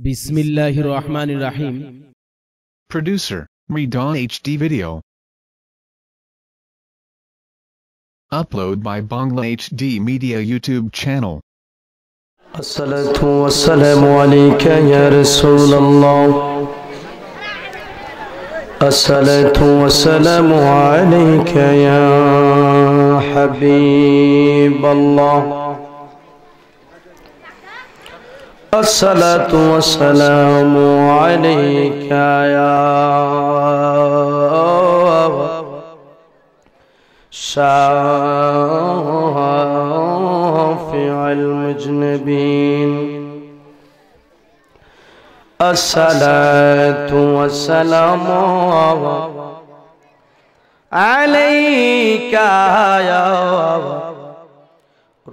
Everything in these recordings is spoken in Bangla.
بسم الله الرحمن الرحيم Producer, Redon HD Video. Upload by Bangla HD Media YouTube channel. والسلام wassalamu يا ya Rasulallah. الصلاة wassalamu عليك ya حبيب الله الصلاة والسلام عليك يا شافع المجنبين الصلاة والسلام عليك يا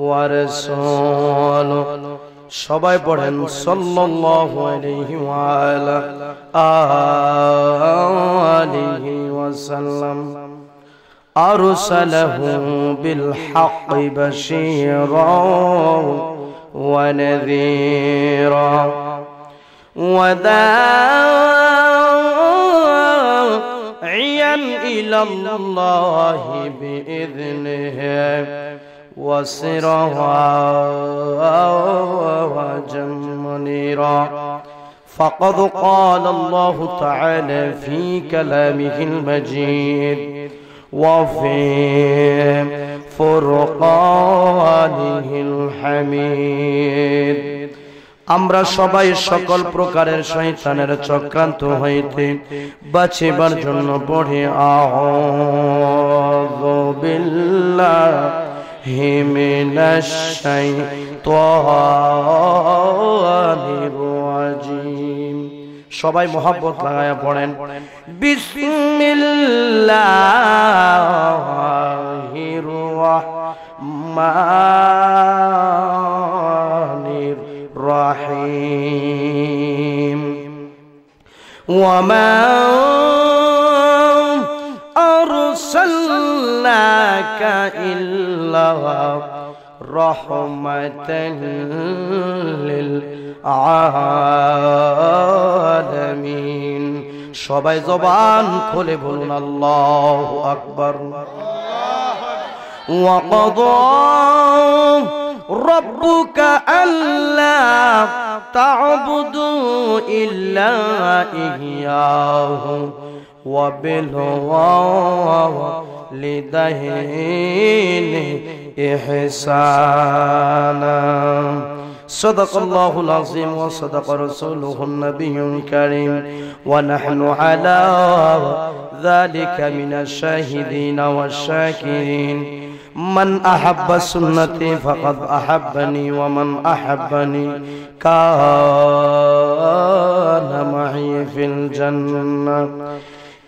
ورسوله সবাই পড়েন صلى الله عليه وعلى آله وسلم أرسله بالحق بشيرا ونذيرا وداعيا إلى الله بإذنه وسراجا منيرا فقد قال الله تعالى في كلامه المجيد وفي فرقانه الحميد আমরা সবাই সকল প্রকারের শয়তানের চক্রান্ত হইতে বাঁচিবার জন্য পড়ে আহ বিল্লাহ হিমিনশাই الشيطان সবাই মহাব্বত লাগায় পড়েন বিসমিল্লাহির রহমানির রহিম ওয়ামা মা আরসাল لك إلا رحمة للعالمين সবাই জবান খুলে বলুন আল্লাহ আকবর وقضى ربك ألا تعبدوا إلا إياه وبالوالدين لدهين إحسانا صدق الله العظيم وصدق رسوله النبي الكريم ونحن على ذلك من الشاهدين والشاكرين من أحب سنتي فقد أحبني ومن أحبني كان معي في الجنة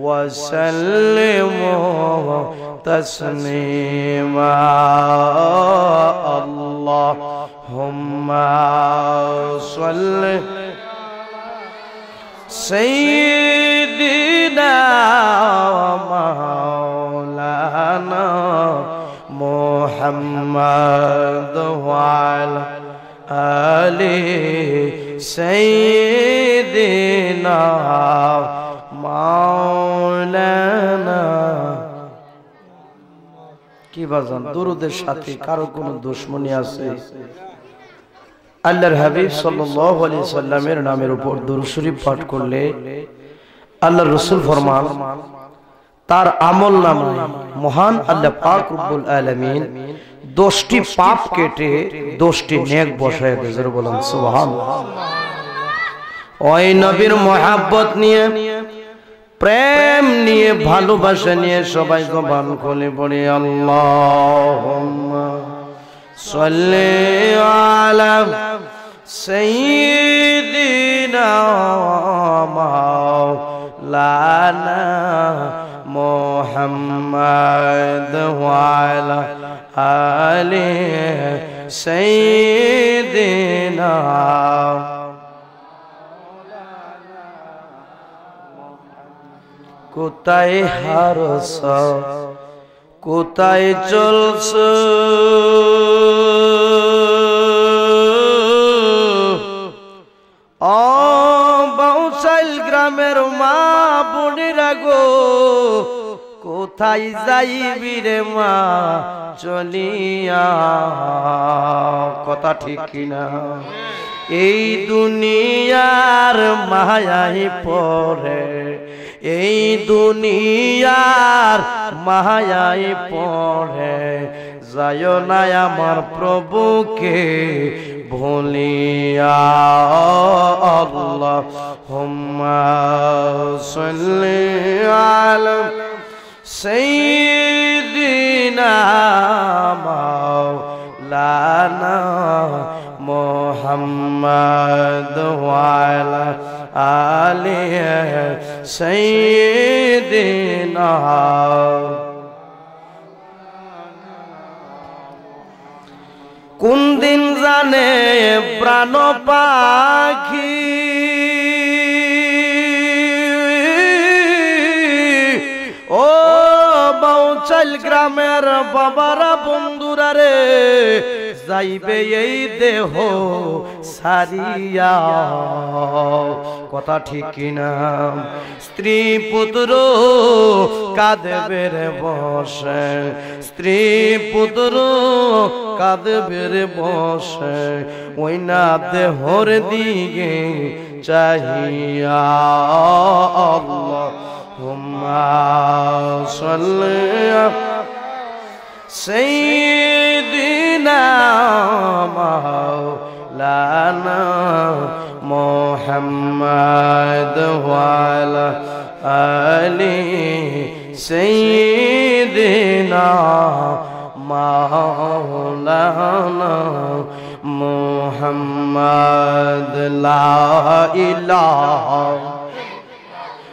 وسلموا تسليما اللهم صل سيدنا ومولانا محمد وعلى آله سيدنا মাওলানা কি বাজান দরুদের সাথে কারো কোনো দুশ্মনী আছে আল্লাহর হাবিব সাল্লাল্লাহু আলাইহি সাল্লামের নামের উপর দরুদ শরীফ পাঠ করলে আল্লাহর রাসূল ফরমান তার আমল নাম মহান আল্লাহ পাক রব্বুল আলামিন দশটি পাপ কেটে দশটি নেক বসায় দেয় বলেন সুবহানাল্লাহ ওই নবীর মহাব্বত নিয়ে প্রেম নিয়ে ভালোবাসা নিয়ে সবাই কবান খোলে পড়ে আল্লাহ সল্লে আলাম সঈদিনা মাওলানা মোহাম্মদ ওয়ালা আলে সঈদিনা কোথায় হারস কোথায় চলস অবাউসাইল গ্রামের মা বোনেরা গো কোথায় যাইবি রে মা চলিয়া কথা ঠিক কিনা এই দুনিয়ার মায়াই পরে এই দুনিয়ার মায়ায় পড়ে যায় না আমার প্রভুকে ভুলিয়া আল্লাহ সেই দিন আলা সাইয়্যিদিনা মাওলানা আলিহ সৈদিনা কোন দিন জানে প্রাণ পাখি ও বৌচাল গ্রামের বাবারা বন্ধুরা রে যাইবে এই দেহ সারিয়া কথা ঠিক কিনা স্ত্রী পুত্র কাদবের বসে স্ত্রী পুত্র কাদবের বসে ওই না দেহর দিকে চাহিয়া হুমা সল্লা সেই দিনা مولانا محمد وعلى آل سيدنا مولانا محمد لا إله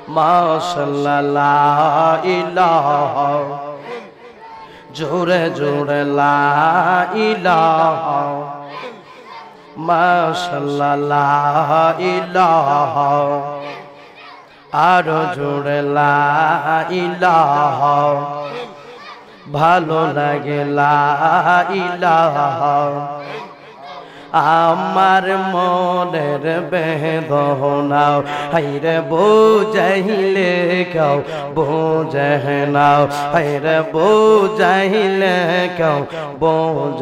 ما صلى لا إله جور جور لا إله মাশাল্লাহ ইলাহ আর জোরে ইলাহ ভালো লাগে ইলাহ আমার মনের বেদনাও হাইরে বোঝাইলে কেউ বোঝ নাও হাইরে বোঝাইলে কেউ বোঝ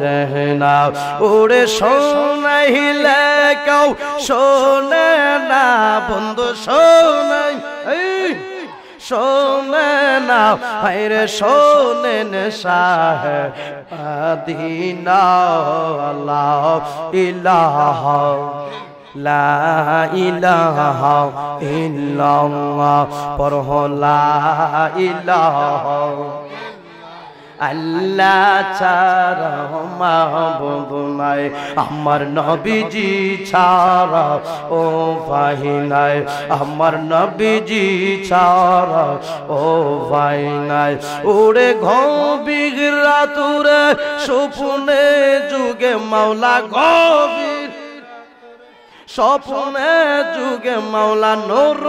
নাও ওরে শোনাইলে কেউ শোনে না বন্ধু শোনাই শোনে না হাইরে শোনেন শাহ আদিনা আল্লাহ ইলাহ লা পড়ো লা ইলাহ আল্লাহ ছাড়া মাহবুব নাই আমার নবীজি ছাড়া ও ভাই নাই আমার নবীজি ছাড়া ও ভাই নাই উড়ে ঘবির তুরে সুপুনে যুগে মাওলা গবি স্বপ্নে যুগে মাওলা নোর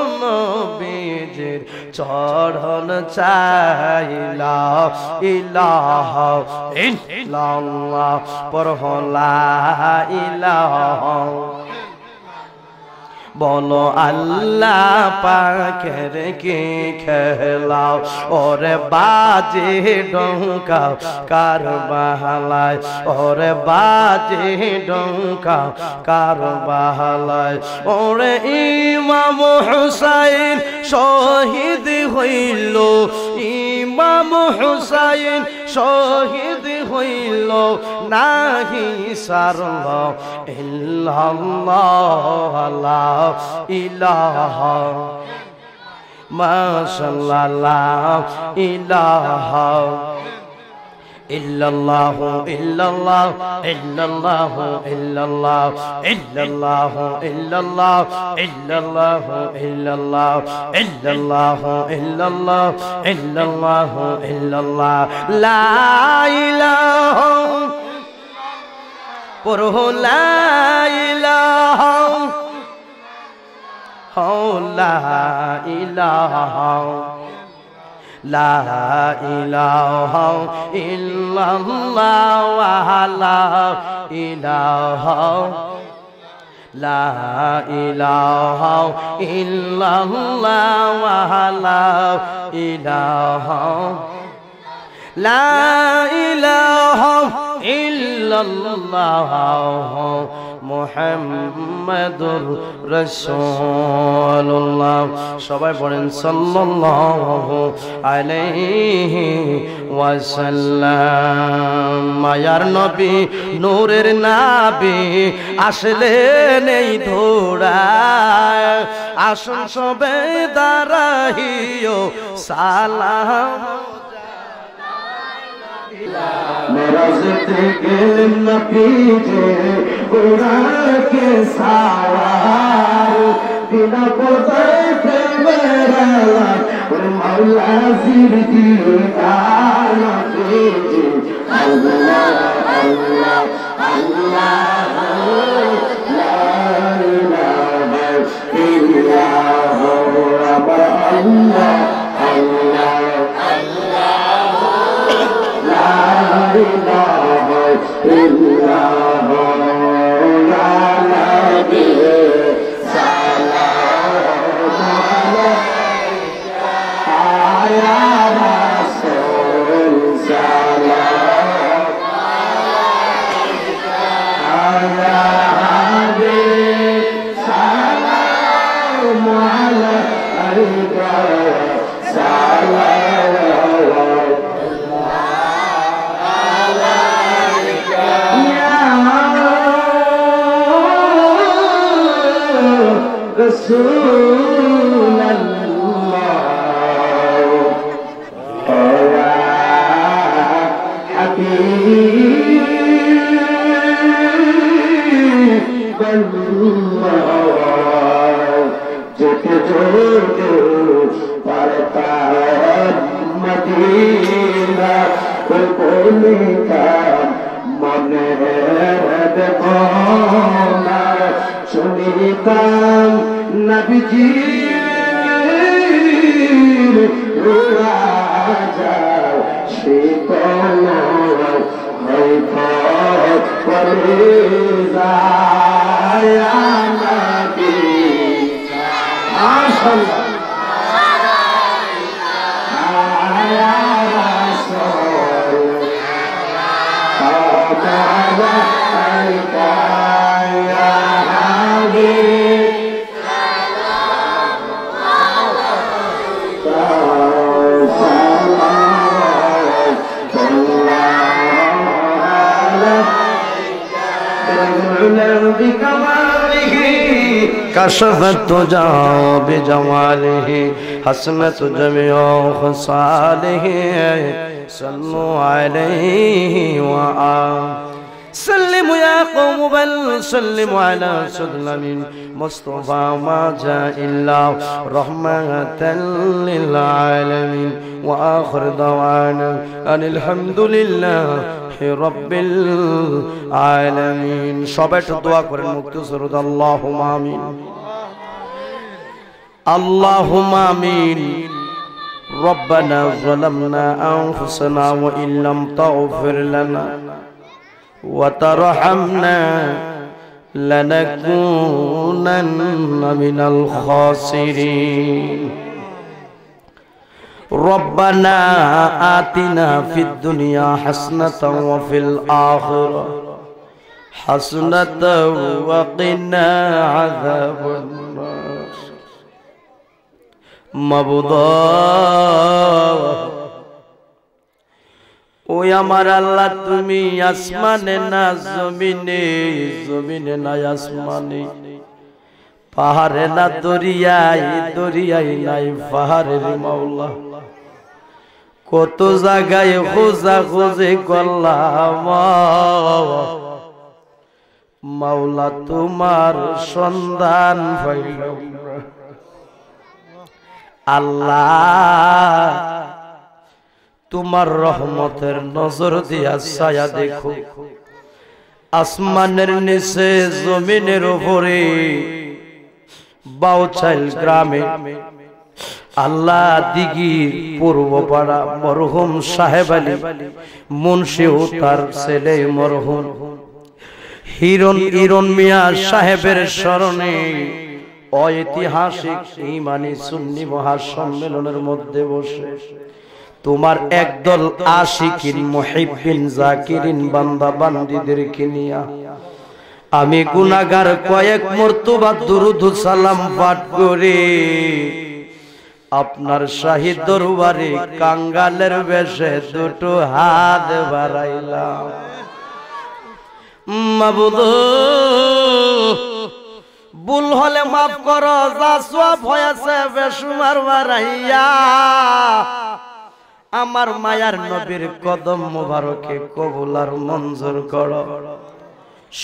নীজের চড়ন চাইলা ইলাহ ইল্লাল্লাহ পরহলা ইলাহ বলো আল্লাহ পাখের কি খেলাও ওর বাজে ডঙ্কাও কার বাহালায় ওর বাজে ডঙ্কাও কার বাহালায় ওর ইমাম হুসাইন শহীদ হইল ইমাম হুসাইন শহীদ হইল নাহি সারল ইল্লাল্লাহ ইলাহা মাশাআল্লাহ ইলাহ إلا الله إلا الله إلا الله إلا الله إلا الله إلا الله إلا الله إلا الله إلا الله إلا الله إلا الله إلا الله لا إله পড়ো লা ইলাহা লা ইলাহা لا إله إلا الله ولا إله لا إله إلا الله ولا إله لا إله إلا الله মোহাম্মদুর রসুল্লাহ সবাই বলেন সাল্লাল্লাহু আলাইহি ওয়াসাল্লাম মায়ার নবী নূরের নাবি আসলে নেই ধোড়া আসুন সবে দাঁড়াইও সালাম न पीजोरा मल्हा सिजा رسول الله يا حبيب الله جت جت برتاهم مدينة وقولك من هدقنا شنيتم নবজির রাজা শীতল পরে যায় নবী আসল كشفت تجاه بجماله حسنت جميع خصاله صلوا عليه وآله قوم بل سلم على سلم مصطفى ما جاء إلا رحمة للعالمين وآخر دعوانا أن الحمد لله رب العالمين شبت دعا قرن مكتسر اللهم آمين اللهم آمين ربنا ظلمنا أنفسنا وإن لم تغفر لنا وترحمنا لنكونن من الخاسرين ربنا آتنا في الدنيا حسنة وفي الآخرة حسنة وقنا عذاب النار مبضاه ওই আমার আল্লাহ তুমি আসমানে না জমিনে জমিনে না আসমানে পাহাড়ে না দরিয়াই দরিয়াই নাই পাহাড়ের মাওলা কত জায়গায় খোঁজা খোঁজে করলাম মাওলা তোমার সন্ধান আল্লাহ তোমার রহমতের নজর দিয়া ছায়া দেখো আসমানের নিচে জমিনের উপরে বাউচাইল গ্রামে আল্লাহ দিঘির পূর্বপাড়া মরহুম সাহেব আলী মুন্সিও তার ছেলে মরহুম হিরণ হিরণ মিয়া সাহেবের স্মরণে ঐতিহাসিক ইমানি সুন্নি মহাসম্মেলনের মধ্যে বসে তোমার একদল আশিকিন মুহিব্বিন জাকিরিন বান্দা বান্দিদেরকে নিয়া আমি গুনাহগার কয়েক মর্তবা দুরুদ সালাম পাঠ করে আপনার শাহী দরবারে কাঙ্গালের বেশে দুটো হাত বাড়াইলাম মাবুদ ভুল হলে মাফ করো যা সব হয়েছে বেশুমার বাড়াইয়া আমার মায়ার নবীর কদম কবুল কবুলার মঞ্জুর করো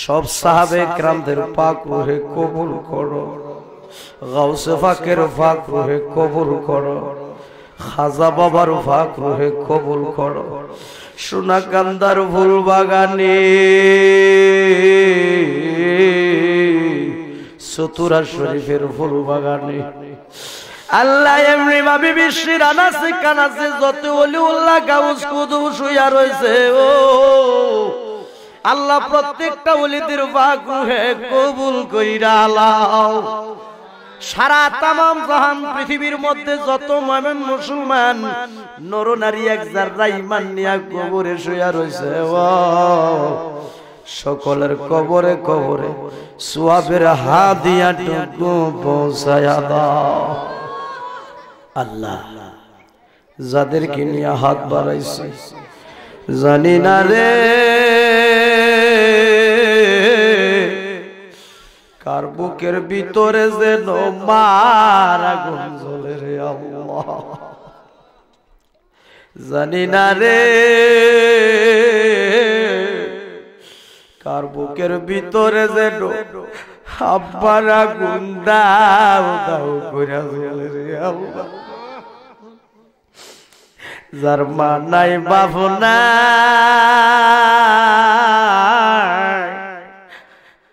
সব সাহাবে ক্রামদের পাকুরে কবুল করো গাউসে ফাঁকের ফাঁকুরে কবুল করো খাজা বাবার ফাঁকুরে কবুল করো সোনাকান্দার ভুল বাগানে চতুরা শরীফের ফুল বাগানে আল্লাহ এমনি ভাবি বিশ্বের আনাসে কানাসে যত অলি উল্লাহ গাউস কুদু শুয়া রয়েছে ও আল্লাহ প্রত্যেকটা অলিদের বাগুহে কবুল কইরা লাও সারা তাম জাহান পৃথিবীর মধ্যে যত মামেন মুসলমান নর নারী এক যারা ইমান নিয়া কবরে শুয়া রয়েছে ও সকলের কবরে কবরে সোয়াবের হাত দিয়া টুকু পৌঁছায়া দাও আল্লাহ যাদেরকে নিয়ে হাত বাড়াইছে জানি না রে কার বুকের ভিতরে যেন রে আল্লাহ জানি না রে কার বুকের ভিতরে যেন আব্বারা গুন্দা দাও করে যার মা নাই বাবু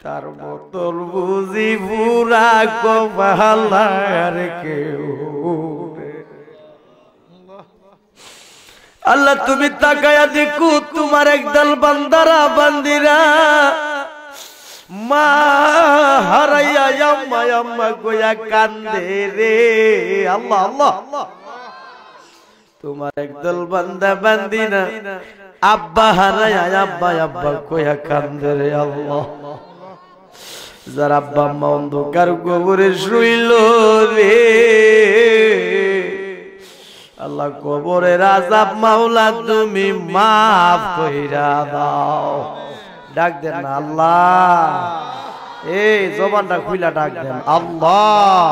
তার বোতল বুঝি বুড়া গোপালার কেউ আল্লাহ তুমি তাকায়া দেখু তোমার একদল বান্দারা বান্দিরা মা কান্দে রে তোমার একদল বান্দা বান্দি না আব্বা হারাইয়া আব্বা আব্বা কোয়া কান্দে রে আল্লাহ যার আব্বা আম্মা অন্ধকার গোবরে শুইল রে আল্লাহ কবরের আজাব মাওলা তুমি মাফ কইরা দাও ডাক দেন না আল্লাহ এই জবানটা খুইলা ডাক দেন আল্লাহ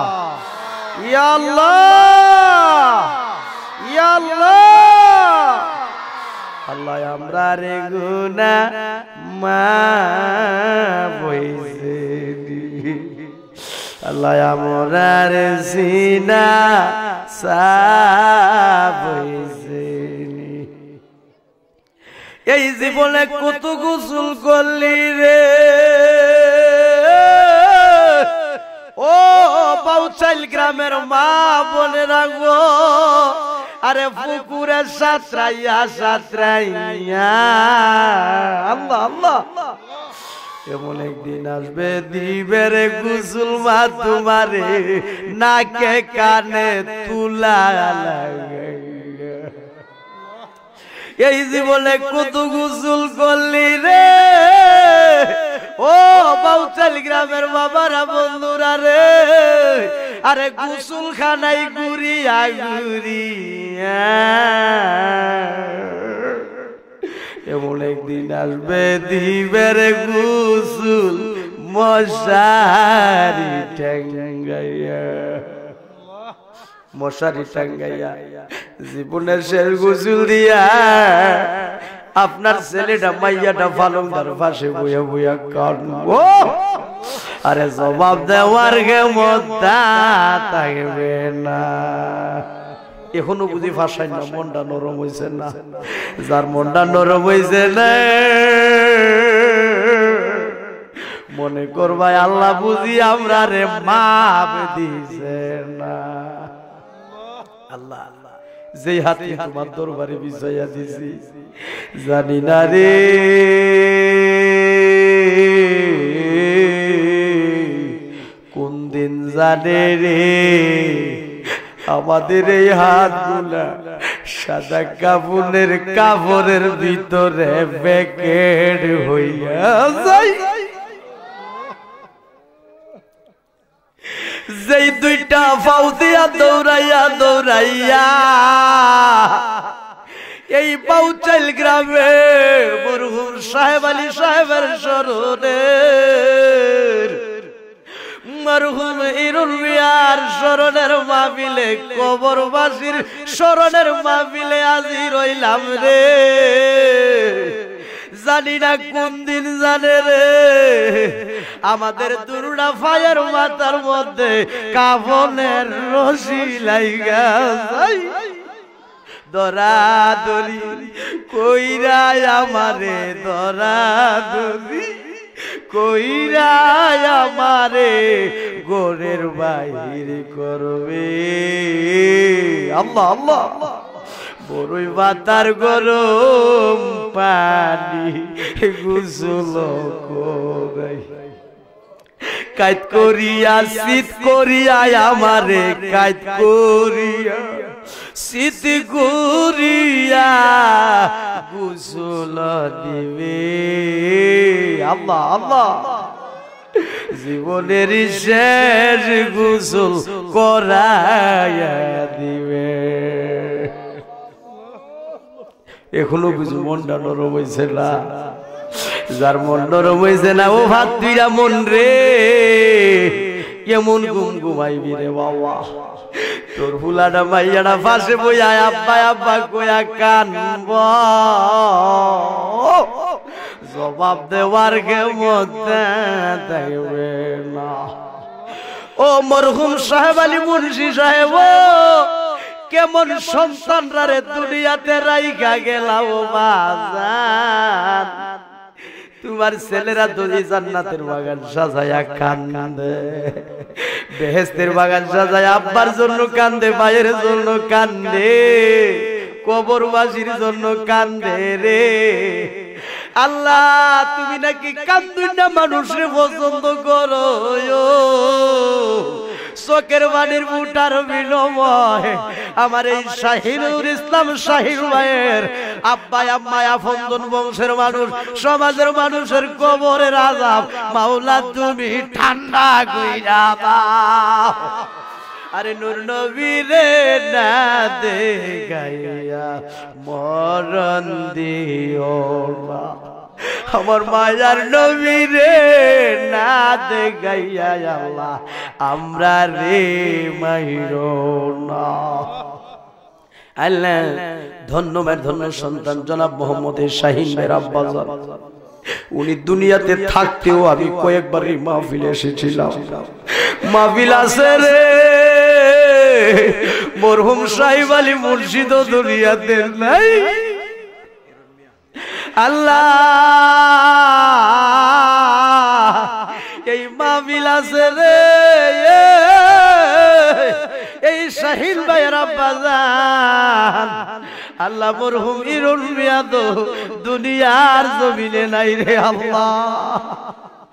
আল্লাহ আমরা রে গুনা মা বইছে আল্লাহ আমরা রে সিনা এই জীবনে কত গোসল করলি রে ও পাউচাইল গ্রামের মা বলে রাখো আরে পুকুরে সাঁতরাইয়া সাঁতরাইয়া আল্লাহ আল্লাহ এমন একদিন আসবে দিবের গুসুল মা তোমারে নাকে কানে তুলা লাগে এই জীবনে কত গুসুল করলি রে ও বাউচাল গ্রামের বাবারা বন্ধুরা রে আরে গুসুল খানাই ঘুরিয়া ঘুরিয়া এমন একদিন আসবে দিবের গুসুল মশারি ঠ্যাঙ্গাইয়া মশারি টাঙ্গাইয়া জীবনের শেষ গুজুল দিয়া আপনার ছেলেটা মাইয়াটা তার পাশে বুয়া বুয়া কানব আরে জবাব দেওয়ার গে মতা থাকবে না এখনো বুঝি ভাষায় না মনটা নরম হয়েছে না যার মনটা নরম হয়েছে না মনে করবাই আল্লাহ বুঝি আমরা রে মাপ দিছে না আল্লাহ যে হাতে তোমার দরবারে দিছি জানি না রে কোন দিন জানে রে আমাদের এই হাত গুলা সাদা কাপড়ের কাপড়ের ভিতরে প্যাকেট হইয়া যায় যেই দুইটা ফাউ দৌড়াইয়া দৌড়াইয়া এই বাউচাইল গ্রামে মরহুম সাহেব আলী সাহেবের স্মরণে মরহুম ইরুলিয়ার স্মরণের মাবিলে কবরবাসীর স্মরণের মাবিলে আজি রইলাম রে জানি না কোন দিন জানে রে আমাদের দুর্না ফায়ার মাথার মধ্যে কাবনের রশি লাইগা যাই দরাদরি কইরা আমারে দরাদরি কইরা আমারে গোরের বাইর করবে আল্লাহ আল্লাহ আল্লাহ বড়ই বাতার গরম পানি গুসল কাইত করিয়া শীত করিয়া আমারে কাইত করিয়া শীত করিয়া গুসল দিবে আল্লাহ আল্লাহ জীবনের শেষ গুসল করাইয়া দিবে এখনো কিছু মনটা নরম হয়েছে না যার মন নরম হয়েছে না ও ভাত মন রে কেমন গুম ঘুমাইবি রে বাবা তোর ফুলাটা মাইয়াটা পাশে বইয়ায় আব্বা আব্বা কোয়া কান জবাব দেওয়ার কেউ মতে দেখবে না ও মরহুম সাহেব আলী মুন্সি সাহেব কেমন সন্তানরা রে দুনিয়াতে রাইগা গেলাও বাজান তোমার ছেলেরা দুই জান্নাতের বাগান সাজায়া কান্দে বেহেস্তের বাগান সাজায় আব্বার জন্য কান্দে ভাইয়ের জন্য কান্দে কবরবাসীর জন্য কান্দে রে আল্লাহ তুমি নাকি কান্দুইটা মানুষের পছন্দ করো চোখের বাড়ির মুটার বিনময় আমার এই শাহিনুর ইসলাম শাহিন মায়ের আব্বাই আম্মাই আফন্দন বংশের মানুষ সমাজের মানুষের কবরের আজাব মাওলা তুমি ঠান্ডা গুইরা বা আরে নূর নবীরে না দে গাইয়া মরণ দিও মা আমার মায়ার নবীরে না দে গাইয়া আল্লাহ আমরা রে মাইরো না আল্লাহ মের ধন্য সন্তান জনাব মোহাম্মদের শাহিন মের আব্বাস উনি দুনিয়াতে থাকতেও আমি কয়েকবার এই মাহফিলে এসেছিলাম মাহফিল আছে রে মরহুম সাহেব আলী মুর্শিদ দুনিয়াতে নাই আল্লাহ এই মামিল আছে এই শাহিন ভাইরা বাজান আল্লাহ মরহুম ইরুল মিয়াদ দুনিয়ার জমিনে নাই রে আল্লাহ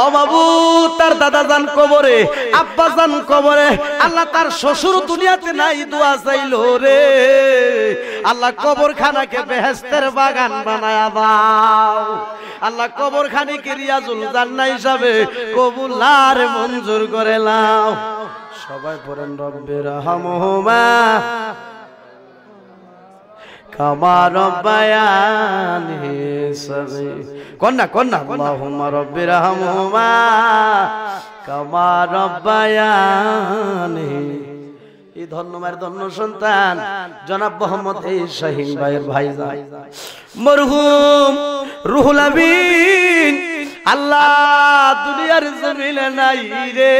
ও বাবু তার দাদা যান কবরে আব্বা যান কবরে আল্লাহ তার শ্বশুর দুনিয়াতে নাই দোয়া চাইল রে আল্লাহ কবরখানাকে বেহেস্তের বাগান বানায়া দাও আল্লাহ কে রিয়াজুল জান্না হিসাবে কবুলার মঞ্জুর করে লাও সবাই পড়েন রব্বের হামহুমা كما ربياني صغير كنا كنا اللهم رب ارحمهما كما ربياني এই ধন্যমার ধন্য সন্তান জনাব মোহাম্মদ এই শাহিন ভাইয়ের ভাই মরহুম রুহুল আবিন আল্লাহ দুনিয়ার জমিনে নাই রে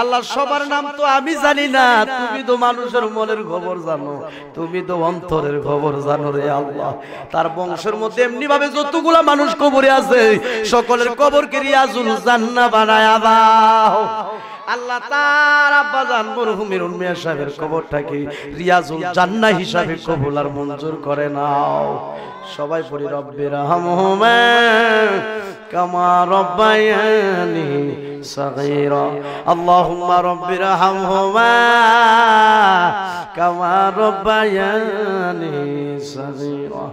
আল্লাহ সবার নাম তো আমি জানি না তুমি তো মানুষের মনের খবর জানো তুমি তো অন্তরের খবর জানো রে আল্লাহ তার বংশের মধ্যে এমনি ভাবে যতগুলা মানুষ কবরে আছে সকলের কবরকে রিয়াজুল জান্না বানায় আল্লাহ তার আব্বা জান মরহুমের উন্মিয়া সাহেবের কবরটাকে রিয়াজুল জান্না হিসাবে কবুল আর মঞ্জুর করে নাও সবাই পড়ি রব্বের হামহুমা কামা রব্বায়ানি صغيرا اللهم رب ارحمهما كما ربياني صغيرا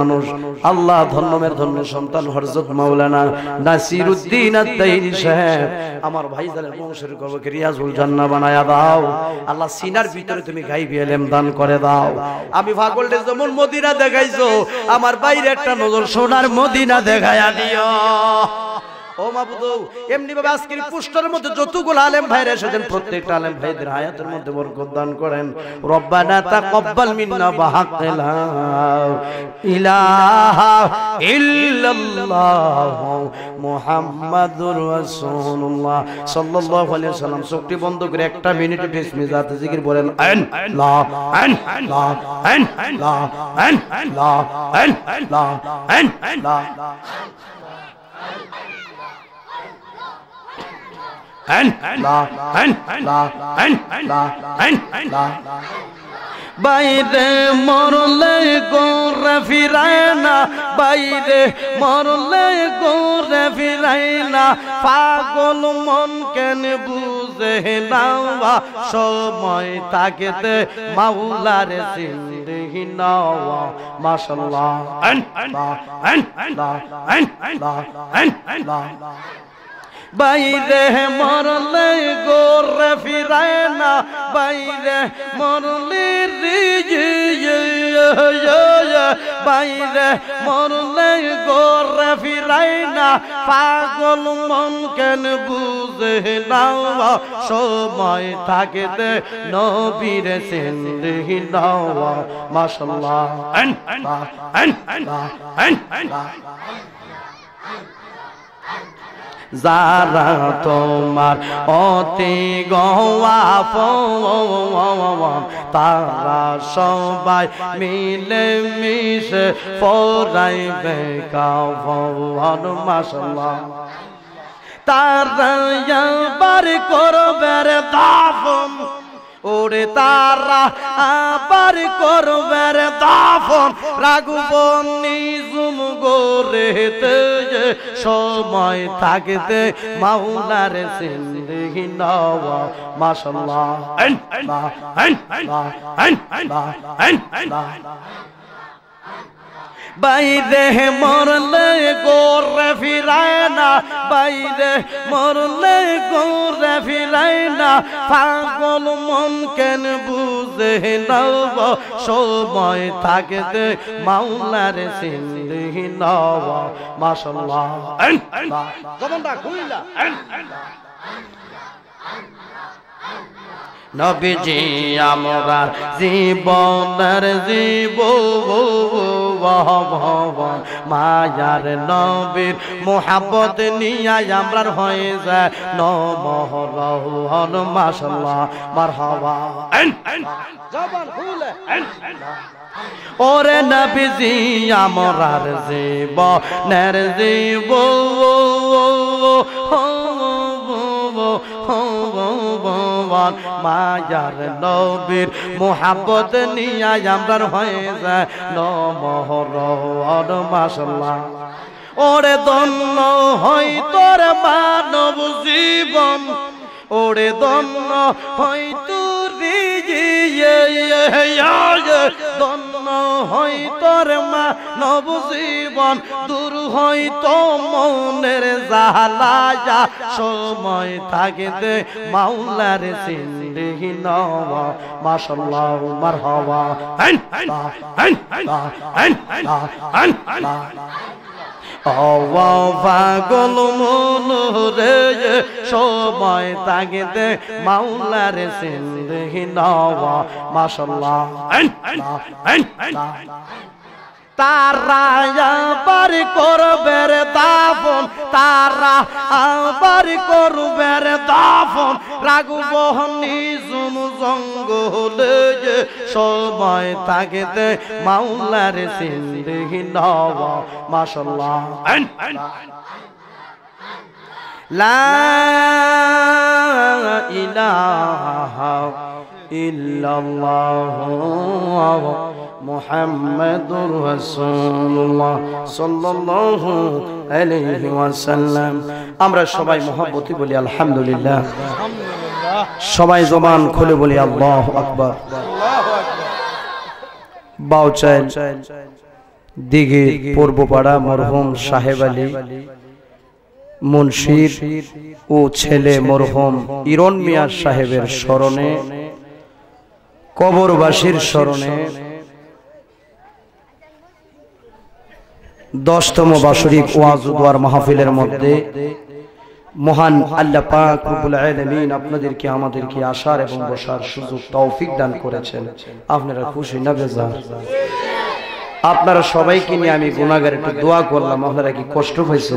মানুষ আল্লাহ ধন্যমের ধন্য সন্তান হরজত মাওলানা নাসির উদ্দিন আদ্দাইন সাহেব আমার ভাই জানের বংশের গর্বকে রিয়াজুল জান্না বানায়া দাও আল্লাহ সিনার ভিতরে তুমি গাইবি এলেম দান করে দাও আমি ফাগলটে যেমন মদিনা দেখাইছো আমার বাইরে একটা নজর সোনার মদিনা দেখায়া দিও ও মাবুদু এমনি ভাবে আজকের মধ্যে যতগুলো আলেম ভাইরা এসেছেন প্রত্যেকটা আলেম ভাইদের হায়াতের মধ্যে বরকত দান করেন রব্বানা মিন্না ইলাহা সাল্লাম বন্ধ করে একটা মিনিট বিসমি জাতে বলেন আন বাইরে মরলে গৌরে ফিরায় না বাইরে মরলে গৌরে ফিরায় না পাগল মন কেন বুঝে না সময় তাকে মাউলার জিন্দেগি নাওয়া মাশাল্লাহ বাইরে মরলে গোরে ফিরায় না বাইরে মরলে ইয়ে, ইয়ে, ইয়ে। বাইরে মরলে গোরে ফিরায় না পাগল মন কেন বুঝে না সময় থাকে নবীর সিন্ধি দেওয়া মাসাল্লাহ Thank যারা তোমার অতি গোয়াপ তারা সবাই মিলে মিশে পড়াইবে কাভন মাসলা তারা বার দাফন ওরে তারা আবার করবের দাফন রাগুবন নিজ করেতে সময় থাকতে মাওলার সিন্দিগি নওয়া মাশাআল্লাহ মাশাআল্লাহ মাশাআল্লাহ মাশাআল্লাহ বাইরে মরলে গোরে ফিরায় না বাইরে মরলে গোরে ফিরায় না পাগল মন কেন বুঝে নব সময় থাকতে মাওলার সিন্দি নব মাসাল্লাহ জবনটা খুইলা নবীজি আমরা জীবনের জীব মায়ার নবীর মোহাবত নিয়াই আমরার হয়ে যায় নমহন মাসাল্লাহ মারহাবা ওরে নবীজি আমরার জীব নের জীব ভগবান মায়ার নবীর মোহাবত নিয়ে আমরা হয়ে যায় নমহর মাসলা ওরে দন্ন হই তোর মানব জীবন ওরে দন্ন হই তোর দন্ন হই তোর মা নব জীবন দূর হই তো মনের জাহালায়া সময় থাকিতে মাওলার সিন্দিহি নব মাশাল্লাহ মারহাবা হ্যাঁ হ্যাঁ হ্যাঁ হ্যাঁ হ্যাঁ হ্যাঁ হ্যাঁ হওয়া পাগল মন রে সময় তাগিদে মাওলার সিন্দহি নওয়া মাশাল্লাহ তারা আবার করবে রে দাফন তারা আবার করবে রে দাফন জুম জঙ্গ হলে যে সবাই তাকে মাওলার সিন্দিগি নওয়া মাশাল্লাহ লা ইলাহা ইল্লাল্লাহ মোহাম্মদুর রাসূলুল্লাহ সাল্লাল্লাহু আলাইহি ওয়াসাল্লাম আমরা সবাই মহব্বতে বলি আলহামদুলিল্লাহ সবাই জবান খুলে বলি আল্লাহু আকবার আল্লাহু আকবার বাউচাইল পূর্বপাড়া মরহুম সাহেব আলী মুন্সির ও ছেলে মরহুম ইরণ মিয়া সাহেবের স্মরণে কবরবাসীর স্মরণে দশতম বাসরিক ওয়াজুদার মাহফিলের মধ্যে মহান আল্লাহ পাক আপনাদেরকে আমাদেরকে আসার এবং বসার সুযোগ তৌফিক দান করেছেন আপনারা খুশি না বেজার আপনারা সবাইকে নিয়ে আমি গুনাহগার একটু দোয়া করলাম আপনারা কি কষ্ট হয়েছে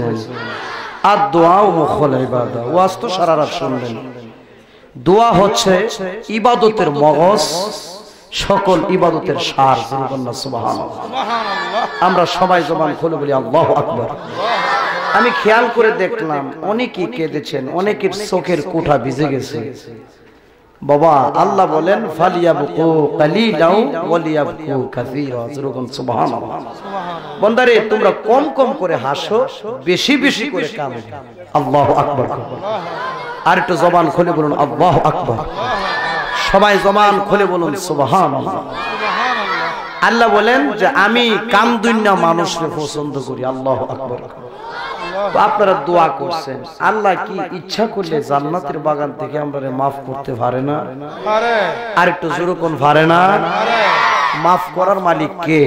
আর দোয়াও মুখল ইবাদা ওয়াজ তো সারা রাত শুনলেন দোয়া হচ্ছে ইবাদতের মগজ সকল ইবাদতের সার আমরা সবাই জবান খুলে বলি আল্লাহ আকবর আমি খেয়াল করে দেখলাম অনেকেই কেঁদেছেন অনেকের চোখের কোঠা ভিজে গেছে বাবা আল্লাহ বলেন বন্দারে তোমরা কম কম করে হাসো বেশি বেশি করে আল্লাহ আকবর আর একটু জবান খুলে বলুন আল্লাহ আকবর সবাই জবান খুলে বলুন সুবাহান আল্লাহ বলেন যে আমি কাম দুনিয়া মানুষকে পছন্দ করি আল্লাহ আকবর আপনারা দোয়া করছেন আল্লাহ কি ইচ্ছা করলে জান্নাতের বাগান থেকে আমরা মাফ করতে পারে না আর একটু জোরে কোন পারে না মাফ করার মালিক কে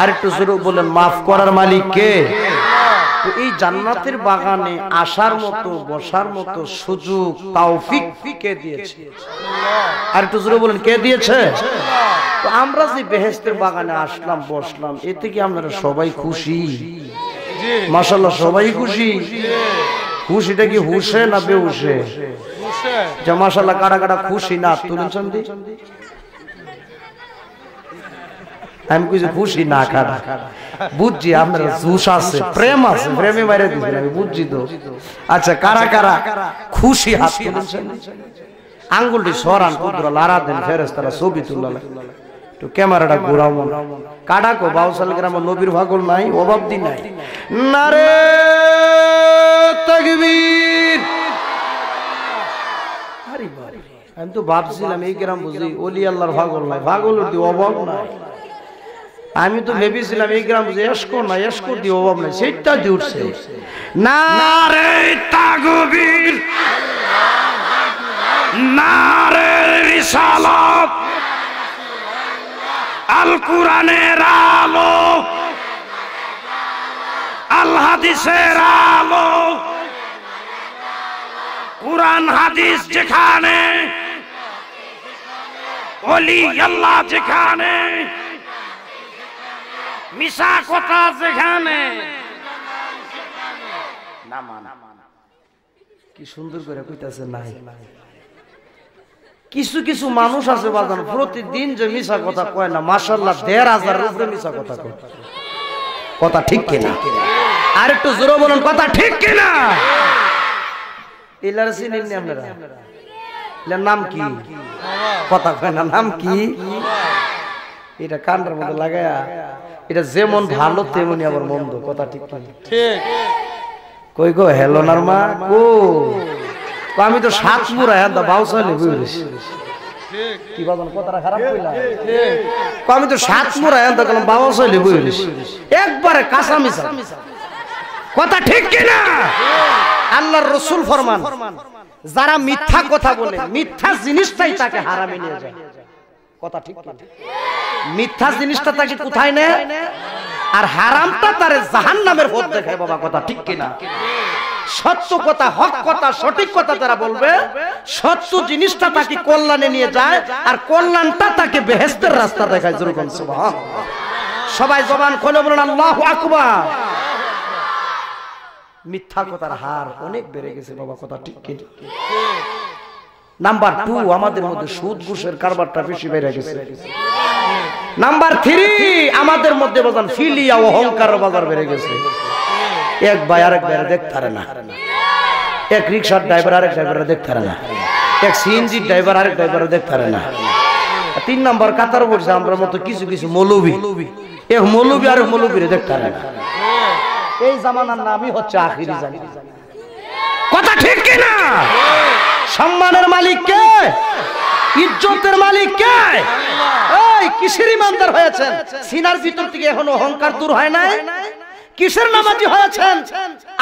আর একটু জোরে বলেন মাফ করার মালিক কে তো এই জান্নাতের বাগানে আসার মতো বসার মতো সুযোগ তাওফিক কে দিয়েছে আর একটু জোরে বলেন কে দিয়েছে তো আমরা যে বেহেস্তের বাগানে আসলাম বসলাম এ থেকে আমরা সবাই খুশি মাসাল্লাহ সবাই খুশি খুশিটা কি হুসে না বেহুসে যে মাসাল্লাহ কারা কারা খুশি না তুলেছেন চন্দি আমি কিছু খুশি না খারাপ বুঝছি আপনার জুস আছে প্রেম আছে প্রেমে বাইরে দিচ্ছেন আমি বুঝছি তো আচ্ছা কারা আচ্ছা, কারা খুশি হাত তুলেছেন আঙ্গুলটি সরান কুদ্র লারা দেন ফেরেস তারা ছবি তুলাল তো ক্যামেরাটা ঘোরাও মনে কাটাকো বাউসাল গ্রাম নবীর ভাগল নাই অভাব দি নাই নারে তাকবীর আমি তো ভাবছিলাম এই গ্রাম বুঝলি ওলি আল্লাহর ভাগল নাই ভাগল অভাব নাই আমি তো ভেবেছিলাম এই গ্রাম এসকো না এসকো দিয়ে অভাব নাই সেইটা দিয়ে উঠছে না রে তাগবীর না রে আল কোরআনের আলো আল হাদিসের আলো কোরআন হাদিস যেখানে অলি আল্লাহ যেখানে মিশা কথা যেখানে না মানা কি সুন্দর করে কইতাছে নাই কিছু কিছু মানুষ আছে বাজান প্রতিদিন যে মিশা কথা কয় না মাসাল্লাহ দেড় হাজারের উপরে মিশা কথা কয় কথা ঠিক কিনা আর একটু জোরে বলুন কথা ঠিক কিনা এলার নি আপনারা নাম কি কথা কয় না নাম কি এটা কান্ডার মধ্যে লাগায়া এটা যেমন ভালো তেমনি আমার মন্দ কথা ঠিক ঠিক কই গো হেলোনার মা কো আমি তো সাত মুরা হ্যাঁ বাউসালি বুঝেছি কি বাদন কথাটা খারাপ কইলাম আমি তো সাত মুরা হ্যাঁ দেখলাম বাউসালি বুঝেছি একবারে কাঁচা মিশা কথা ঠিক কিনা আল্লাহর রসুল ফরমান যারা মিথ্যা কথা বলে মিথ্যা জিনিসটাই তাকে হারামে নিয়ে যায় কথা ঠিক কিনা মিথ্যা জিনিসটা তাকে কোথায় নেয় আর হারামটা তারে জাহান নামের পথ দেখায় বাবা কথা ঠিক কিনা সত্য কথা হক কথা সঠিক কথা তারা বলবে সত্য জিনিসটা তাকে কল্যাণে নিয়ে যায় আর কল্যাণটা তাকে বেহেস্তের রাস্তা দেখায় যেরকম সবাই জবান খোলে বলুন আল্লাহ আকবার মিথ্যা কথার হার অনেক বেড়ে গেছে বাবা কথা ঠিক কিনা নাম্বার টু আমাদের মধ্যে সুদ ঘুষের কারবারটা বেশি বেড়ে গেছে নাম্বার থ্রি আমাদের মধ্যে বাজান ফিলিয়া অহংকার বাজার বেড়ে গেছে এক ভাই আরেক ভাইরা দেখতে না এক রিক্সার ড্রাইভার আরেক ড্রাইভার দেখতে না এক সিএনজি ড্রাইভার আরেক ড্রাইভার দেখতে না তিন নম্বর কাতার পড়ছে আমরা মতো কিছু কিছু মৌলবি এক মৌলবি আরেক মৌলবিরে দেখতে না এই জামানার নামই হচ্ছে আখিরি জানি কথা ঠিক কিনা সম্মানের মালিক কে ইজ্জতের মালিক কে এই কিসের ইমানদার হয়েছেন সিনার ভিতর থেকে এখন অহংকার দূর হয় নাই কিসের নামাজি হয়েছেন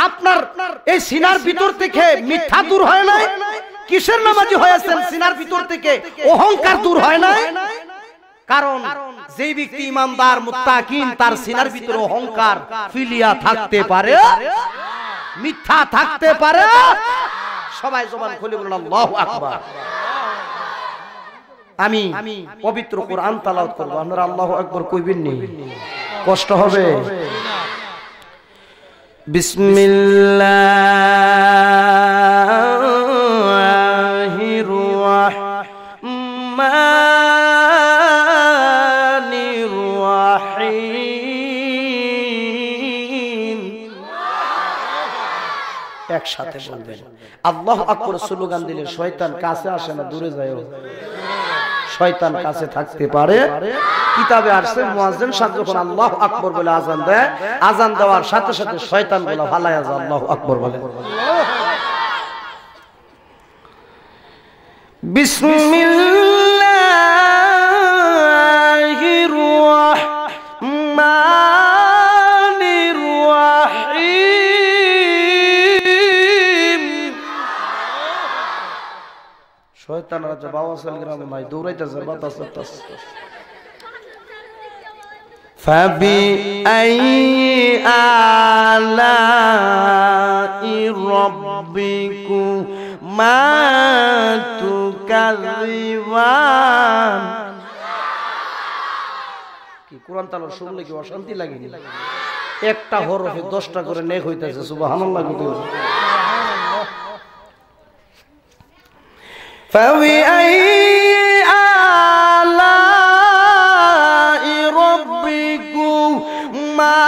আপনার এই সিনার ভিতর থেকে মিথ্যা দূর হয় নাই কিসের নামাজি হয়েছেন সিনার ভিতর থেকে অহংকার দূর হয় নাই কারণ যে ব্যক্তি ইমানদার মুত্তাকিন তার সিনার ভিতর অহংকার ফিলিয়া থাকতে পারে মিথ্যা থাকতে পারে সবাই জবান খুলে বলুন আল্লাহু আকবার আমি পবিত্র কোরআন তেলাওয়াত করব আপনারা আল্লাহু আকবার কইবেন নি কষ্ট হবে বিসমিল্লাহির রহমানির রহিম একসাথে বলবেন আল্লাহ আকর স্লোগান দিলে শয়তান কাছে আসে না দূরে যায় শয়তান কাছে থাকতে পারে কিতাবে আসছে মুয়াজ্জিন সাহেব যখন আল্লাহু আকবর বলে আজান দেয় আজান দেওয়ার সাথে সাথে শয়তান বলে ভালাই যা আল্লাহু আকবর বলে বিসমিল্লাহ তানা রাজ্য বাবাসাল গ্রামে নাই দৌড়াইতেছে বাতাস বাতাস فبأي آلاء ربكما কি কোরআন তালা শুনলে কি অশান্তি লাগেনি একটা হরফে দশটা করে নেক হইতেছে সুবাহ আনন্দ فبأي آلاء ربكما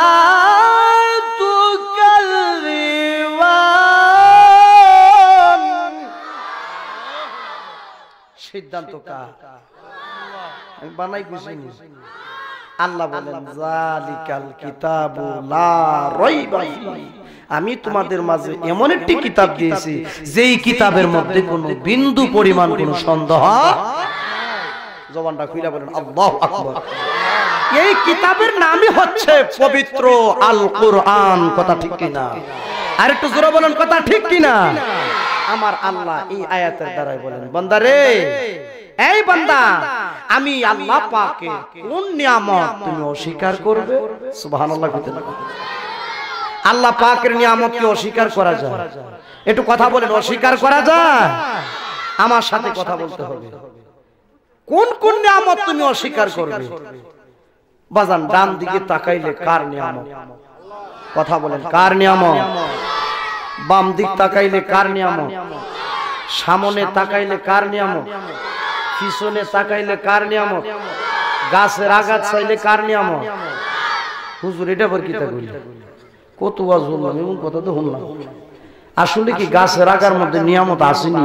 تكذبان সিদ্ধান্ত কার আমি বানাই বুঝিনি আল্লাহ বলেন জালিকাল কিতাবু লা রাইবা ফিহি আমি তোমাদের মাঝে এমন একটি কিতাব দিয়েছি যেই কিতাবের মধ্যে কোনো বিন্দু পরিমাণ কোনো সন্দেহ জবানটা খুলে বলেন আল্লাহ আকবর এই কিতাবের নামই হচ্ছে পবিত্র আল কোরআন কথা ঠিক কিনা আর একটু জোরে বলেন কথা ঠিক কিনা আমার আল্লাহ এই আয়াতের দ্বারাই বলেন বন্দারে এই বান্দা আমি আল্লাহ পাকে কোন নিয়ামত তুমি অস্বীকার করবে সুবহানাল্লাহ আল্লাহ পাকের নিয়ামতকে অস্বীকার করা যায় একটু কথা বলেন অস্বীকার করা যায় আমার সাথে কথা বলতে হবে কোন কোন নিয়ামত তুমি অস্বীকার করবে বাজান ডান দিকে তাকাইলে কার নিয়ামত কথা বলেন কার নিয়ামত বাম দিক তাকাইলে কার নিয়ামত সামনে তাকাইলে কার নিয়ামত পিছনে তাকাইলে কার নিয়ামত গাছের আঘাত চাইলে কার নিয়ামত হুজুর এটা পর কি তা কত ওয়াজ শুনলাম এবং কথা তো শুনলাম আসলে কি গাছ রাখার মধ্যে নিয়ামত আসেনি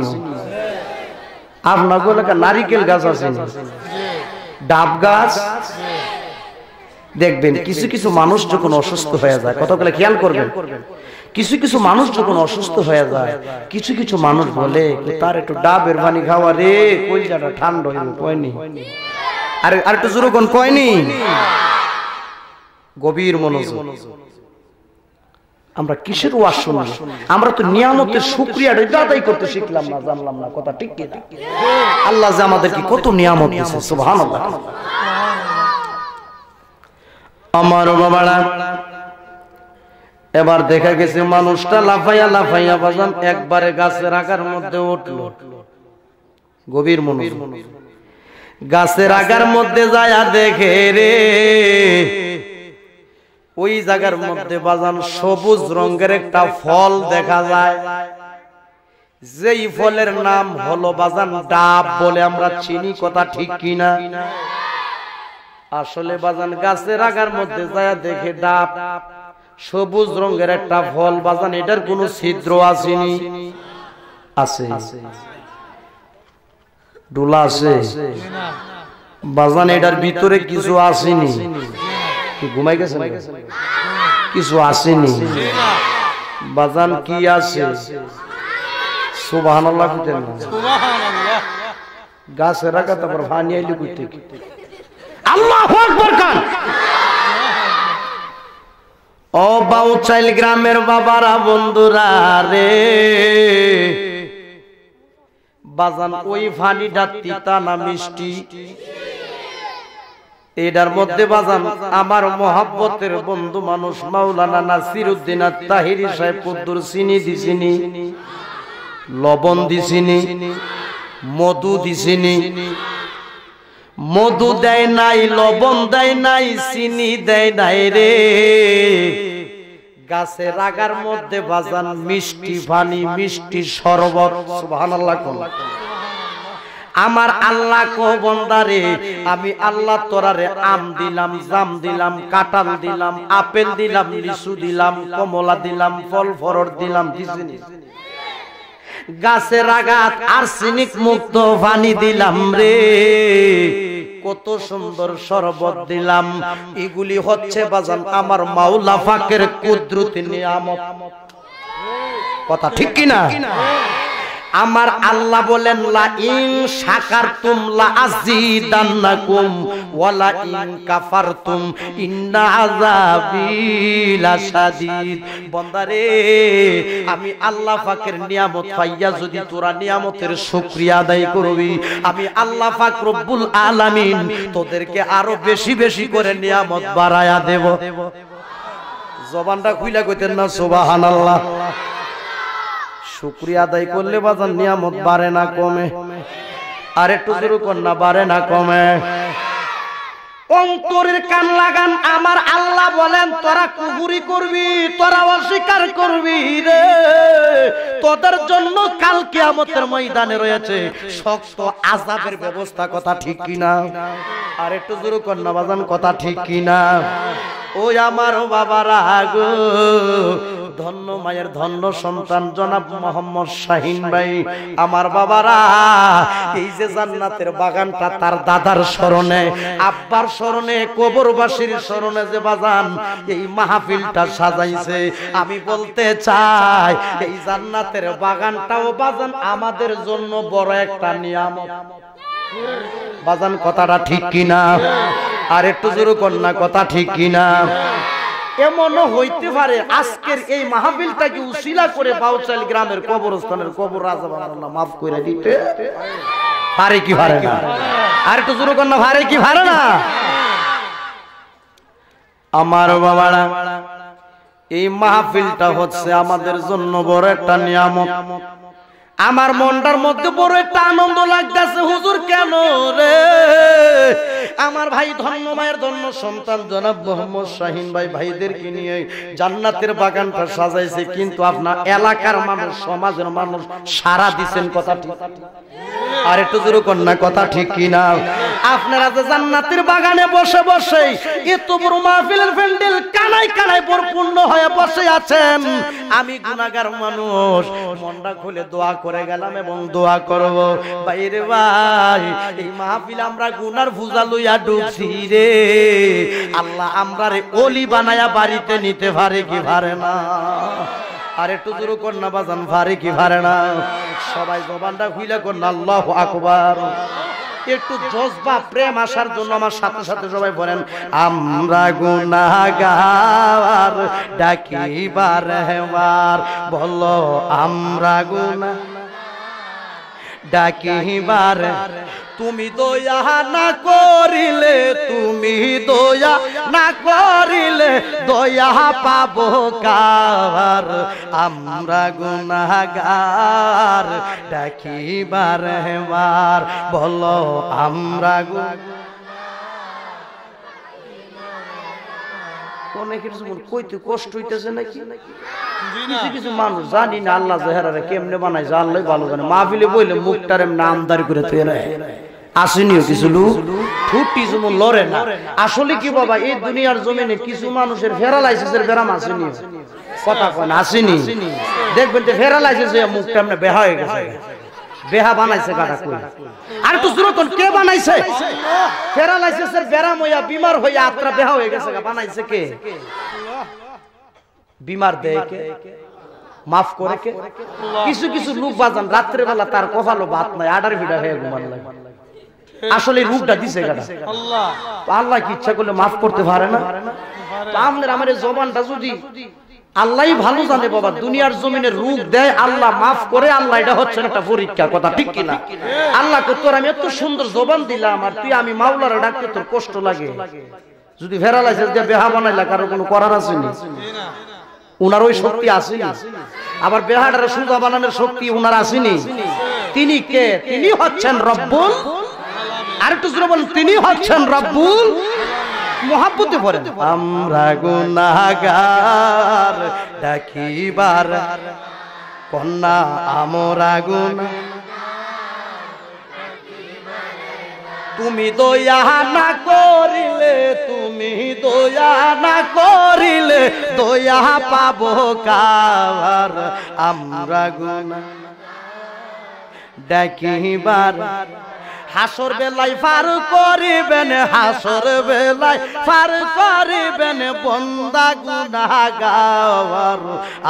আপনার এলাকা নারিকেল গাছ আছে ডাব গাছ দেখবেন কিছু কিছু মানুষ যখন অসুস্থ হয়ে যায় কতগুলো খেয়াল করবেন কিছু কিছু মানুষ যখন অসুস্থ হয়ে যায় কিছু কিছু মানুষ বলে তার একটু ডাবের পানি খাওয়া রে কই কলজাটা ঠান্ডা হইবে কয়নি আর একটু জোরগণ কয়নি গভীর মনোযোগ আমরা কিসের ওয়াজ শুনলাম আমরা তো নিয়ামতের শুক্রিয়াটা আদায় করতে শিখলাম না জানলাম না কথা ঠিক কি না আল্লাহ যে আমাদেরকে কত নিয়ামত দিয়েছে সুবহানাল্লাহ আমার বাবারা এবার দেখা গেছে মানুষটা লাফাইয়া লাফাইয়া বাজান একবারে গাছের আগার মধ্যে উঠল গভীর মন গাছের আগার মধ্যে যায় দেখে রে ওই জায়গার মধ্যে বাজান সবুজ রঙের একটা ফল দেখা যায় যেই ফলের নাম হলো বাজান ডাব বলে আমরা চিনি কথা ঠিক কিনা আসলে বাজান গাছের আগার মধ্যে যায় দেখে ডাব সবুজ রঙের একটা ফল বাজান এটার কোনো ছিদ্র আসেনি আছে ডোলা আছে বাজান এটার ভিতরে কিছু আসেনি ঘুমাই গেছে কিছু আসেনি বাজান কি আছে সুবাহ গাছে রাখা তারপর ভানি আইলি করতে আল্লাহ খান ও বাউচাইল গ্রামের বাবারা বন্ধুরা রে বাজান ওই ফানি তিতা না মিষ্টি এটার মধ্যে বাজান আমার মহাব্বতের বন্ধু মানুষ মাওলানা নাসির উদ্দিন আর তাহিরি সাহেব কুদ্দুর চিনি দিছিনি লবণ দিছিনি মধু দিছিনি মধু দেয় নাই লবণ দেয় নাই চিনি দেয় নাই রে গাছে রাগার মধ্যে বাজান মিষ্টি ভানি মিষ্টি শরবত সুবহানাল্লাহ কোন আমার আল্লাহ কো বন্দারে আমি আল্লাহ তোরারে আম দিলাম জাম দিলাম কাঁঠাল দিলাম আপেল দিলাম লিচু দিলাম কমলা দিলাম ফল ফরট দিলাম দিছিনি গাছের আগাত আর্সেনিক মুক্ত পানি দিলাম রে কত সুন্দর শরবত দিলাম এগুলি হচ্ছে বাজান আমার মাওলা ফাকের কুদরতি নিয়ামত কথা ঠিক কিনা আমার আল্লাহ বলেন লা ইন শাকারতুম লা আযীদান্নাকুম ওয়া লা ইন কাফারতুম ইন্না আযাবি শাদীদ বান্দারে আমি আল্লাহ পাকের নিয়ামত পাইয়া যদি তোরা নিয়ামতের শুকরিয়া আদায় করবি আমি আল্লাহ পাক রব্বুল আলামিন তোদেরকে আরো বেশি বেশি করে নিয়ামত বাড়ায়া দেব জবানটা খুইলা কইতেন না সুবহানাল্লাহ শুক্রিয়া আদায় করলে বাজার নিয়ামত বাড়ে না কমে আর একটু শুরু কর না বাড়ে না কমে অন্তরের কান লাগান আমার আল্লাহ বলেন তোরা কুগুরি করবি তোরা অস্বীকার করবি রে তোদের জন্য কালকে আমাদের ময়দানে রয়েছে শক্ত আজাবের ব্যবস্থা কথা ঠিক কিনা আর একটু জোরে কন্যা বাজান কথা ঠিক কিনা ওই আমার বাবারা গো ধন্য মায়ের ধন্য সন্তান জনাব মোহাম্মদ শাহিন ভাই আমার বাবারা এই যে জান্নাতের বাগানটা তার দাদার স্মরণে আব্বার স্মরণে কবরবাসীর স্মরণে যে বাজান এই মাহফিলটা সাজাইছে আমি বলতে চাই এই জান্নাতের বাগানটাও বাজান আমাদের জন্য বড় একটা নিয়ামত বাজান কথাটা ঠিক কিনা আর একটু জোর কন্যা কথা ঠিক কিনা এমনও হইতে পারে আজকের এই মাহফিলটাকে উশিলা করে বাউচাল গ্রামের কবরস্থানের কবর রাজা বাংলা মাফ করে দিতে পারে কি ভারে না আর একটু শুরু কন্যা ভারে কি ভারে না আমার বাবা এই মাহফিলটা হচ্ছে আমাদের জন্য বড় একটা নিয়ামত আমার মনটার মধ্যে বড় একটা আনন্দ লাগতেছে হুজুর কেন রে আমার ভাই ধন্য মায়ের ধন্য সন্তান জনাব মোহাম্মদ শাহিন ভাই ভাইদেরকে নিয়ে জান্নাতের বাগানটা সাজাইছে কিন্তু আপনার এলাকার মানুষ সমাজের মানুষ সারা দিছেন কথা ঠিক আর একটু জোর কন্যা কথা ঠিক কিনা আপনারা যে জান্নাতের বাগানে বসে বসে এত বড় মাহফিলের প্যান্ডেল কানাই কানাই পরিপূর্ণ হয়ে বসে আছেন আমি গুনাহগার মানুষ মনটা খুলে দোয়া করে গেলাম এবং দোয়া করবো বাইরে ভাই এই মাহফিল আমরা গুনার ভুজা লইয়া ডুবছি রে আল্লাহ আমরা রে অলি বানায়া বাড়িতে নিতে পারে কি পারে না আর একটু দূর কন্যা বাজান ভারে কি ভারে না সবাই জবানটা হুইলা কন্যা আল্লাহ আকবার একটু জজবা প্রেম আসার জন্য আমার সাথে সাথে সবাই বলেন আমরা গুনাগার ডাকিবার হেমার বলো আমরা গুনা ডাকিবার তুমি দয়া না করিলে তুমি দয়া না করিলে দয়া পাব কার আমরা গুনাগার ডাকিবার হেবার বলো আমরা গুনা অনেকের কইতে কষ্ট হইতেছে নাকি কিছু কিছু মানুষ জানি না আল্লাহ কেমনে জানলে ভালো জানে বইলে মুখটার এমনি আমদারি করে তুই আসেনিও কিছু ঠুটি যেমন লড়ে না আসলে কি বাবা এই দুনিয়ার জমিনে কিছু মানুষের ফেরালাইসিসের ব্যারাম আসেনিও কথা কন আসেনি দেখবেন যে ফেরালাইসিস মুখটা এমনি বেহা হয়ে গেছে বেহা বানাইছে গাড়া কই আর একটু জোরতন কে বানাইছে প্যারালাইসিসের ব্যারাম হইয়া বিমার হইয়া আত্রা বেহা হয়ে গেছে বানাইছে কে বিমার দেয় কে মাফ করে কে কিছু কিছু লোক বাজান রাত্রে বেলা তার কপালও বাত নাই আডার ভিড়া হয়ে ঘুমান লাগে আসলে রূপটা দিছে গাড়া আল্লাহ কি ইচ্ছা করলে মাফ করতে পারে না আপনার আমার জবানটা যদি আল্লাহ ভালো জানে বাবা দুনিয়ার জমিনে রূপ দেয় আল্লাহ মাফ করে আল্লাহ এটা হচ্ছে একটা পরীক্ষা কথা ঠিক কিনা আল্লাহ তোর আমি এত সুন্দর জবান দিলাম আর তুই আমি মাওলার ডাকতে তোর কষ্ট লাগে যদি লাগছে যে বেহা বানাইলা কারো কোনো করার আসেনি উনার ওই শক্তি আসেনি আবার বেহাটার সুজা বানানোর শক্তি উনার আসেনি তিনি কে তিনি হচ্ছেন রব্বুল আর একটু বলেন তিনি হচ্ছেন রব্বুল মহাব্বতে পড়েন আমরা গুনাগার ডাকিবার কন্যা আমরা গুন তুমি দয়া না করিলে তুমি দয়া না করিলে দয়া পাব কার আমরা গুনা ডাকিবার হাসর বেলায় ফার করিবেন হাসর বেলায় ফার করিবেন বন্দা গুনাগার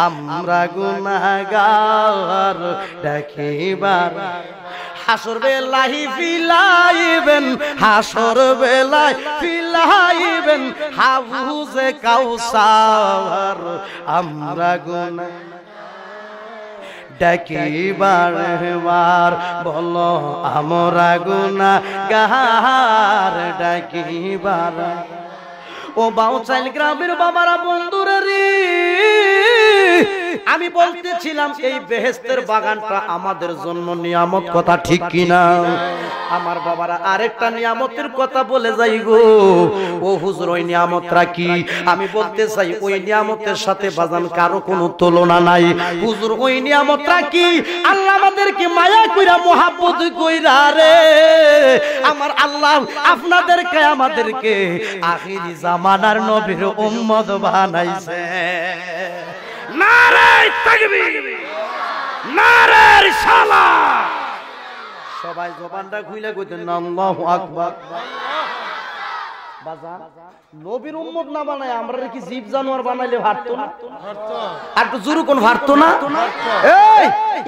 আমরা গুনাগার দেখিবার হাসর বেলাই ফিলাইবেন হাসর বেলাই ফিলাইবেন হাবুজে কাউসার আমরা গুনা ডাকি বারবার বলো আমরা গুনা গাহার ডাকি বারবার ও বাউচাইল গ্রামের বাবারা বন্ধুর রে আমি বলতেছিলাম এই বেহেস্তের বাগানটা আমাদের জন্য নিয়ামত কথা ঠিক কিনা আমার বাবারা আরেকটা নিয়ামতের কথা বলে যাই গো ও হুজুর ওই নিয়ামতটা কি আমি বলতে চাই ওই নিয়ামতের সাথে বাজান কারো কোনো তুলনা নাই হুজুর ওই নিয়ামতটা কি আল্লাহ আমাদেরকে মায়া কইরা মোহাব্বত কইরা রে আমার আল্লাহ আপনাদেরকে আমাদেরকে আখিরি জামা জামানার নবীর উম্মত বানাইছে নারায় তাকবীর নারায় রিসালাত সবাই জবানটা খুইলা কইতেন আল্লাহু আকবার নবীর উম্মত না বানায় আমরা কি জীব জানোয়ার বানাইলে ভারত আর তো জুরু কোন ভারত না এই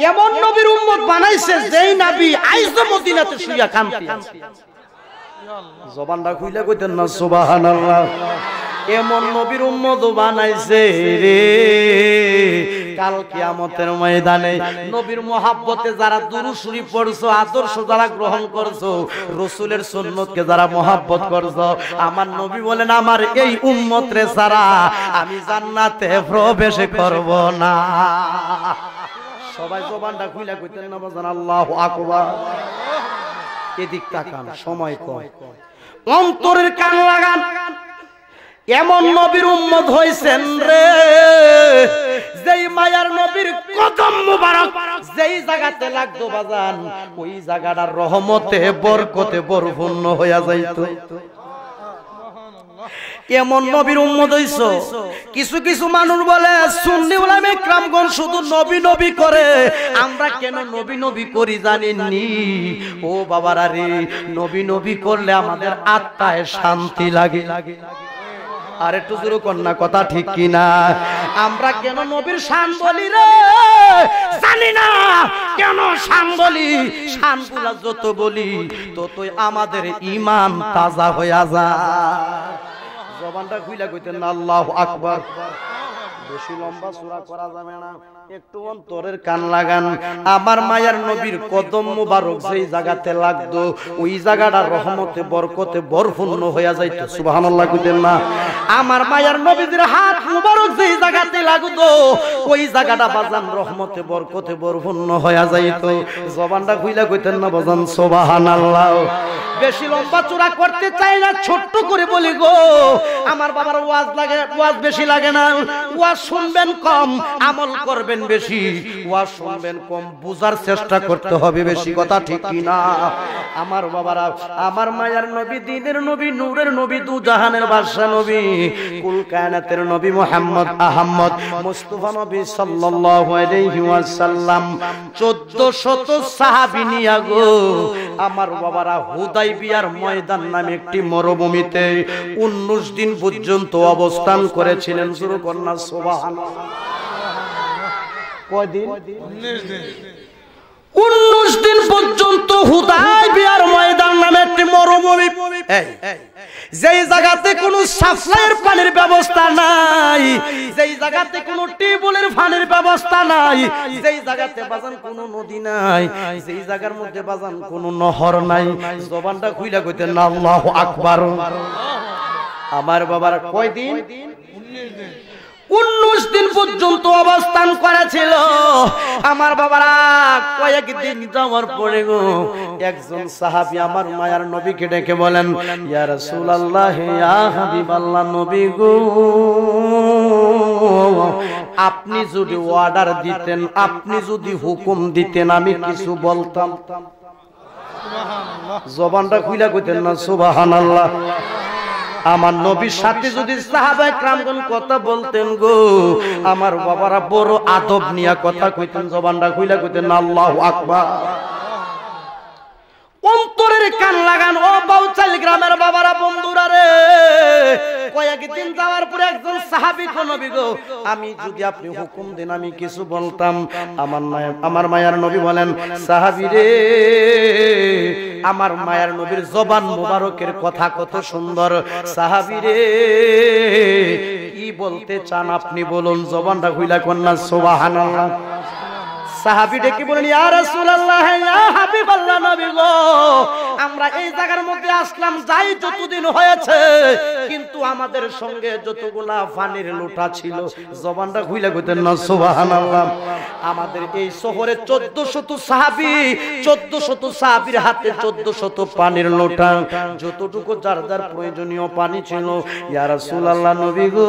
এমন নবীর উম্মত বানাইছে যেই নবী আইজ মদিনাতে শুইয়া কাঁদতে খুইলা কইতেন না সুবহানাল্লাহ এমন নবীর উম্মত বানাইছে রে কাল কিয়ামতের ময়দানে নবীর মোহাব্বতে যারা পড়ছো আদর্শ যারা গ্রহণ করছো রসুলের সুন্নতকে যারা মহাব্বত করছো আমার নবী বলেন আমার এই উম্মত রে সারা আমি জান্নাতে প্রবেশ করব না সবাই জবানটা খুলে কইতেন না আল্লাহু আকবার এদিক তাকান সময় কম অন্তরের কান লাগান এমন নবীর উম্মত হইছেন রে যেই মায়ার নবীর কদম মুবারক যেই জায়গাতে লাগতো বাজান ওই জায়গাটার রহমতে বরকতে বরপূর্ণ হইয়া যাইতো এমন নবীর উম্মত হইছ কিছু কিছু মানুষ বলে সুন্নি উলামে ক্রামগণ শুধু নবী নবী করে আমরা কেন নবী নবী করি জানেননি ও বাবারা রে নবী নবী করলে আমাদের আত্মায় শান্তি লাগে লাগে আর একটু জোরে কন্যা কথা ঠিক কিনা আমরা কেন নবীর শান বলি রে জানি না কেন শান বলি শান গুলা যত বলি ততই আমাদের ইমান তাজা হইয়া যায় জবানটা খুইলা কইতেন না আল্লাহ আকবার বেশি লম্বা সুরা করা যাবে না একটু অন্তরের কান লাগান আমার মায়ার নবীর কদম মুবারক যেই জায়গাতে লাগতো ওই জায়গাটা রহমতে বরকতে বরফুন্ন হইয়া যাইতো সুবহানাল্লাহ কইতেন না আমার মায়ার নবীর হাত মুবারক যেই জায়গাতে লাগতো ওই জায়গাটা বাজান রহমতে বরকতে বরফুন্ন হইয়া যাইতো জবানটা খুইলা কইতেন না বাজান সুবহানাল্লাহ বেশি লম্বা চূড়া করতে চাই না ছোট্ট করে বলি গো আমার বাবার ওয়াজ লাগে ওয়াজ বেশি লাগে না ওয়াজ শুনবেন কম আমল করবেন শুনবেন বেশি ওয়াজ শুনবেন কম বুঝার চেষ্টা করতে হবে বেশি কথা ঠিক কি না আমার বাবারা আমার মায়ের নবী দিনের নবী নূরের নবী দু জাহানের বাদশা নবী কুল কায়নাতের নবী মোহাম্মদ আহমদ মুস্তাফা নবী সাল্লাল্লাহু আলাইহি ওয়াসাল্লাম 1400 সাহাবী নিয়া গো আমার বাবারা হুদাইবিয়ার ময়দান নামে একটি মরুভূমিতে 19 দিন পর্যন্ত অবস্থান করেছিলেন শুরু কন্যা সুবহানাল্লাহ কয়দিন উনিশ দিন পর্যন্ত হুদায় বিয়ার ময়দান নামে একটি মরুভূমি যেই জায়গাতে কোনো সাপ্লাইয়ের পানির ব্যবস্থা নাই যেই জায়গাতে কোনো টিউবওয়েলের পানির ব্যবস্থা নাই যেই জায়গাতে বাজান কোনো নদী নাই যেই জায়গার মধ্যে বাজান কোনো নহর নাই জবানটা খুইলা কইতে না আল্লাহু আকবার আমার বাবার কয়দিন 19 দিন উনিশ দিন পর্যন্ত অবস্থান করা ছিল আমার বাবারা কয়েকদিন যাওয়ার পরে গো একজন সাহাবি আমার মায়ার নবীকে ডেকে বলেন ইয়ার রাসূলুল্লাহ ইয়া নবী গো আপনি যদি অর্ডার দিতেন আপনি যদি হুকুম দিতেন আমি কিছু বলতাম জবানটা খুইলা কইতেন না সুবহানাল্লাহ আমার নবীর সাথে যদি সাহাবায় ক্রামগণ কথা বলতেন গো আমার বাবারা বড় আদব নিয়ে কথা কইতেন জবানরা কইলা কইতেন আল্লাহ আকবার অন্তরের কান লাগান ও বাউচাল গ্রামের বাবারা বন্ধুরা রে কয়েকদিন যাওয়ার পরে একজন সাহাবি কোন আমি যদি আপনি হুকুম দেন আমি কিছু বলতাম আমার আমার মায়ার নবী বলেন সাহাবি রে আমার মায়ার নবীর জবান মুবারকের কথা কত সুন্দর সাহাবি রে কি বলতে চান আপনি বলুন জবানটা হইলা কন্যা সোবাহান সাহাবি ডেকে বলেন আমরা এই জায়গার মধ্যে আসলাম যাই যতদিন হয়েছে কিন্তু আমাদের সঙ্গে যতগুলা পানির লোটা ছিল জবানটা না আমাদের এই শহরে হাতে পানির লোটা যতটুকু যার যার প্রয়োজনীয় পানি ছিল নবী গো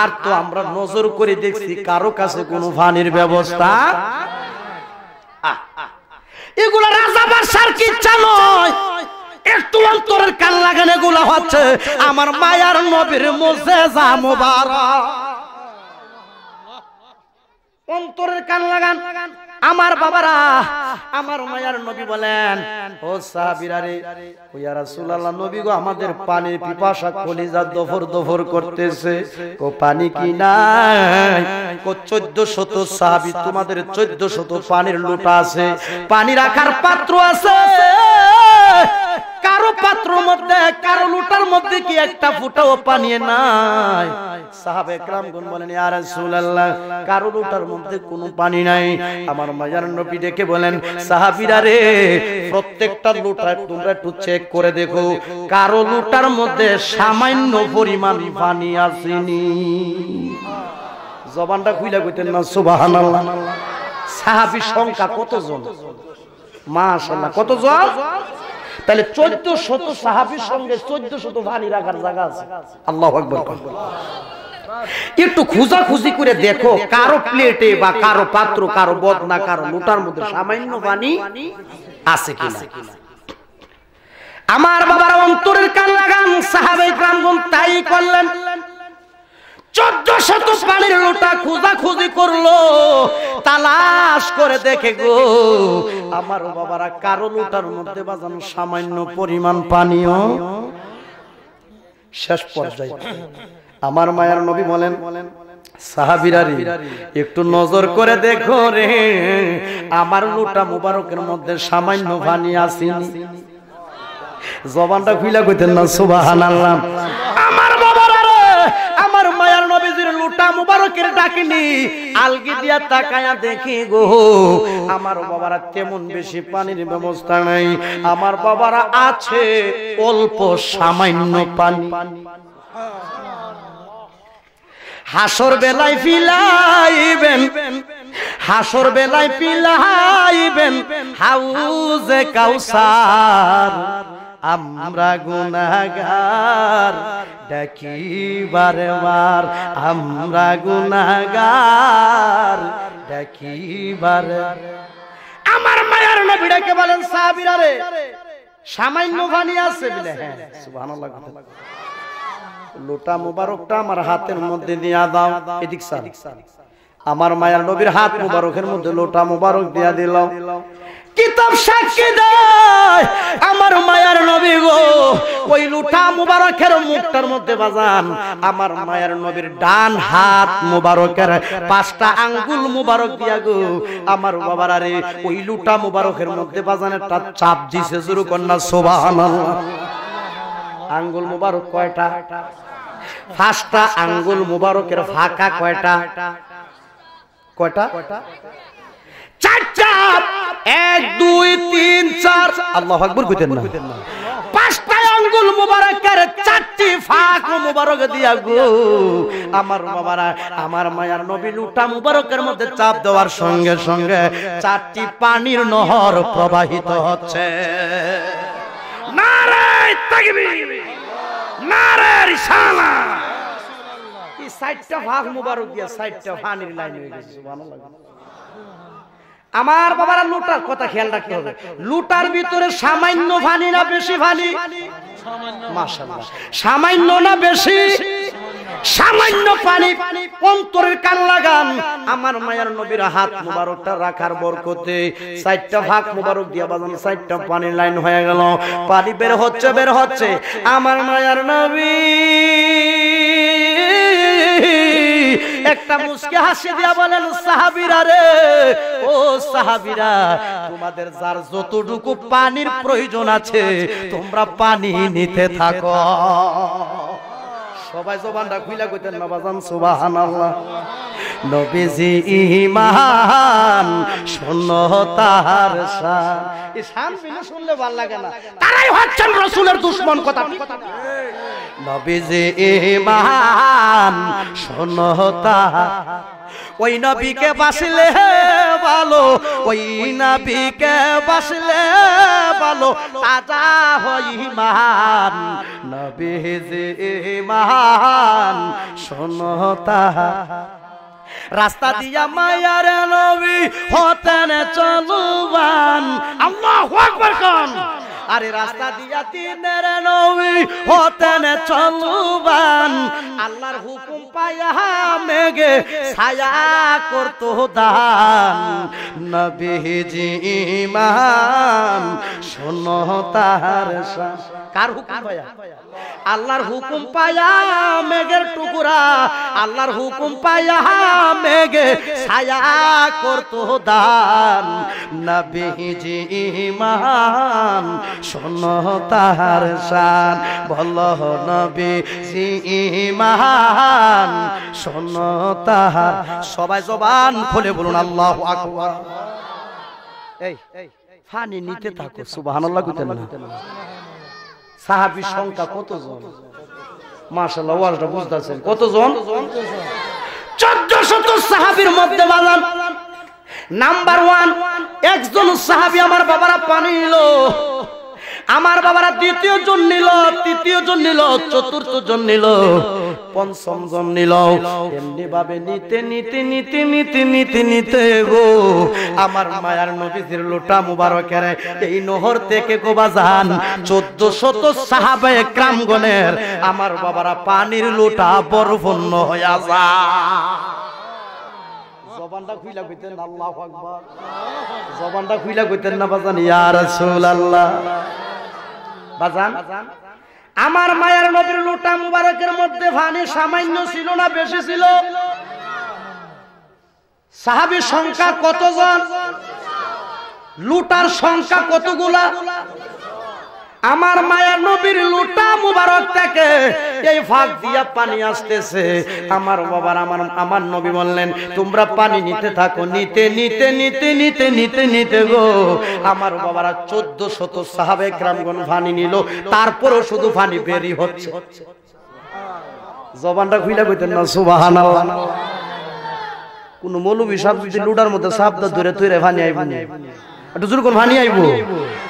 আর তো আমরা নজর করে দেখছি কারো কাছে কোনো ভানি পানির ব্যবস্থা এগুলা রাজা সার কি নয় একটু অন্তরের কান লাগান এগুলা হচ্ছে আমার মায়ার নবীর মোজেজা মোবারক অন্তরের কান লাগান লাগান আমার বাবারা আমার মায়ার নবী বলেন ও সাহাবিরারে ও ইয়া রাসূলুল্লাহ নবী গো আমাদের পানির পিপাসা কলিজা দফর দফর করতেছে কো পানি কি নাই কো 1400 সাহাবী তোমাদের 1400 পানির লোটা আছে পানি রাখার পাত্র আছে পাত্র মধ্যে কারো লুটার মধ্যে কি একটা ফুটাও পানি নাই সাহাবে একরামগণ বলেন আর সুলাল্লাহ কারো লুটার মধ্যে কোনো পানি নাই আমার মাজার নবী ডেকে বলেন সাহাবিরা রে প্রত্যেকটা লুটার তোমরা একটু চেক করে দেখো কারো লুটার মধ্যে সামান্য পরিমাণ পানি আসেনি জবানটা খুইলা কইতেন না সুবহানাল্লাহ সাহাবি সংখ্যা কতজন মাশাআল্লাহ কতজন তাহলে চোদ্দ শত সাহাবির সঙ্গে চোদ্দ শত ভানি রাখার জায়গা আছে আল্লাহ একটু খুঁজা খুঁজি করে দেখো কারো প্লেটে বা কারো পাত্র কারো বদনা কারো লোটার মধ্যে সামান্য পানি আছে কিনা আমার বাবার অন্তরের কান লাগান সাহাবে গ্রামগণ তাই করলেন চোদ্দ শত পানির লোটা খোঁজা খুঁজি করলো তালাশ করে দেখে গো আমার বাবারা কারো লোটার মধ্যে বাজানো সামান্য পরিমাণ পানীয় শেষ পর্যায়ে আমার মায়ের নবী বলেন সাহাবিরারি একটু নজর করে দেখো রে আমার লোটা মুবারকের মধ্যে সামান্য পানি আসিনি জবানটা খুইলা কইতেন না আল্লাহ মুবারকের ডাকিনি আলগি দিয়া তাকায়া দেখি গো আমার বাবারা তেমন বেশি পানির ব্যবস্থা নাই আমার বাবারা আছে অল্প সামান্য পানি হাসর বেলায় পিলাইবেন হাসর বেলায় পিলাইবেন হাউজে কাউসার আমরা গুনাগার ডাকি বার আমরা গুনাগার ডাকি বারে আমার মায়ের নবীটাকে বলেন সাহাবিরা রে সামান্য ভানি আছে বলে হ্যাঁ সুবহানাল্লাহ লোটা মোবারকটা আমার হাতের মধ্যে দিয়া দাও এদিক স্যার আমার মায়ের নবীর হাত মোবারকের মধ্যে লোটা মোবারক দিয়া দিলাম কিতাব সাক্ষী দেয় আমার মায়ার নবী গো ওই লুটা মুবারকের মুখটার মধ্যে বাজান আমার মায়ের নবীর ডান হাত মুবারকের পাঁচটা আঙ্গুল মুবারক দিয়া গো আমার বাবার আরে ওই লুটা মুবারকের মধ্যে বাজান তার চাপ দিছে শুরু কন্যা সুবহানাল্লাহ আঙ্গুল মুবারক কয়টা পাঁচটা আঙ্গুল মুবারকের ফাঁকা কয়টা কয়টা চার চারটা এক দুই তিন চার আল্লাহ আকবর কইতেন না পাঁচটায় আঙ্গুল মোবারকের চারটি ফাঁক মুবারক দিয়া গো আমার বাবারা আমার মায়ার নবী লুটা মুবারকের মধ্যে চাপ দেওয়ার সঙ্গে সঙ্গে চারটি পানির নহর প্রবাহিত হচ্ছে নারায় তাকবীর নারায় রিসালা এই সাইডটা ভাগ মোবারক দিয়া সাইডটা পানির লাইন হয়ে গেছে সুবহানাল্লাহ আমার বাবারা লুটার কথা খেয়াল রাখতে হবে লুটার ভিতরে সামান্য ভানি না বেশি ভানি সামান্য না বেশি সামান্য পানি অন্তরের কান লাগান আমার মায়ের নবীর হাত মুবারকটা রাখার বরকতে চারটা ভাগ মুবারক দিয়া বাজান চারটা পানি লাইন হয়ে গেল পানি বের হচ্ছে বের হচ্ছে আমার মায়ের নবী একটা মুসকে হাসি দিয়া বলেন সাহাবিরা রে ও সাহাবিরা তোমাদের যার যতটুকু পানির প্রয়োজন আছে তোমরা পানি নিতে থাকো সবাই জবানটা খুইলা কইতেন না সুবহানাল্লাহ নবীজি তাহার শান এই শান শুনলে ভাল লাগে না তারাই হচ্ছেন রসুলের দুশ্মন কথা ঠিক নবীজি ইমান শোনতা ওই নবীকে বাসলে ভালো ওই নবীকে বাসলে ভালো তাজা হই মান নবীজি ইমান শোনতা রাস্তা দিয়া মায়ার নবী হতেন চলবান আল্লাহু আকবার খান আরে রাস্তা দিয়া তিনের নবী হতেন চলুবান আল্লাহর হুকুম পায়া মেঘে ছায়া করত দান নবীজি ইমান শোনো তাহার কার হুকুম পায়া আল্লাহর হুকুম পায়া মেঘের টুকুরা আল্লাহর হুকুম পায়া মেঘে ছায়া করতো দান নবীজি ইমান শোনো তাহার শান বল নবীজি ইমান শোনো তাহার সবাই জবান খুলে বলুন আল্লাহ আকবার এই ফানি নিতে থাকো সুবহানাল্লাহ কইতে না সাহাবির সংখ্যা কতজন মার্শাল্লাহ ওয়াজটা বুঝতেছেন কতজন চোদ্দ শত সাহাবির মধ্যে বাজান নাম্বার ওয়ান একজন সাহাবি আমার বাবারা পানি নিল আমার বাবারা দ্বিতীয় জন নিল তৃতীয় জন নিল চতুর্থ জন নিল পঞ্চম জন নিল এমনি ভাবে নিতে নিতে নিতে নিতে নিতে নিতে গো আমার মায়ার নবীজির লোটা মুবারকের এই নহর থেকে গোবা যান চোদ্দ শত সাহাবে ক্রামগণের আমার বাবারা পানির লোটা বরফন্ন হইয়া যা জবানটা খুইলা কইতেন আল্লাহু আকবার জবানটা খুইলা কইতেন না বাজান ইয়া রাসূলুল্লাহ বাজান আমার মায়ের নবীর লোটা মুবারকের মধ্যে ভানি সামান্য ছিল না বেশি ছিল সাহাবির সংখ্যা কতজন লুটার সংখ্যা কতগুলা আমার মায়া নবীর লোটা মুবারক থেকে এই ফাঁক দিয়া পানি আসতেছে আমার বাবার আমার আমার নবী বললেন তোমরা পানি নিতে থাকো নিতে নিতে নিতে নিতে নিতে নিতে গো আমার বাবারা চোদ্দ শত সাহাবে গ্রামগণ ফানি নিল তারপরও শুধু ফানি বেরি হচ্ছে জবানটা খুইলা কইতেন না সুবাহান কোন মৌলবী সাপ যদি লুডার মধ্যে সাবদা ধরে তুই রে ফানি আইব একটু জোর ভানি আইব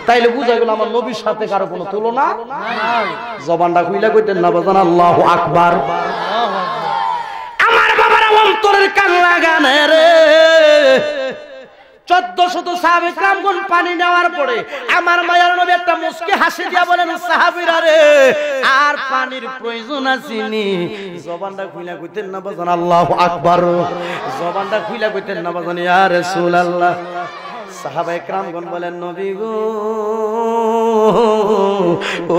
তাইলে বুঝা গেল আমার নবীর সাথে কারো কোনো তুলনা জবানটা খুইলা কইতেন না বাজান আল্লাহ আকবার আমার বাবার অন্তরের কাংলা গানে রে চোদ্দ শত সাহাবিকরামগণ পানি নেওয়ার পরে আমার মায়ার নবী একটা মুসকে হাসি দিয়া বলেন সাহাবিরা রে আর পানির প্রয়োজন আসেনি জবানটা খুইলা কইতেন না বাজান আল্লাহ আকবার জবানটা খুইলা কইতেন না বাজান ইয়া রাসূলুল্লাহ সাহাবা একরামগণ বলেন নবী গো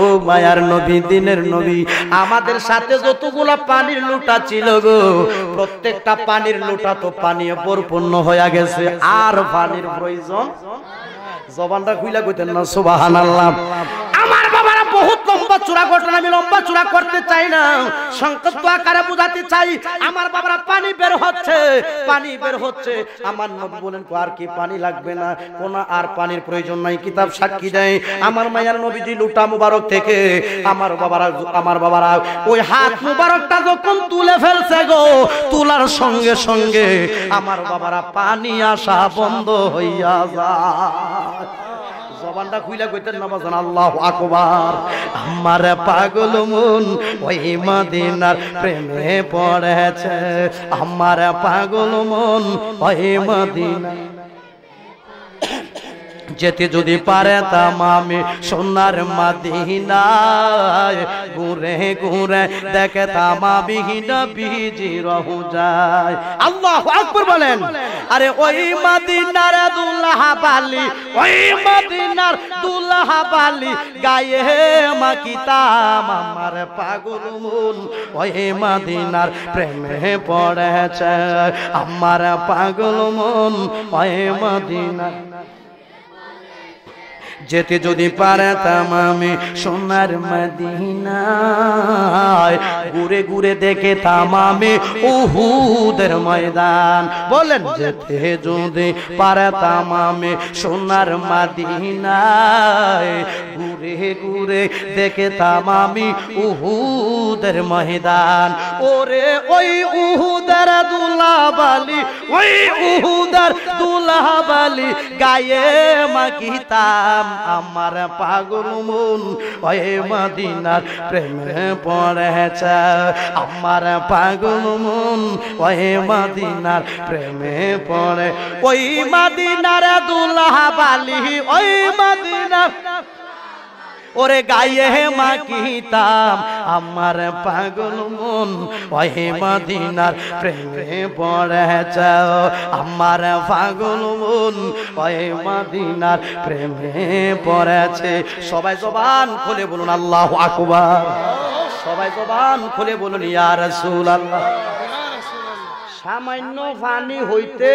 ও মায়ার নবী দিনের নবী আমাদের সাথে যতগুলা পানির লুটা ছিল গো প্রত্যেকটা পানির লুটা তো পানিয়ে পরিপূর্ণ হয়ে গেছে আর পানির প্রয়োজন জবানটা খুইলা কইতেন না সুবাহান আল্লাহ লম্বা চূড়া ঘটনা আমি লম্বা চূড়া করতে চাই না সংক্ষিপ্ত আকারে বোঝাতে চাই আমার বাবারা পানি বের হচ্ছে পানি বের হচ্ছে আমার নবী বলেন আর কি পানি লাগবে না কোন আর পানির প্রয়োজন নাই কিতাব সাক্ষী দেয় আমার মায়ের নবীজি লুটা মুবারক থেকে আমার বাবারা আমার বাবারা ওই হাত মুবারকটা যখন তুলে ফেলছে গো তোলার সঙ্গে সঙ্গে আমার বাবারা পানি আসা বন্ধ হইয়া যায় জবানটা খুইলা কইতেন না বাজান আল্লাহ আকবার আমার পাগল মন ওই মদিনার প্রেমে পড়েছে আমার পাগল মন ওই মদিনা যেতে যদি পারতাম আমি সোনার মাদিনায় ঘুরে ঘুরে দেখতাম আমি বিজি রহু যায় আল্লাহ আকবর বলেন আরে ওই মাদিনার দুলাহা বালি ওই মাদিনার দুলাহা বালি গায়ে মা কিতা আমার পাগল মন ওই মাদিনার প্রেমে পড়েছে আমার পাগল মন ওই মাদিনার যেতে যদি পারতাম আমি সোনার মদিনায় ঘুরে ঘুরে দেখে আমি উহুদের ময়দান বলেন যেতে যদি পারতাম আমি সোনার মদিনায় ঘুরে ঘুরে দেখে আমি উহুদের ময়দান ওরে ওই উহুদের দুলাবালি ওই উহুদের দুলাবালি গায়ে মাগিতাম আমার পাগল মন ওয়ে মদিনার প্রেমে পড়েছে আমার পাগল মন ওয়ে মদিনার প্রেমে পড়ে ওই মদিনার দুলাহা বালি ওই মদিনার ওরে গায়ে মাখিতাম আমার পাগল মন ওহে মদিনার প্রেমে পড়েছ আমার পাগল মন ওহে মদিনার প্রেমে পড়েছে সবাই জবান খুলে বলুন আল্লাহ আকবার সবাই জবান খুলে বলুন ইয়া রাসূল আল্লাহ সামান্য পানি হইতে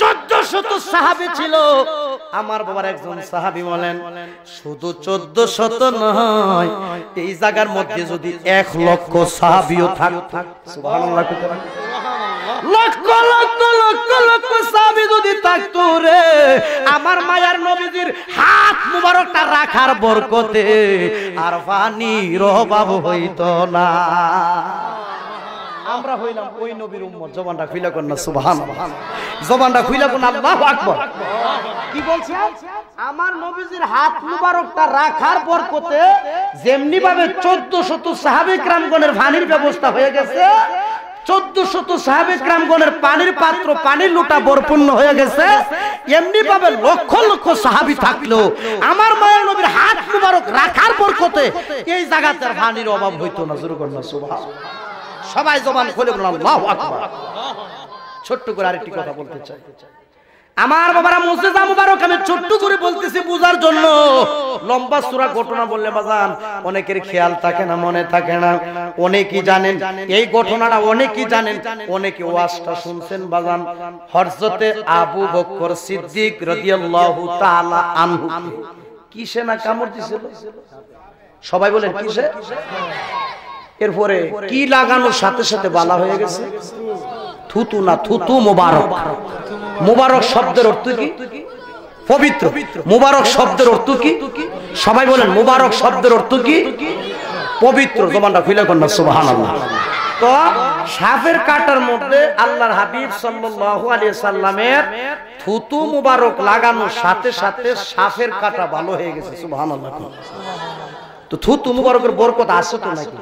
চোদ্দ শত ছিল আমার একজন সাহাবি বলেন শুধু চোদ্দ শত নয় এই জায়গার মধ্যে যদি এক লক্ষ সাহাবিও লক্ষ লক্ষ লক্ষ লক্ষ যদি থাকতো রে আমার মায়ার নবীজির হাত মুবারকটা রাখার বরকতে আর পানির অভাব হইত না আমরা হইলাম ওই নবীর উম্মত জবানটা খুইলা না সুবহান জবানটা খুইলা আল্লাহু আকবার কি বলছে আমার নবীজির হাত মুবারকটা রাখার যেমনি ভাবে 1400 کرامগণের পানির ব্যবস্থা হয়ে গেছে পানির পাত্র পানির লোটা বরপূর্ণ হয়ে গেছে এমনি ভাবে লক্ষ লক্ষ সাহাবি থাকলো আমার মায়ের নবীর হাত মুবারক রাখার বরকতে এই জায়গাতে পানির অভাব হইতো না সুবহান সবাই জবান খুলে বললাম আল্লাহু আকবার ছোট্ট করে আরেকটি কথা বলতে চাই আমার বাবারা মুসেজা মুবারক আমি ছোট্ট করে বলতেছি বুজার জন্য লম্বা সুরা ঘটনা বললে বাজান অনেকের খেয়াল থাকে না মনে থাকে না অনেকেই জানেন এই ঘটনাটা অনেকেই জানেন অনেকে ওয়াজটা শুনছেন বাজান হযরতে আবু বকর সিদ্দিক রাদিয়াল্লাহু তাআলা আনহু কিসে না কামড় দিছিল সবাই বলেন কিসে এরপরে কি লাগানোর সাথে সাথে বালা হয়ে গেছে থুতু না থুতু মোবারক মোবারক শব্দের অর্থ কি পবিত্র মুবারক শব্দের অর্থ কি সবাই বলেন মুবারক শব্দের অর্থ কি পবিত্র তোমারটা ফিলে কন্যা সুবাহান তো সাপের কাটার মধ্যে আল্লাহর হাবিব সাল্লাল্লাহু আলাইহি সাল্লামের থুতু মুবারক লাগানোর সাথে সাথে সাপের কাটা ভালো হয়ে গেছে সুবহানাল্লাহ তো থুতু মুবারকের বরকত আছে তো নাকি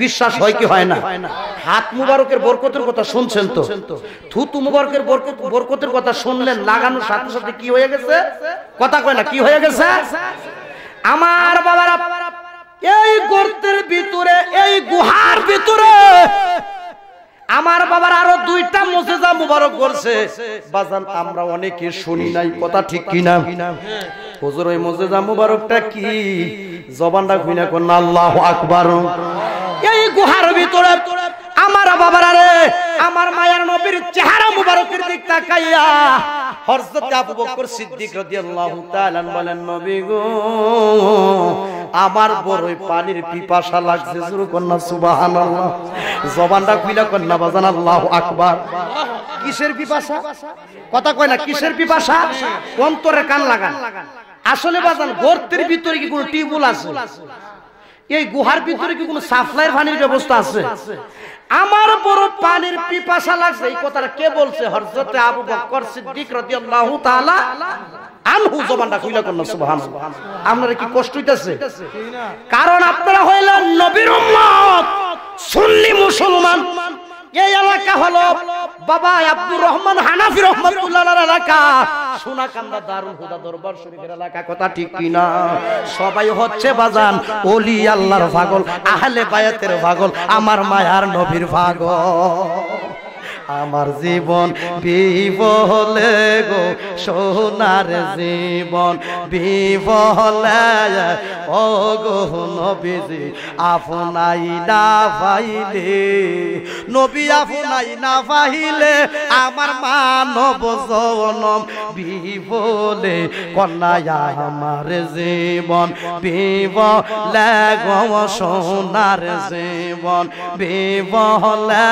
বিশ্বাস হয় কি হয় না হাত মুবারকের বরকতের কথা শুনছেন তো থুতু মুবারকের বরকতের কথা শুনলেন লাগানোর সাথে সাথে কি হয়ে গেছে কথা কয় না কি হয়ে গেছে আমার বাবারা এই গর্তের ভিতরে এই গুহার ভিতরে আমার বাবার আরো দুইটা মোজেজা মুবারক করছে বাজান আমরা অনেকে শুনি নাই কথা ঠিক কি না হুজুর ওই মোজেজা মুবারকটা কি জবানটা খুইনা কোন আল্লাহু আকবার এই গুহার ভিতরে আমার বাবার আরে আমার মায়ের নবীর চেহারা মুবারকের দিক তাকাইয়া হযরত আবু বকর সিদ্দিক রাদিয়াল্লাহু তাআলা বলেন নবী গো আমার বড়ই পানির পিপাসা লাগছে শুরু কন্যা সুবহানাল্লাহ জবানটা খুইলা কন্যা বাজান আল্লাহু আকবার কিসের পিপাসা কথা কয় না কিসের পিপাসা অন্তরে কান লাগান আসলে বাজান গর্তের ভিতরে কি কোনো টিউবওয়েল আছে এই গুহার ভিতরে কি কোনো সাপ্লাইয়ের পানির ব্যবস্থা আছে আমার বড় পানির পিপাসা লাগছে এই কথাটা কে বলছে হযরতে আবু বকর সিদ্দিক রাদিয়াল্লাহু তাআলা আনহু জবানটা কইলা করলেন সুবহানাল্লাহ আপনারা কি কষ্ট হইতাছে কারণ আপনারা হইলেন নবীর উম্মত সুন্নি মুসলমান এই এলাকা হলো বাবা আব্দুর রহমান হানাফি রহমতুল্লাহ এলাকা সোনাকান্দা দারুল হুদা দরবার শরীফের এলাকা কথা ঠিক কিনা সবাই হচ্ছে বাজান ওলি আল্লাহর ভাগল আহলে বায়াতের ভাগল আমার মায়ার নবীর পাগল আমার জীবন বিবলে গো সোনার জীবন বিবলে ও গো নবীজি আপনাই না পাইলে নবী আপনাই না পাইলে আমার মানব জনম বিবলে কন্যায়া আমার জীবন বিবলে গো সোনার জীবন বিবলে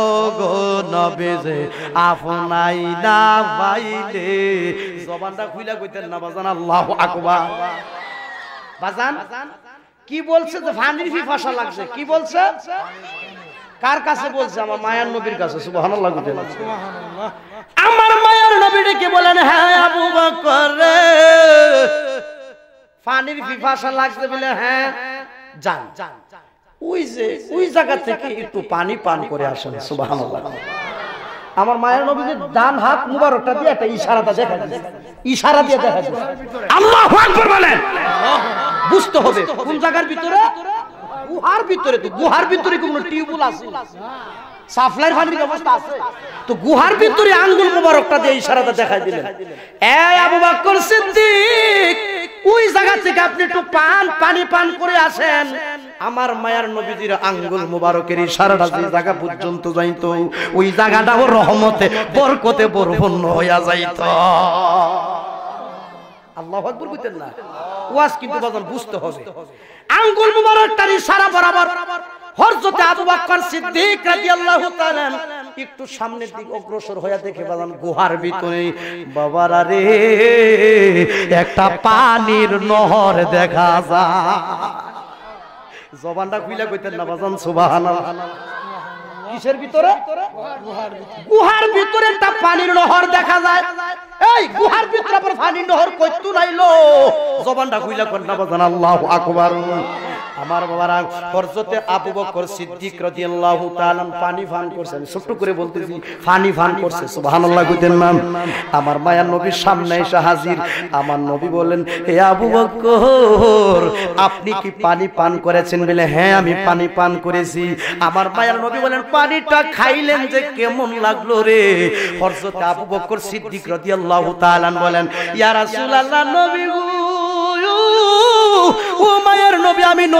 ও গো নবেজে আপনাই না জবানটা খুইলা কইতেন না বাজান আকবার বাজান কি বলছে যে ফানির লাগছে কি বলছে কার কাছে বলছে আমার মায়ার নবীর কাছে সুবহানাল্লাহ কইতে আমার নবী ডেকে বলেন হ্যাঁ আবু বকর রে ফি পিপাসা লাগছে বলে হ্যাঁ জান জান ওই যে ওই জায়গা থেকে একটু পানি পান করে আসেন সুবাহ আমার মায়ের নবীদের ডান হাত মুবারকটা দিয়ে একটা ইশারাটা দেখা যায় ইশারা দিয়ে দেখা যায় আল্লাহ আকবার বলেন বুঝতে হবে কোন জায়গার ভিতরে গুহার ভিতরে তো গুহার ভিতরে কোনো টিউবুল আছে সাপ্লাইয়ের পানির ব্যবস্থা আছে তো গুহার ভিতরে আঙ্গুল মুবারকটা দিয়ে ইশারাটা দেখা দিলেন এ আবু বকর সিদ্দিক ওই জায়গা থেকে আপনি একটু পান পানি পান করে আসেন আমার মায়ার নবীজির আঙ্গুল মুবারকের ইশারাটা যে জায়গা পর্যন্ত যাইত ওই জায়গাটাও রহমতে বরকতে বরপূর্ণ হইয়া যাইত আল্লাহ বুঝতে হবে আঙ্গুল একটু সামনের দিক অগ্রসর হইয়া দেখে পেলাম গুহার ভিতরে বাবার রে একটা পানির নহর দেখা যা জবানটা খুইলা কইতেন না বাজান সুবহানাল্লাহ কিসের ভিতরে গুহার ভিতরে একটা পানির নহর দেখা যায় এই গুহার ভিতরে আবার পানির নহর কইতু নাইলো জবানটা খুইলা কন্না বাজান আল্লাহু আকবার আমার বাবারা হরজতে আবু বকর সিদ্দিক রাদিয়াল্লাহু তাআলা পানি পান করছেন ছোট করে বলতেছি পানি পান করছে সুবহানাল্লাহ কইতেন নাম আমার মায়া নবীর সামনে এসে হাজির আমার নবী বলেন হে আবু বকর আপনি কি পানি পান করেছেন বলে হ্যাঁ আমি পানি পান করেছি আমার মায়ার নবী বলেন পানিটা খাইলেন যে কেমন লাগলো রে হরজতে আবু বকর সিদ্দিক রাদিয়াল্লাহু তাআলা বলেন ইয়া রাসূলুল্লাহ নবী ও মায়ের নবী আমি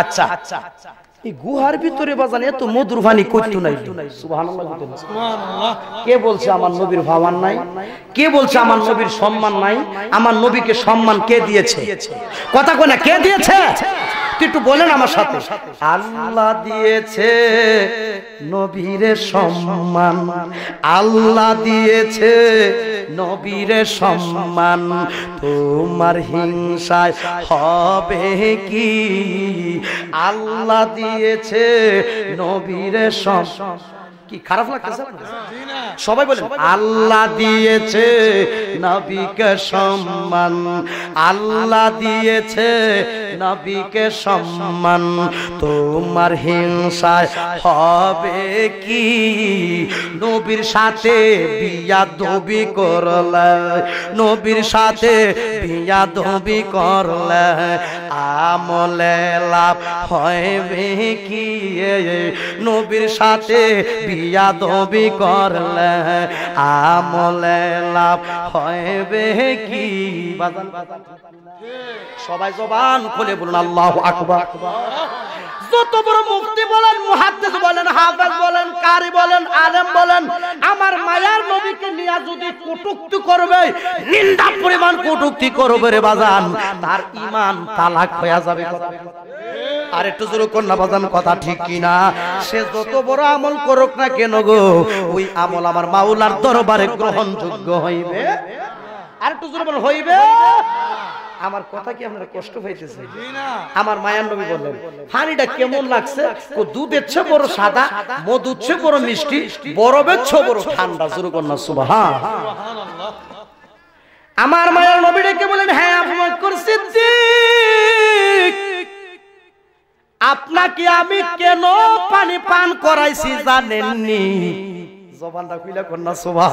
আচ্ছা এই গুহার ভিতরে বাজান এত মধুর ভানি করতো নাই কে বলছে আমার নবীর ভাবান নাই কে বলছে আমার নবীর সম্মান নাই আমার নবীকে সম্মান কে দিয়েছে কথা কোনা কে দিয়েছে তুই একটু বলেন আমার সাথে আল্লাহ দিয়েছে নবীরে সম্মান আল্লাহ দিয়েছে নবীরে সম্মান তোমার হিংসায় হবে কি আল্লাহ দিয়েছে নবীরে সম্মান কি খারাপ লাগতেছে সবাই বলে আল্লাহ দিয়েছে নবীকে সম্মান আল্লাহ দিয়েছে নবীকে সম্মান তোমার হিংসায় হবে কি নবীর সাথে বিয়া দবি করল নবীর সাথে বিয়া দবি করল আমলে লাভ হবে কি নবীর সাথে বিয়া ইয়াদবি করলে আমলে লাভ হইবে কি সবাই জবান খুলে বলুন আল্লাহ আকবার যত বড় মুক্তি বলেন মুহাদ্দিস বলেন হাফেজ বলেন কারি বলেন আলেম বলেন আমার মায়ার নবীকে নিয়ে যদি কটুক্তি করবে নিন্দা পরিমাণ কটুক্তি করবে রে বাজান তার ইমান তালাক হয়ে যাবে কথা আর একটু জোরে কন্যা বাজান কথা ঠিক কিনা সে যত বড় আমল করুক না কেন গো ওই আমল আমার মাওলার দরবারে গ্রহণযোগ্য হইবে আর একটু জোরে বল হইবে আমার কথা কি আপনারা কষ্ট হয়েছে আমার মায়ার নবী বললেন হানিটা কেমন লাগছে ও এর চেয়ে বড় সাদা মধুর চেয়ে বড় মিষ্টি বরফের চেয়ে বড় ঠান্ডা শুরু করলাম সুবাহা আমার মায়ার নবীটাকে বলেন হ্যাঁ আপনার করছি আপনাকে আমি কেন পানি পান করাইছি জানেননি জবানটা কইলা কন্যা সুবাহ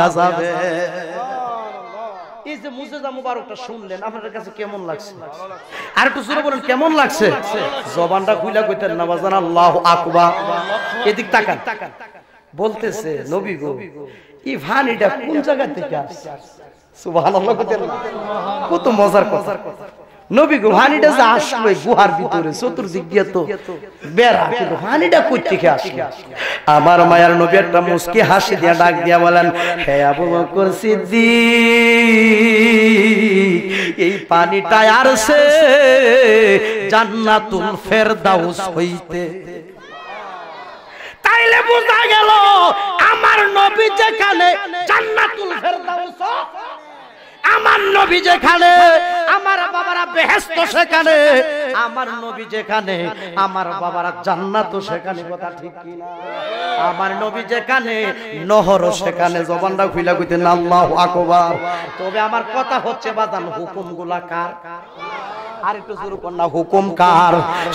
এই যে মুজেজা মুবারকটা শুনলেন কাছে কেমন লাগছে আর একটু জোরে বলেন কেমন লাগছে জবানটা খুইলা কইতেন না বাজান আল্লাহু আকবার এদিক তাকান বলতেছে নবী গো এই ভানিটা কোন জায়গা থেকে আসছে সুবহানাল্লাহ কইতেন না কত মজার কথা নবী গো যে আসলো গুহার ভিতরে চতুর্দিক দিয়ে তো বেড়া কিন্তু কই থেকে আসলো আমার মায়ের নবী একটা মুসকি হাসি দিয়া ডাক দিয়া বলেন হে আবু বকর সিদ্দিক এই পানিটা আরছে জান্নাতুল ফেরদাউস হইতে তাইলে বোঝা গেল আমার নবী যেখানে জান্নাতুল ফেরদাউস আমার নবী যেখানে আমার বাবারা বেহেস্ত সেখানে আমার নবী যেখানে আমার বাবারা জান্নাত সেখানে কথা ঠিক কিনা আমার নবী যেখানে নহর সেখানে জবানরা খুলে কইতে আল্লাহু আকবার তবে আমার কথা হচ্ছে বাদান হুকুমগুলা কার কার আর একটু শুরু কর না হুকুম কার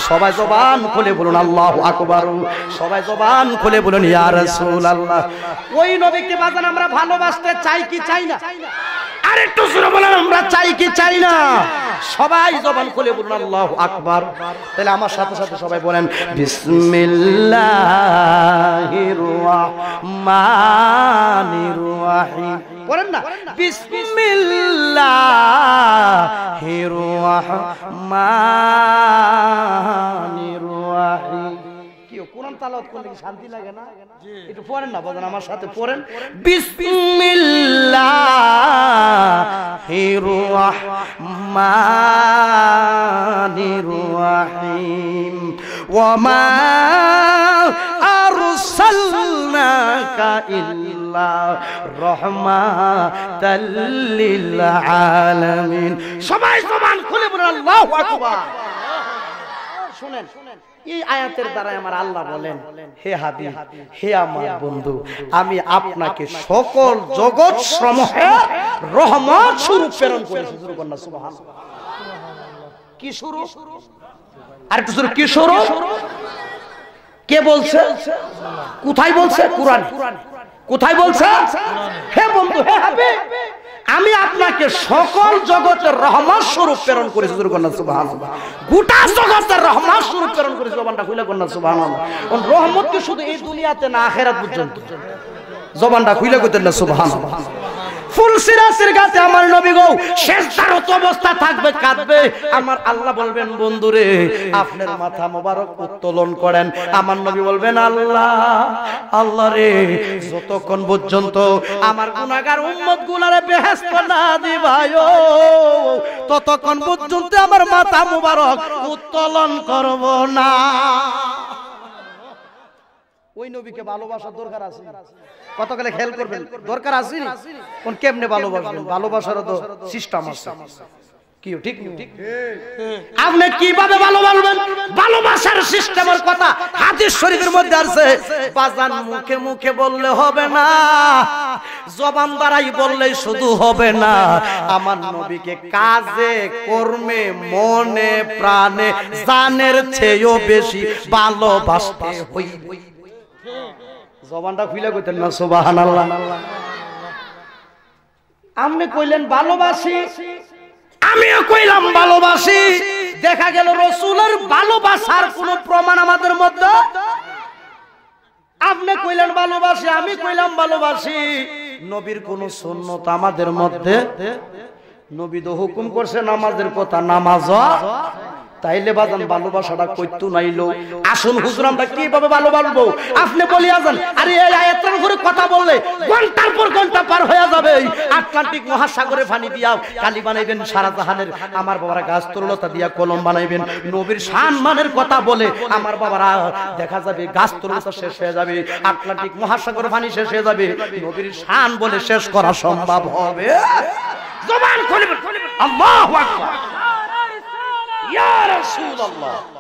সবাই জবান খুলে বলুন আল্লাহ আকবার সবাই জবান খুলে বলুন ইয়া রাসূল আল্লাহ ওই নবীকে বাজান আমরা ভালোবাসতে চাই কি চাই না আরে একটু সুরে বলেন আমরা চাই কি চাই না সবাই জবান খুলে বলুন আল্লাহ আকবার তাহলে আমার সাথে সাথে সবাই বলেন বিসমিল্লাহির রহমানির রহিম পড়েন না বিসমিল্লাহির রহমানির রহিম তালাওয়াত করলে কি শান্তি লাগে না একটু পড়েন না বলেন আমার সাথে পড়েন বিসমিল্লাহির রহমানির রহিম ওয়া মা আরসালনাকা ইল্লা রাহমাতাল লিল আলামিন সবাই জবান খুলে বলেন আল্লাহু আকবার এই আয়াতের দ্বারা আমার আল্লাহ বলেন হে হাবি হে আমার বন্ধু আমি আপনাকে সকল জগৎ স্বরূপ প্রেরণ করেছি শুরু কি শুরু আর শুরু কি শুরু কে বলছে কোথায় বলছে কোরআন কোথায় বলছে হে বন্ধু হে হাবি আমি আপনাকে সকল জগতের রহমত স্বরূপ প্রেরণ করেছি দুর্গন্না সুবাহান গোটা জগতের রহমত স্বরূপ প্রেরণ করেছি জবানটা খুলে কন্যা সুবাহান রহমত কি শুধু এই দুনিয়াতে না আখেরাত পর্যন্ত জবানটা খুলে করতেন না সুবাহান ফুলসিরাসের আমার আল্লাহ বলবেন মাথা মোবারক উত্তোলন করেন আমার নবী বলবেন আল্লাহ আল্লাহ রে যতক্ষণ পর্যন্ত আমার গুনাহগার উম্মত গুলারে বেহেস্ত না দিবায়ো ততক্ষণ পর্যন্ত আমার মাথা মোবারক উত্তোলন করব না ওই নবীকে ভালোবাসার দরকার আছে কতকালে খেয়াল করবেন দরকার আছে কোন কেমনে ভালোবাসবেন ভালোবাসার তো সিস্টেম আছে মুখে মুখে বললে হবে না জবান দ্বারাই বললেই শুধু হবে না আমার নবীকে কাজে কর্মে মনে প্রাণে জানের চেয়েও বেশি ভালোবাসতে হইবে জবানটা খুলে কইতেন না সোবাহান আপনি কইলেন ভালোবাসি আমিও কইলাম ভালোবাসি দেখা গেল রসুলের ভালোবাসার কোন প্রমাণ আমাদের মধ্যে আপনি কইলেন ভালোবাসি আমি কইলাম ভালোবাসি নবীর কোন সুন্নত আমাদের মধ্যে নবী তো হুকুম করছে নামাজের কথা নামাজ তাইলে বাজান ভালোবাসাটা কইতো নাইলো আসুন হুজুর আমরা কিভাবে ভালো বলবো আপনি বলি আজান আরে এই আয়াতের উপরে কথা বললে ঘন্টার পর ঘন্টা পার হয়ে যাবে আটলান্টিক মহাসাগরে পানি দিয়া কালি বানাইবেন সারা জাহানের আমার বাবারা গাছ তরলতা দিয়া কলম বানাইবেন নবীর সম্মানের কথা বলে আমার বাবারা দেখা যাবে গাছ তরলতা শেষ হয়ে যাবে আটলান্টিক মহাসাগর পানি শেষ হয়ে যাবে নবীর শান বলে শেষ করা সম্ভব হবে জবান খুলবেন আল্লাহু আকবার يا رسول الله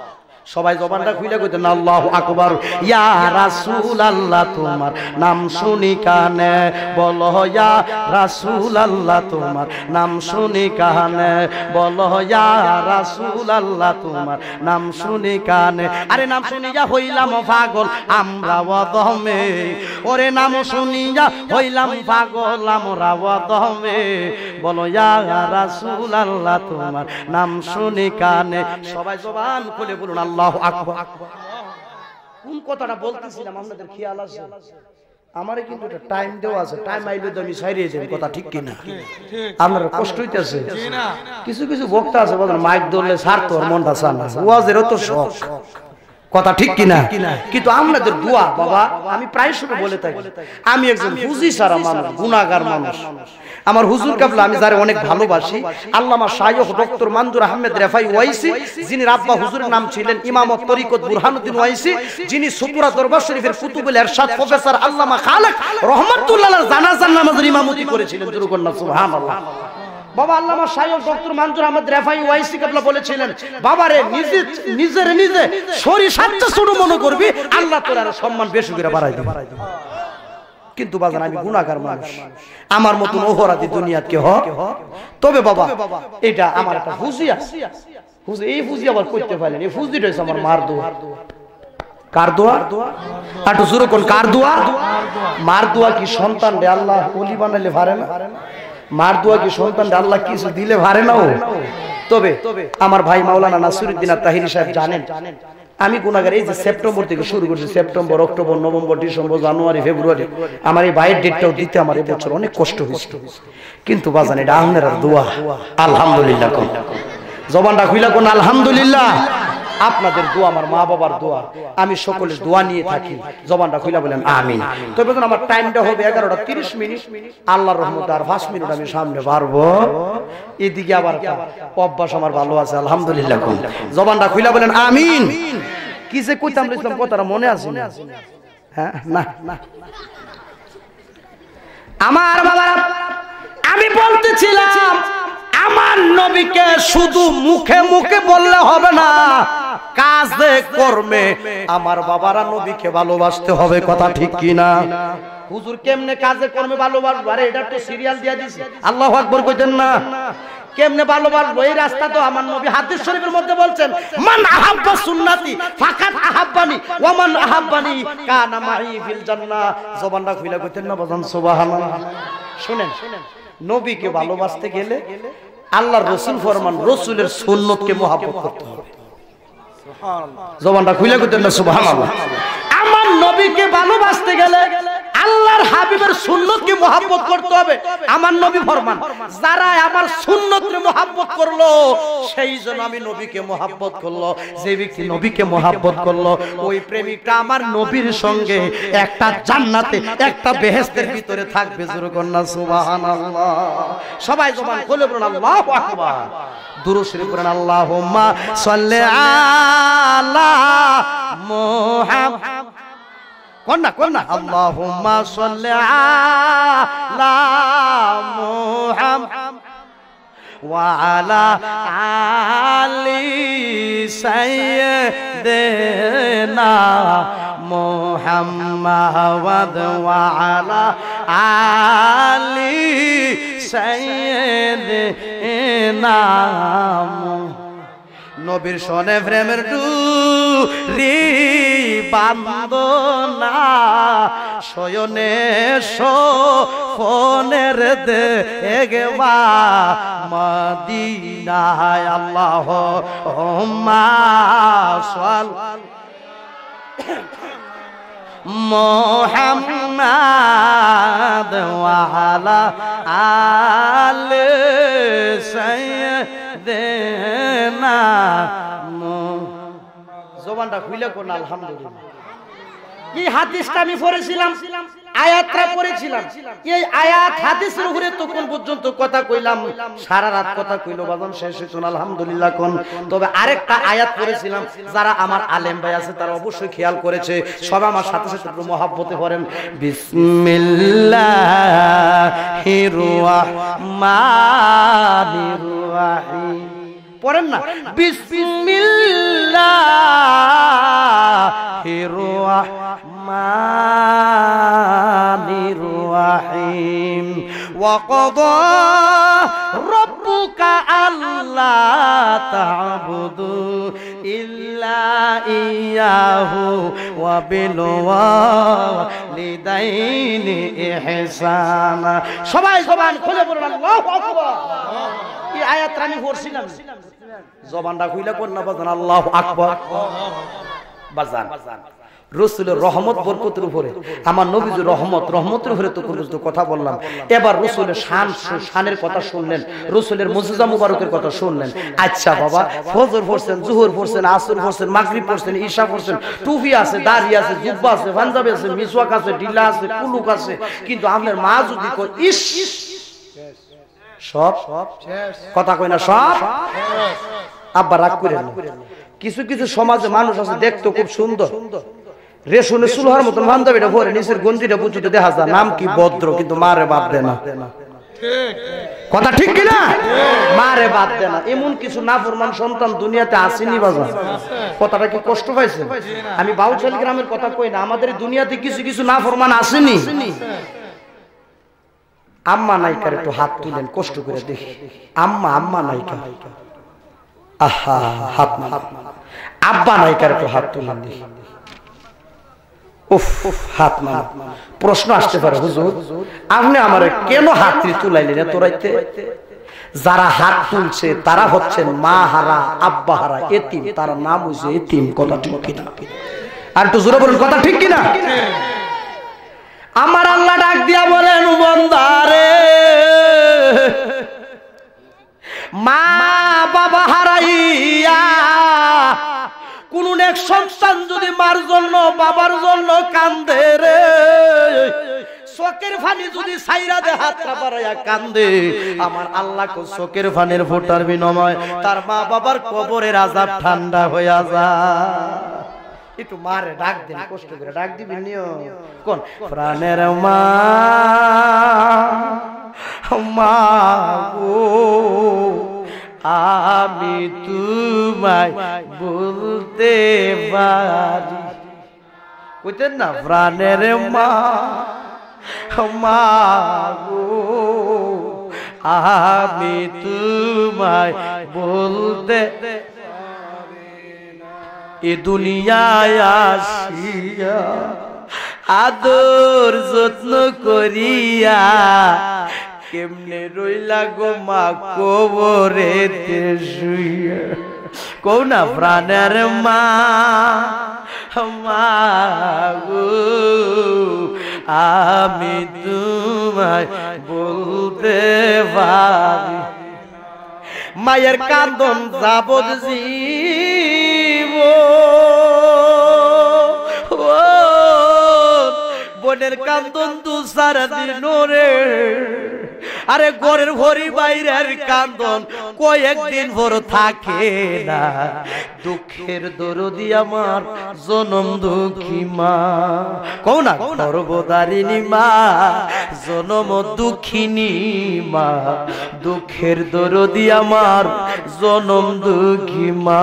সবাই জবানটা খুলে কইতেন আল্লাহ আকবর ইয়া রাসুল আল্লাহ তোমার নাম শুনি কানে বল ইয়া রাসুল আল্লাহ তোমার নাম শুনি কানে বল ইয়া রাসুল আল্লাহ তোমার নাম শুনি কানে আরে নাম শুনিয়া হইলাম পাগল আমরা ওদমে ওরে নাম শুনিয়া হইলাম পাগল আমরা ওদমে বল ইয়া রাসুল আল্লাহ তোমার নাম শুনি কানে সবাই জবান খুলে বলুন আল্লাহ আল্লাহ কোন কথাটা বলতেছিলাম আপনাদের খেয়াল আছে আমারে কিন্তু একটা টাইম দেওয়া আছে টাইম আইলে তো আমি সাইরিয়ে কথা ঠিক কিনা আমার কষ্ট হইতেছে কিছু কিছু বক্তা আছে বলেন মাইক ধরলে সার তোর মনটা সার ওয়াজেরও তো শখ কথা ঠিক কিনা কিন্তু আমাদের দোয়া বাবা আমি প্রায় শুধু বলে থাকি আমি একজন হুজি সারা মানুষ গুণাগার মানুষ আমার হুজুর কাবলা আমি যারা অনেক ভালোবাসি আল্লামা শাহ ডক্টর মানজুর আহমেদ রেফাই ওয়াইসি যিনি রাব্বা হুজুরের নাম ছিলেন ইমাম তরিকত বুরহানুদ্দিন ওয়াইসি যিনি সুপুরা দরবার শরীফের কুতুবুল এরশাদ প্রফেসর আল্লামা খালেক রহমতুল্লাহ জানাজান নামাজের ইমামতি করেছিলেন দুরুকন্যা সুবহানাল্লাহ বাবা আল্লামা সাহেব ডক্টর মানজুর আহমদ রেফাই ওয়াইসি কাবলা বলেছিলেন বাবা রে নিজে নিজের নিজে শরীর সাতটা ছোট মনে করবি আল্লাহ তোর আর সম্মান বেশি করে বাড়াই দিবে কিন্তু বাজান আমি গুণাগার মানুষ আমার মতন অহরাদি দুনিয়া কে হক তবে বাবা এটা আমার একটা হুজিয়া হুজি এই হুজি আবার করতে পারলেন এই হুজি হচ্ছে আমার মার দোয়া কার দোয়া একটু শুরু কোন কার দোয়া মার দোয়া কি সন্তান রে আল্লাহ অলি বানাইলে পারে না মার দোয়া কি সন্তান আল্লাহ কিছু দিলে ভারে নাও তবে আমার ভাই মাওলানা নাসিরুদ্দিন তাহির সাহেব জানেন আমি গুণাগার এই যে সেপ্টেম্বর থেকে শুরু করছি September October November December January February আমার এই বাইয়ের ডেটটাও দিতে আমার এবছর অনেক কষ্ট হয়েছিল কিন্তু বাজানে এটা আহমেরার দোয়া আলহামদুলিল্লাহ জবানটা খুইলা কোন আলহামদুলিল্লাহ আপনাদের দোয়া আমার মা বাবার দোয়া আমি সকলের দোয়া নিয়ে থাকি জবানটা খুলে বলেন আমিন তবে আমার টাইমটা হবে এগারোটা তিরিশ মিনিট আল্লাহ রহমত আর পাঁচ মিনিট আমি সামনে পারবো এদিকে আবার অভ্যাস আমার ভালো আছে আলহামদুলিল্লাহ জবানটা খুলে বলেন আমিন কি যে কইতাম ইসলাম কথাটা মনে আছে হ্যাঁ না আমার বাবারা আমি বলতেছিলাম আমার নবীকে শুধু মুখে মুখে বললে হবে না কাজে কর্মে আমার বাবারা নবীকে ভালোবাসতে হবে কথা ঠিক কি না হুজুর কেমনে কাজে কর্মে ভালোবাসবো আরে এটা তো সিরিয়াল দিয়ে দিছি আল্লাহ আকবর কইতেন না কেমনে ভালোবাসবো এই রাস্তা তো আমার নবী হাদিস শরীফের মধ্যে বলছেন মান আহাব্বা সুন্নাতি ফাকাত আহাব্বানি ওয়া মান আহাব্বানি কানা মাই ফিল জান্নাহ জবানটা খুইলা কইতেন না বলেন সুবহানাল্লাহ শুনেন নবীকে ভালোবাসতে গেলে আল্লাহর রসুল ফরমান রসুলের কে মহাপত করতে হবে জবানটা খুলে করতেন না আমার নবীকে ভালোবাসতে গেলে আল্লাহর হাবিবের সুন্নতকে মহাব্বত করতে হবে আমার নবী ফরমান যারা আমার সুন্নতকে মহাব্বত করলো সেই জন্য আমি নবীকে মহাব্বত করলো যে ব্যক্তি নবীকে মহাব্বত করলো ওই প্রেমিকটা আমার নবীর সঙ্গে একটা জান্নাতে একটা বেহেস্তের ভিতরে থাকবে জুরকন্যা সুবহানাল্লাহ সবাই জবান খুলে বলুন আল্লাহু আকবার দুরুদ শরীফ পড়েন আল্লাহুম্মা সাল্লি আলা মুহাম্মাদ قلنا قلنا اللهم صل على محمد وعلى علي سيدنا محمد وعلى علي سيدنا محمد নবীর সনে প্রেমের ডু রি বান্দনা শয়নে সোনের দে এগেবা মদিনায় আল্লাহ হোম্মা সাল মোহাম্মদ ওয়ালা আল সাইয়্যিদ দে না জবানটা খুইলে কোন আলহামদুলিল্লাহ এই হাদিসটা আমি পড়েছিলাম আয়াতটা পড়েছিলাম এই আয়াত হাদিসের উপরে তখন পর্যন্ত কথা কইলাম সারা রাত কথা কইলো বাদন শেষ হইতো আলহামদুলিল্লাহ কোন তবে আরেকটা আয়াত পড়েছিলাম যারা আমার আলেম ভাই আছে তারা অবশ্যই খেয়াল করেছে সব আমার সাথে সাথে একটু মহাব্বতে পড়েন বিসমিল্লাহির পড়েন না বিসমিল্লাহির রহমানির الرحمن الرحيم وقضى ربك ألا تعبدوا إلا إياه وبالوالدين إحسانا সবাই সবাই খুলে বলুন আল্লাহু আকবার এই আয়াতটা আমি পড়ছিলাম জবানটা খুইলা কোন না বাজান আল্লাহু আকবার বাজান রসুলের রহমত বরকতের উপরে আমার নবীজ রহমত রহমতের উপরে তো পর্যন্ত কথা বললাম এবার রসুলের শান শানের কথা শুনলেন রসুলের মজুজা মুবারকের কথা শুনলেন আচ্ছা বাবা ফজর পড়ছেন জুহর পড়ছেন আসর পড়ছেন মাগরি পড়ছেন ঈশা পড়ছেন টুপি আছে দাড়ি আছে জুব্বা আছে পাঞ্জাবি আছে মিসওয়াক আছে ডিলা আছে কুলুক আছে কিন্তু আপনার মা যদি ইস সব কথা কয় না সব আব্বা রাগ করে কিছু কিছু সমাজে মানুষ আছে দেখতো খুব সুন্দর রেশনে সুলহার মতন বান্ধবীটা ভরে নিচের গঞ্জিটা পুঁচিতে দেখা যায় নাম কি ভদ্র কিন্তু মারে বাদ দেয় না কথা ঠিক কিনা মারে বাদ দেয় না এমন কিছু না ফরমান সন্তান দুনিয়াতে আসেনি বাজার কথাটা কি কষ্ট পাইছে আমি বাউচাল গ্রামের কথা কই না আমাদের দুনিয়াতে কিছু কিছু না ফরমান আসেনি আম্মা নাইকার একটু হাত তুলেন কষ্ট করে দেখি আম্মা আম্মা নায়িকা আহা হাত হাত আব্বা নাইকার একটু হাত তুলেন দেখি প্রশ্ন আসতে পারে হুজুর আপনি আমার কেন হাত তুলাইলেন এত রাইতে যারা হাত তুলছে তারা হচ্ছেন মা হারা আব্বা হারা এতিম তার নাম হয়েছে এতিম কথা ঠিক কিনা আর একটু জোরে বলুন কথা ঠিক কিনা আমার আল্লাহ ডাক দিয়া বলেন বন্দারে মা বাবা হারাইয়া কোন এক সন্তান যদি মার জন্য বাবার জন্য কান্দে রে চোখের ফানি যদি সাইরা দে কান্দে তার মা বাবার কবরের আজাব ঠান্ডা হইয়া যায় একটু মারে ডাক দিন কষ্ট করে ডাক দিবি কোন প্রাণের মা মা আমি তোমায় বলতে পারি বুঝতেন না প্রাণের মা মা আমি তোমায় বলতে এ দুনিয়ায় আসিয়া আদর যত্ন করিয়া কেমনে রইলা গো মা কবরে কৌ না প্রাণের মা মা গো আমি তোমায় বলতে পারি মায়ের কাঁদন যাবত জীব বোনের কান্দন তো সারাদিন রে আরে ঘরের ভরি বাইরের কান্দন কয়েকদিন ভর থাকে না দুঃখের দরদি আমার জনম দুঃখী মা কৌ না সর্বদারিণী মা জনম দুঃখিনী মা দুঃখের দরদি আমার জনম দুঃখী মা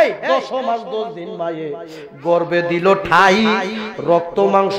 এই দশ মাস দশ দিন মায়ে গর্বে দিল ঠাই রক্ত মাংস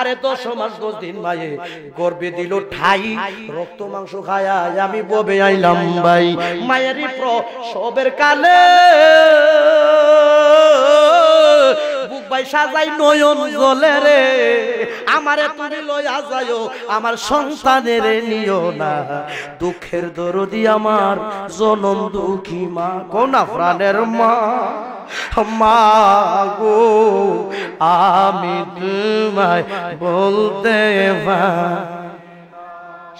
আরে দশ মাস দশ দিন ভাই গর্বে দিল ঠাই রক্ত মাংস খায় আমি ববে আইলাম ভাই মায়েরই প্র সবের কালে বুক ভাই সাজাই নয়ন জলে রে আমারে তুমি লয়া যায়ও আমার সন্তানের নিও না দুঃখের দরদি আমার জনম দুঃখী মা কোনা প্রাণের মা মা গো আমি তোমায় বলতে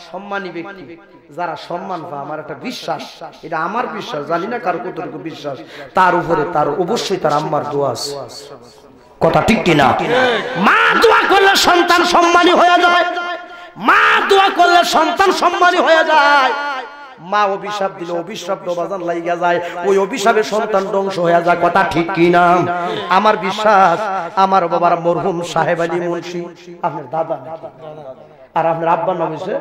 সম্মানী ব্যক্তি যারা সম্মান পায় আমার একটা বিশ্বাস এটা আমার বিশ্বাস জানি না কার কতটুকু বিশ্বাস তার উপরে তার অবশ্যই তার আম্মার দোয়াস কথা ঠিক কিনা মা দোয়া করলে সন্তান সম্মানী হয়ে যায় মা দোয়া করলে সন্তান সম্মানী হয়ে যায় মা অভিশাপ দিলে অভিশাপ বাজান লাইগা যায় ওই অভিশাপে সন্তান ধ্বংস হয়ে যায় কথা ঠিক কি না আমার বিশ্বাস আমার বাবার মরহুম সাহেব আলী মুন্সি আপনার দাদা আর আপনার আব্বার নাম হয়েছে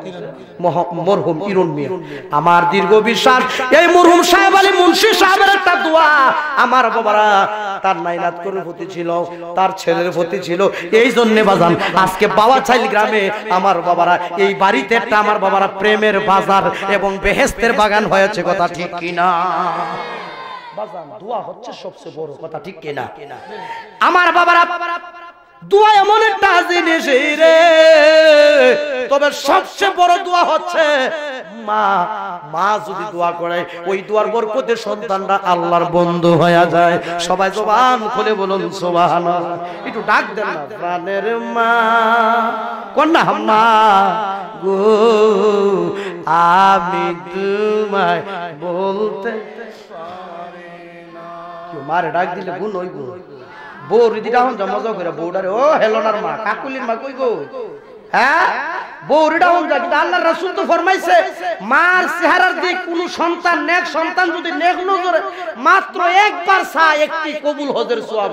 মরহুম ইরুন মিয়া আমার দীর্ঘ বিশ্বাস এই মরহুম সাহেব আলী মুন্সি সাহেবের একটা দোয়া আমার বাবারা তার নাইনাত করে প্রতি ছিল তার ছেলের প্রতি ছিল এই জন্য বাজান আজকে বাবা চাইল গ্রামে আমার বাবারা এই বাড়িতে একটা আমার বাবারা প্রেমের বাজার এবং বেহেস্তের বাগান হয়েছে কথা ঠিক কিনা বাজান দোয়া হচ্ছে সবচেয়ে বড় কথা ঠিক কিনা আমার বাবারা দোয়া এমন একটা জিনিস রে তবে সবচেয়ে বড় দোয়া হচ্ছে মা মা যদি দোয়া করে ওই দোয়ার বরকতে সন্তানরা আল্লাহর বন্ধু হয়ে যায় সবাই জবান খুলে বলুন সোবাহানা একটু ডাক দেন না প্রাণের মা কন্যা মা গো আমি তোমায় বলতে মারে ডাক দিলে গুণ ওই গুণ হ্যাঁ? সন্তান নেক সন্তান যদি মাত্র একবার একটি কবুল হজের সওয়াব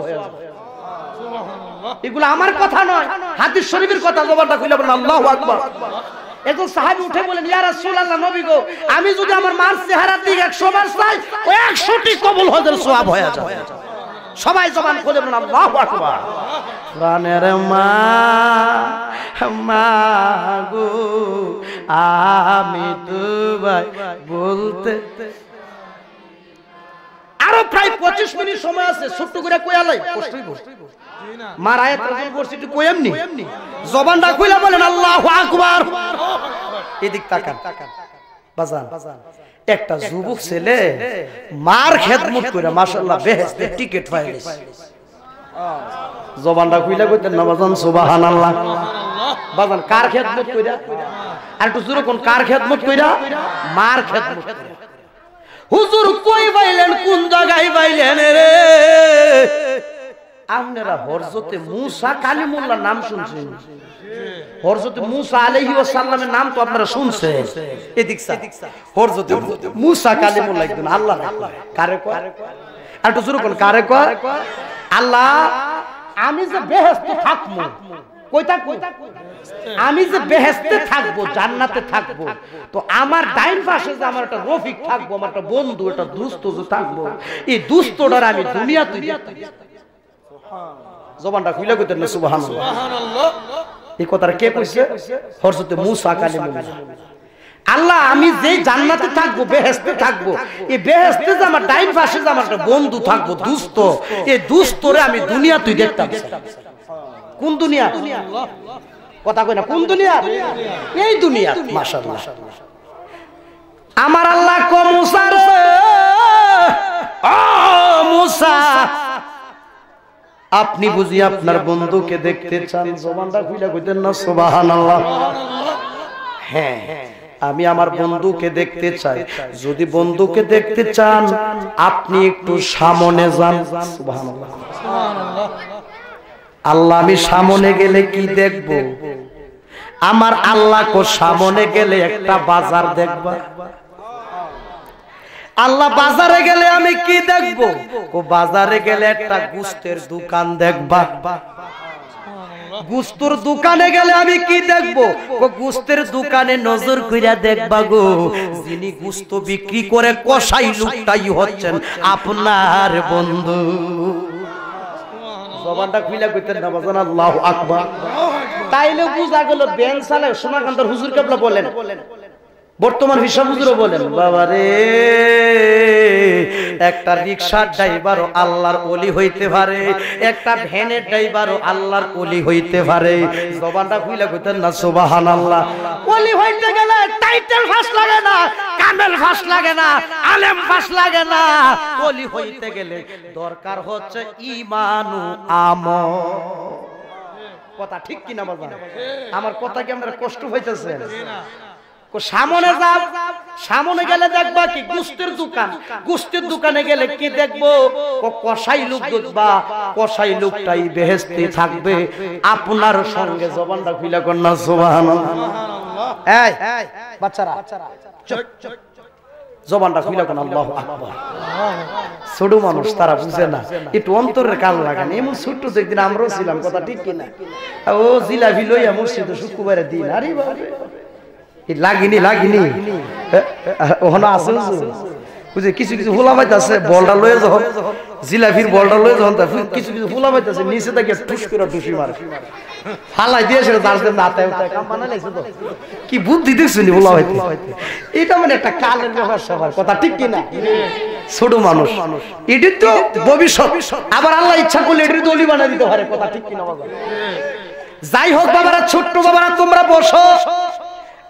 এগুলো আমার কথা নয় হাতির শরীফের কথা জবানটা গো আমি যদি আমার মার চেহারার দিক একশো বার চাই 100টি কবুল হজের সওয়াব হয়ে যাবে সবাই জবান খোলে বলুন আল্লাহ আকবার প্রাণের মা মাগো আমি দুবাই বলতে আরো প্রায় পঁচিশ মিনিট সময় আছে ছোট্ট করে কোয়ালাই মার আয়াত করছি তুই কয়েমনি জবানটা কইলা বলেন আল্লাহ আকবার এদিক তাকান বাজান বাজান একটা যুবক ছেলে মার খেদমত করে মাসাল্লাহ বেহেস্তে টিকিট গেছে জবানটা কইলা কইতেন না বাজান সুবহানাল্লাহ বাজান কার খেদমত কইরা আর একটু জোরে কোন কার খেদমত কইরা মার খেদমত হুজুর কই বাইলেন কোন জায়গায় বাইলেন রে আপনারা হরজতে মুসা কালিমুল্লাহ নাম শুনছেন হরজতে মুসা আলহি নাম তো আপনারা শুনছেন এদিক হরজতে মুসা কালিমুল্লাহ আল্লাহ কারে একটু শুরু করুন কারে আল্লাহ আমি যে বেহেস্ত থাকবো আমি যে বেহেস্তে থাকবো জান্নাতে থাকবো তো আমার ডাইন পাশে যে আমার একটা রফিক থাকবো আমার একটা বন্ধু একটা দুস্থ থাকবো এই দুস্থটার আমি দুনিয়া তুই জবানটা খুলে কইতেন না সুবহানাল্লাহ এই কথাটা কে কইছে হযরত মুসা কালিমুল্লাহ আল্লাহ আমি যে জান্নাতে থাকবো বেহেস্তে থাকবো এই বেহেস্তে যে আমার ডাইন পাশে যে আমার একটা বন্ধু থাকবো দুস্থ এই দুস্থরে আমি দুনিয়া তুই দেখতাম কোন দুনিয়া কথা কই না কোন দুনিয়া এই দুনিয়া মাশাআল্লাহ আমার আল্লাহ কমুসার ও মুসা আপনি বুঝি আপনার বন্ধুকে দেখতে চান জবানটা খুঁজা খুঁজতেন না সুবহানাল্লাহ হ্যাঁ আমি আমার বন্ধুকে দেখতে চাই যদি বন্ধুকে দেখতে চান আপনি একটু সামনে যান আল্লাহ আমি সামনে গেলে কি দেখব আমার আল্লাহ কো সামনে গেলে একটা বাজার দেখবা আল্লাহ বাজারে গেলে আমি কি দেখবো ও বাজারে গেলে একটা গুস্তের দোকান দেখবা গুস্তুর দোকানে গেলে আমি কি দেখবো গুস্তের দোকানে নজর কইরা দেখবা গো যিনি গুস্ত বিক্রি করে কষাই লোকটাই হচ্ছেন আপনার বন্ধু জবানটা খুইলা কইতেন না বাজান আল্লাহু আকবার তাইলে বুঝা গেল বেন সালে সোনাকান্তর হুজুর কেবলা বলেন বর্তমান হিসাব হুজুরও বলেন বাবা রে একটা রিক্সার ড্রাইভারও আল্লাহর অলি হইতে পারে একটা ভ্যানের ড্রাইভারও আল্লাহর অলি হইতে পারে জবানটা খুইলে কইতেন না সুবাহান আল্লাহ অলি হইতে গেলে টাইটেল ফাঁস লাগে না কামেল ফাঁস লাগে না আলেম ফাঁস লাগে না অলি হইতে গেলে দরকার হচ্ছে ইমানু আমল কথা ঠিক কিনা বাবা আমার কথা কি আপনারা কষ্ট হইতেছে সামনে যাও সামনে গেলে দেখবা কি গুস্তির দোকান গুস্তির দোকানে গেলে কি দেখবো কষাই লোক দেখবা কষাই লোকটাই বেহেস্তে থাকবে আপনার সঙ্গে জবানটা খুলে কন্যা সোবান এই বাচ্চারা জবানটা খুলে কোন মানুষ তারা না একটু অন্তরের লাগান এমন ছোট্ট আমরাও ছিলাম কথা ও জিলাপি লইয়া দিন আরে লাগিনি লাগিনি ওখানে আছে বুঝে কিছু কিছু ফুলা আছে বলটা লয়ে যখন জিলাপির বলটা লয়ে যখন কিছু কিছু ফুলা আছে নিচে থেকে ঠুস করে ঠুসি মারে ফালাই দিয়েছে দার্জেন নাতে কি বুদ্ধি দেখছো নি ফুলা পাইতে এটা মানে একটা কালের ব্যাপার সবার কথা ঠিক কি না ছোট মানুষ এটির তো ভবিষ্যৎ আবার আল্লাহ ইচ্ছা করলে এটির দলি বানাই দিতে পারে কথা ঠিক কি না যাই হোক বাবারা ছোট্ট বাবারা তোমরা বসো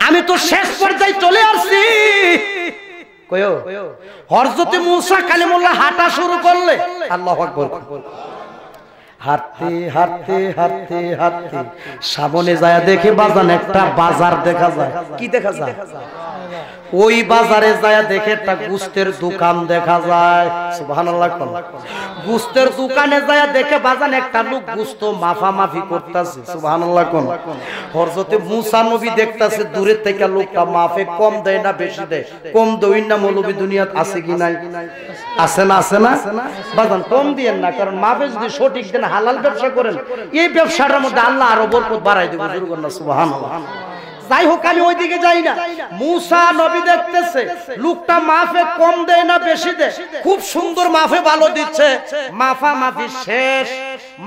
আমি তো শেষ পর্যায়ে চলে আসছি হরজতে মুসা কালিমুল্লাহ হাঁটা শুরু করলে আল্লাহ হাঁটতে হাঁটতে হাঁটতে হাঁটতে সামনে যায় দেখে বাজান একটা বাজার দেখা যায় কি দেখা যায় ওই বাজারে যায় দেখে একটা গুস্তের দোকান দেখা যায় গুস্তের দোকানে যায় দেখে বাজান একটা লোক গুস্ত মাফা মাফি করতেছে সুবাহান্লাহ কোন হরজতে মুসা নবী দেখতেছে দূরে থেকে লোকটা মাফে কম দেয় না বেশি দেয় কম দই না মৌলবী দুনিয়াত আছে কি নাই আছে না আছে না বাজান কম দিয়েন না কারণ মাফে যদি সঠিক দেন হালাল ব্যবসা করেন এই ব্যবসাটার মধ্যে আল্লাহ আরো বরকত বাড়াই দেবো দুর্গন্না যাই হোক আমি দিকে যাই না মুসা নবী দেখতেছে লোকটা মাফে কম দেয় না বেশি দেয় খুব সুন্দর মাফে ভালো দিচ্ছে মাফা মাফি শেষ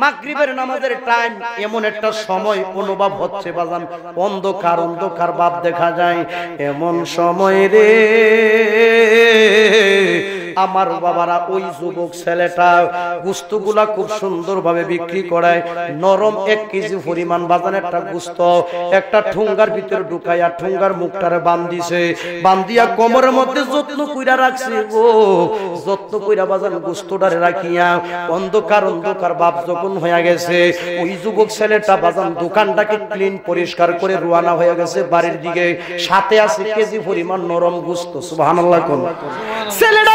মাগরিবের নামাজের টাইম এমন একটা সময় অনুভব হচ্ছে বাজান অন্ধকার অন্ধকার ভাব দেখা যায় এমন সময় রে আমার বাবারা ওই যুবক ছেলেটা গুস্তগুলা খুব সুন্দরভাবে বিক্রি করায় নরম এক কেজি পরিমাণ বাজান একটা গুস্ত একটা ঠুঙ্গার ভিতরে ঢুকাইয়া ঠুঙ্গার মুখটারে বান্ধিছে বান্ধিয়া কোমরের মধ্যে যত্ন কইরা রাখছে ও যত্ন কইরা বাজান গুস্তটারে রাখিয়া অন্ধকার অন্ধকার বাপ যখন হইয়া গেছে ওই যুবক ছেলেটা বাজান দোকানটাকে ক্লিন পরিষ্কার করে রোয়ানা হয়ে গেছে বাড়ির দিকে সাথে আছে কেজি পরিমাণ নরম গুস্ত সুবহানাল্লাহ কোন ছেলেটা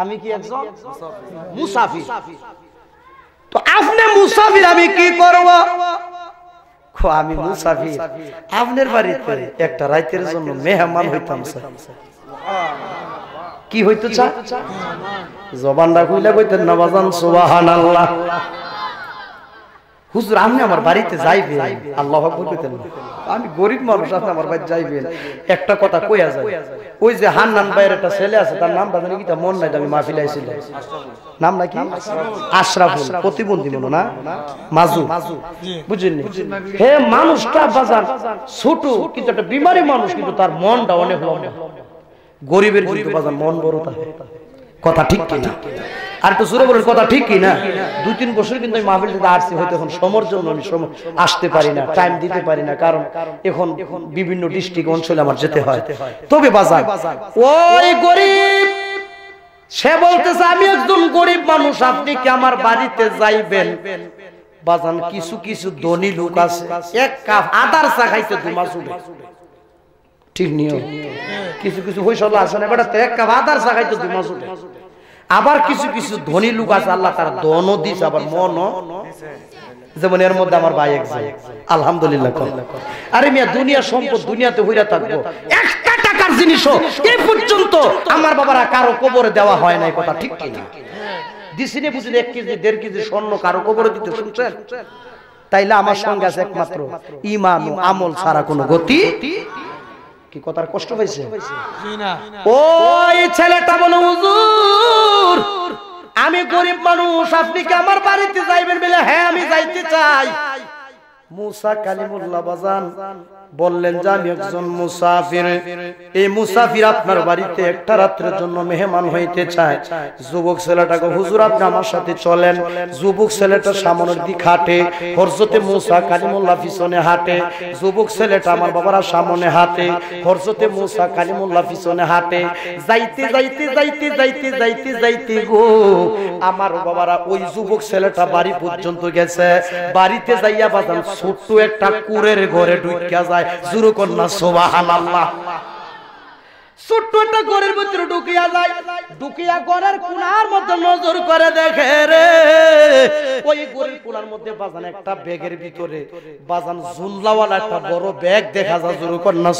আমি কি একজন মুসাফির তো আপনি মুসাফির আমি কি করব আমি মুসাফির আপনার বাড়িতে একটা রাইতের জন্য মেহমান হইতাম কি হইতে চা জবান রাখুইলে কইতেন না বাজান আল্লাহ হুজুর আপনি আমার বাড়িতে যাইবে আল্লাহ বলতেন আমি গরিব মানুষ আপনি আমার বাড়ি যাইবেন একটা কথা কইয়া যায় ওই যে হান্নান বাইরে একটা ছেলে আছে তার নাম দাদা কিটা মন নাই আমি মাহফিল আইছিল নাম নাকি আশরাফুল প্রতিবন্ধী মনো না মাজু বুঝেননি হে মানুষটা বাজার ছোট কিন্তু একটা বিমারি মানুষ কিন্তু তার মনটা অনেক লম্বা গরিবের কিন্তু বাজার মন বড় থাকে কথা ঠিক কিনা আর একটু জোরে বলেন কথা ঠিক কি না দুই তিন বছর কিন্তু আমি মাহফিল থেকে আসছি হয়তো এখন সমর জন্য আমি আসতে পারি না টাইম দিতে পারি না কারণ এখন বিভিন্ন ডিস্ট্রিক্ট অঞ্চলে আমার যেতে হয় তবে বাজার ওই গরিব সে বলতেছে আমি একজন গরিব মানুষ আপনি কি আমার বাড়িতে যাইবেন বাজান কিছু কিছু ধনী লোক আছে এক কাপ আদার চা খাইতে দু মাস উঠে ঠিক নিয়ম কিছু কিছু হইসল আসে না বেটা এক কাপ আদার চা খাইতে দু মাস উঠে আবার কিছু কিছু ধনী লোক আছে আল্লাহ তার দনও দিস আবার মনও যেমন এর মধ্যে আমার ভাই একজন আলহামদুলিল্লাহ আরে মিয়া দুনিয়া সম্পদ দুনিয়াতে হইরা থাকবো একটা টাকার জিনিস এ পর্যন্ত আমার বাবারা কারো কবরে দেওয়া হয় নাই কথা ঠিক কি না দিছিনে বুঝলে এক কেজি দেড় কেজি স্বর্ণ কারো কবরে দিতে শুনছেন তাইলে আমার সঙ্গে আছে একমাত্র ইমান আমল ছাড়া কোনো গতি কি কথার কষ্ট হয়েছে ওই ছেলেটা বলো হুজুর আমি গরিব মানুষ আপনি কি আমার বাড়িতে যাইবেন বলে হ্যাঁ আমি যাইতে চাই মুসা কালিমুল্লাহ বাজান বললেন যে আমি একজন মুসাফির এই মুসাফির আপনার বাড়িতে একটা রাত্রের জন্য মেহমান হইতে চায় যুবক ছেলেটাকে হুজুর আপনি আমার সাথে চলেন যুবক ছেলেটা সামনের দিক হাঁটে হরজতে মুসা কালিমুল্লাহ পিছনে হাঁটে যুবক ছেলেটা আমার বাবারা সামনে হাঁটে হরজতে মুসা কালিমুল্লাহ পিছনে হাঁটে যাইতে যাইতে যাইতে যাইতে যাইতে যাইতে গো আমার বাবারা ওই যুবক ছেলেটা বাড়ি পর্যন্ত গেছে বাড়িতে যাইয়া বাজান ছোট্ট একটা কুরের ঘরে ঢুকিয়া যায় জুরু কন্যা সোবাহান আল্লাহ ছোট্ট ঘরের ভিতরে ঢুকিয়া যায় ঢুকিয়া ঘরের কোনার মধ্যে নজর করে দেখে রে ওই ঘরের কোনার মধ্যে বাজান একটা ব্যাগের ভিতরে বাজান জুল্লাওয়ালা একটা বড় ব্যাগ দেখা যায় জুরু কন্যা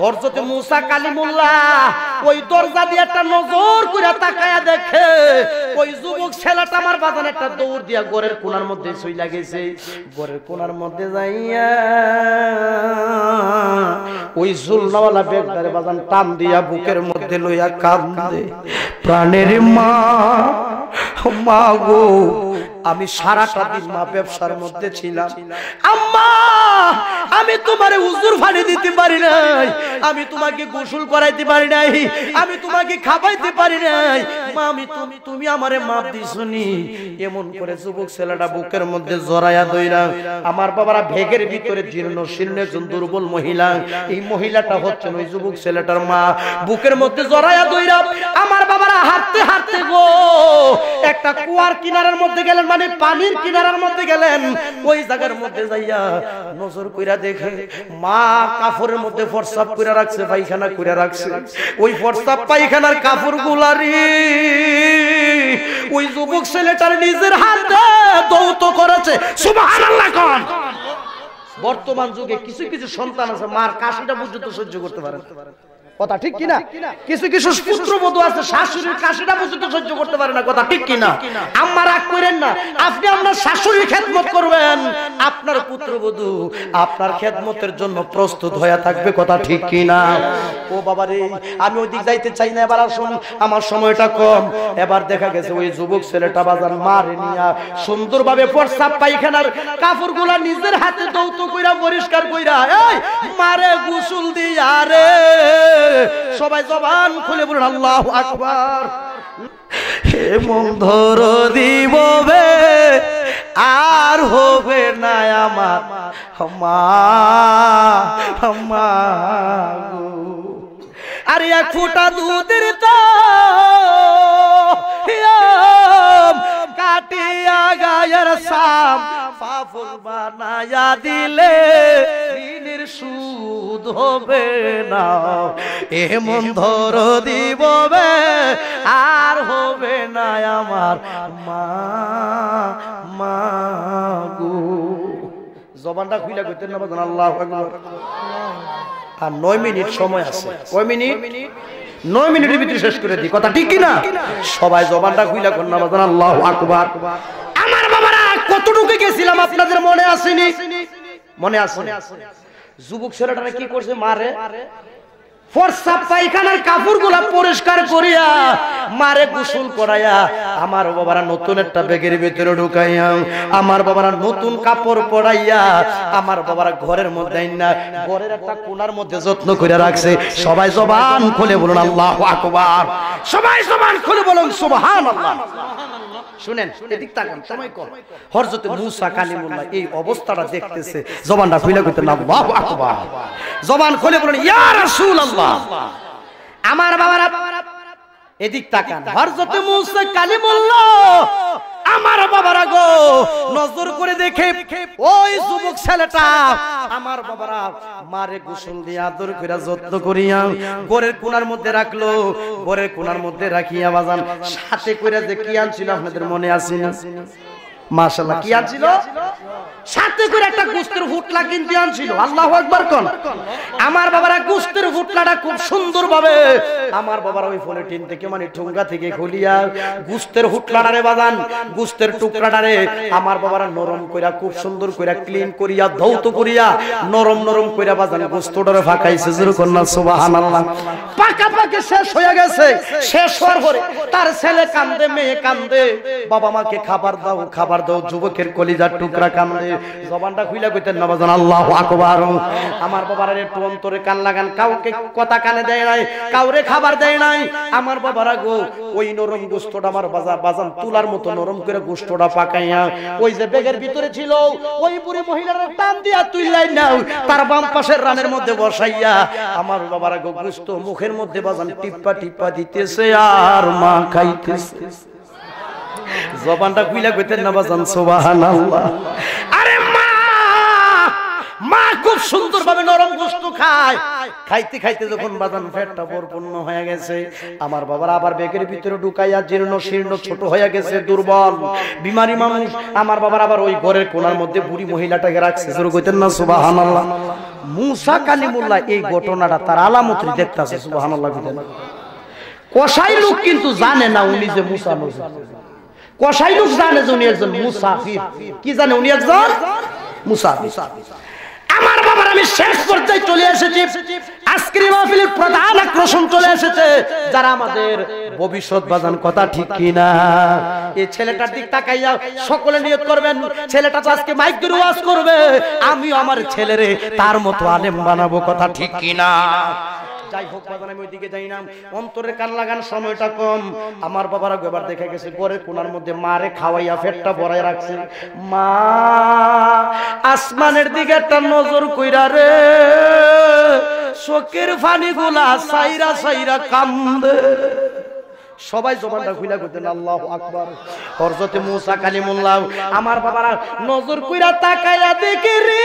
হযরত মুসা কালিমুল্লাহ ওই দরজা দিয়ে একটা নজর করে তাকায়া দেখে ওই যুবক ছেলেটা আমার বাজান একটা দৌড় দিয়া ঘরের কোনার মধ্যে শুই লাগেছে ঘরের মধ্যে যাইয়া ওই জুল্লাওয়ালা ব্যাগটারে বাজান টান দিয়া বুকের মধ্যে লইয়া কান্দে প্রাণের মা মা গো আমি সারাটা দিন মা ব্যবসার মধ্যে ছিলাম আম্মা আমি তোমারে উজুর ফানি দিতে পারি নাই আমি তোমাকে গোসল করাইতে পারি নাই আমি তোমাকে খাবাইতে পারি নাই মা আমি তুমি আমারে মাপ দিছনি এমন করে যুবক ছেলেটা বুকের মধ্যে জড়াইয়া দইরা আমার বাবারা ভেগের ভিতরে জীর্ণ শীর্ণ একজন দুর্বল মহিলা এই মহিলাটা হচ্ছে ওই যুবক ছেলেটার মা বুকের মধ্যে জড়াইয়া দইরা আমার বাবারা হাঁটতে হাঁটতে গো একটা কুয়ার কিনারের মধ্যে গেলেন মানে পানির কিনারের মধ্যে গেলেন ওই জায়গার মধ্যে যাইয়া গোসর কইরা দেখে মা কাফরের মধ্যে ফরসাপ কইরা রাখছে পায়খানা কইরা রাখছে ওই ফরসাপ পায়খানার কাপড় গুলারি ওই যুবক ছেলেটার নিজের হাতে দৌত করেছে সুবহানাল্লাহ কোন বর্তমান যুগে কিছু কিছু সন্তান আছে মার কাশিটা পর্যন্ত সহ্য করতে পারে কথা ঠিক কিনা কিছু কিছু পুত্র পুত্রবধূ আছে শাশুড়ির কাশিটা পর্যন্ত সহ্য করতে পারে না কথা ঠিক কিনা আম্মা রাগ করেন না আপনি আপনার শাশুড়ির খেদমত করবেন আপনার পুত্র বধু আপনার খেদমতের জন্য প্রস্তুত হয়ে থাকবে কথা ঠিক কিনা ও বাবা রে আমি ওই দিক যাইতে চাই না এবার আসুন আমার সময়টা কম এবার দেখা গেছে ওই যুবক ছেলেটা বাজার মারে নিয়া সুন্দরভাবে প্রস্তাব পায়খানার কাপড়গুলা নিজের হাতে দৌত কইরা পরিষ্কার কইরা এই মারে গোসল দিয়া রে সবাই জবান খুলে বলুন আল্লাহ আকবর হে মন ধর দিবে আর হবে না আমার মা আরে এক ফোঁটা দুধের তো কাটিয়া গায়ের সাপ পাপল বানায়া দিলে ঋণের সুদ হবে না এমন ধর দিববে আর হবে না আমার মা মা গো জবানটা খুইলা করতেন না বাজান আল্লাহ আর নয় মিনিট সময় আছে কয় মিনিট নয় মিনিটের ভিতরে শেষ করে দিই কথা ঠিক কিনা সবাই জবানটা খুইলা কন্যা নামাজ আল্লাহ আকবার আমার বাবারা কতটুকু গেছিলাম আপনাদের মনে আসেনি মনে আসেনি যুবক ছেলেটা কি করছে মারে কাপড় গুলা পরিষ্কার করিয়া মারে আমার বাবারা নতুন একটা ব্যাগের ভিতরে ঢুকাইয়া আমার বাবারা নতুন কাপড় পরাইয়া আমার বাবারা ঘরের মধ্যে ঘরের একটা কোনার মধ্যে যত্ন করে রাখছে সবাই জবান খুলে বলুন আল্লাহ আকবার সবাই জবান খুলে বলুন সুবহানাল্লাহ শুনেন এদিক তাকান সময় কম হযরত মুসা কালিমুল্লাহ এই অবস্থাটা দেখতেছে জবানটা খুলে করতে না আল্লাহু আকবার জবান খুলে বলেন ইয়া রাসূলুল্লাহ আমার বাবারা এদিক তাকান হযরত মুসা কালিমুল্লাহ আমার বাবারা গো নজর করে দেখে ওই যুবক ছেলেটা আমার বাবারা মারে গোসল দিয়ে আদর করে যত্ন করিয়া গোরের কোনার মধ্যে রাখলো গোরের কোনার মধ্যে রাখিয়া বাজান সাথে করে যে কি আনছিল আপনাদের মনে আসিনা মাশাল্লাহ কি আনছিল সাথে করে একটা ফুটলা কিনতে আনছিল আল্লাহ একবার কন আমার ফুটলাটা খুব সুন্দর ভাবে আমার বাবার ওই থেকে মানে ঠুঙ্গা থেকে খুলিয়া গুস্তের গুস্তের টুকরাটারে আমার বাবারা নরম কইরা খুব সুন্দর কইরা ক্লিন করিয়া ধৌত করিয়া নরম নরম কইরা গুস্তটারে ফাঁকাইছে যেরকম না পাকা পাকে শেষ হয়ে গেছে শেষ হওয়ার পরে তার ছেলে কান্দে মেয়ে কান্দে বাবা মাকে খাবার দাও খাবার আমার যুবকের কলিজার টুকরা কামড়ে জবানটা খুলে কইতেন নবাজন আল্লাহ আকবার আমার বাবার একটু অন্তরে কান লাগান কাউকে কথা কানে দেয় নাই কাউরে খাবার দেয় নাই আমার বাবারা গো ওই নরম গোস্তটা আমার বাজার বাজান তুলার মতো নরম করে গোস্তটা পাকাইয়া ওই যে বেগের ভিতরে ছিল ওই বুড়ি মহিলার টান দিয়া তুইলাই নাও তার বাম পাশের রানের মধ্যে বসাইয়া আমার বাবারা গো গোস্ত মুখের মধ্যে বাজান টিপ্পা টিপ্পা দিতেছে আর মা খাইতেছে জবানটা কুইলা কইতেন না বাজান সুবহানাল্লাহ আরে মা মা খুব সুন্দরভাবে নরম গোশত খায় খাইতে খাইতে যখন বাজান ফ্যাটটা পরিপূর্ণ হয়ে গেছে আমার বাবার আবার বেগের ভিতরে ঢুকাইয়া জীর্ণ শীর্ণ ছোট হয়ে গেছে দুর্বল বিমারি মানুষ আমার বাবার আবার ওই ঘরের কোনার মধ্যে বুড়ি মহিলাটাকে রাখছে জোর করতেন না সুবহানাল্লাহ মুসা কালিমুল্লাহ এই ঘটনাটা তার আলামতরি দেখতাছে সুবহানাল্লাহ কসাই লোক কিন্তু জানে না উনি যে মুসা নজর কষাই লোক জানে যে উনি একজন মুসাফির কি জানে উনি একজন মুসাফির আমার বাবার আমি শেষ পর্যায়ে চলে এসেছি আজকের মাহফিলের প্রধান আকর্ষণ চলে এসেছে যারা আমাদের ভবিষ্যৎ বাজান কথা ঠিক কি না এই ছেলেটার দিক তাকাইয়া সকলে নিয়ত করবেন ছেলেটা আজকে মাইক ধরে ওয়াজ করবে আমি আমার ছেলেরে তার মতো আলেম বানাবো কথা ঠিক কি না যাই হোক বাজান আমি ওইদিকে যাই না অন্তরে কান লাগান সময়টা কম আমার বাবারা গোবার দেখে গেছে ঘরের কোনার মধ্যে মারে খাওয়াইয়া ফেরটা বড়াই রাখছে মা আসমানের দিকে একটা নজর কইরা রে শোকের ফানি গুলা সাইরা সাইরা কান্দে সবাই জবানটা খুলে করতেন আল্লাহ আকবর হরজতে মুসা কালিমুল্লাহ আমার বাবারা নজর কইরা তাকাইয়া দেখে রে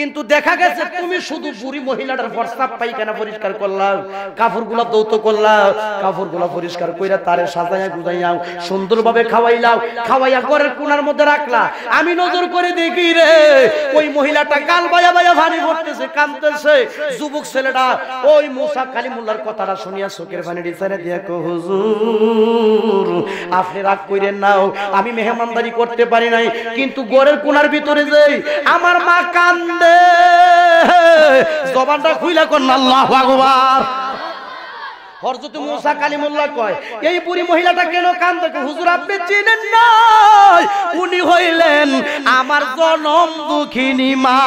কিন্তু দেখা গেছে তুমি শুধু বুড়ি মহিলাটার প্রস্তাব পাই কেন পরিষ্কার করলাম কাপড় গুলা দৌত করলাম কাপড় গুলা পরিষ্কার করে তারে সাজাইয়া গুজাইয়া সুন্দর ভাবে খাওয়াইলাম খাওয়াইয়া ঘরের কোনার মধ্যে রাখলা আমি নজর করে দেখি রে ওই মহিলাটা কাল বাজা বাজা ভারী করতেছে কাঁদতেছে যুবক ছেলেটা ওই মুসা কালিমুল্লার কথাটা শুনিয়া চোখের ভানি দিছে দিয়া কো হুজুর আপনি রাগ কইরেন নাও আমি মেহমানদারি করতে পারি নাই কিন্তু ঘরের কোনার ভিতরে যাই আমার মা কান্দে জবানটা আল্লাহ মুসা কালিমুল্লাহ কয় এই বুড়ি মহিলাটা কেন কান্দকে হুজুর আপনি চিনেন না উনি হইলেন আমার জনম দুঃখিনী মা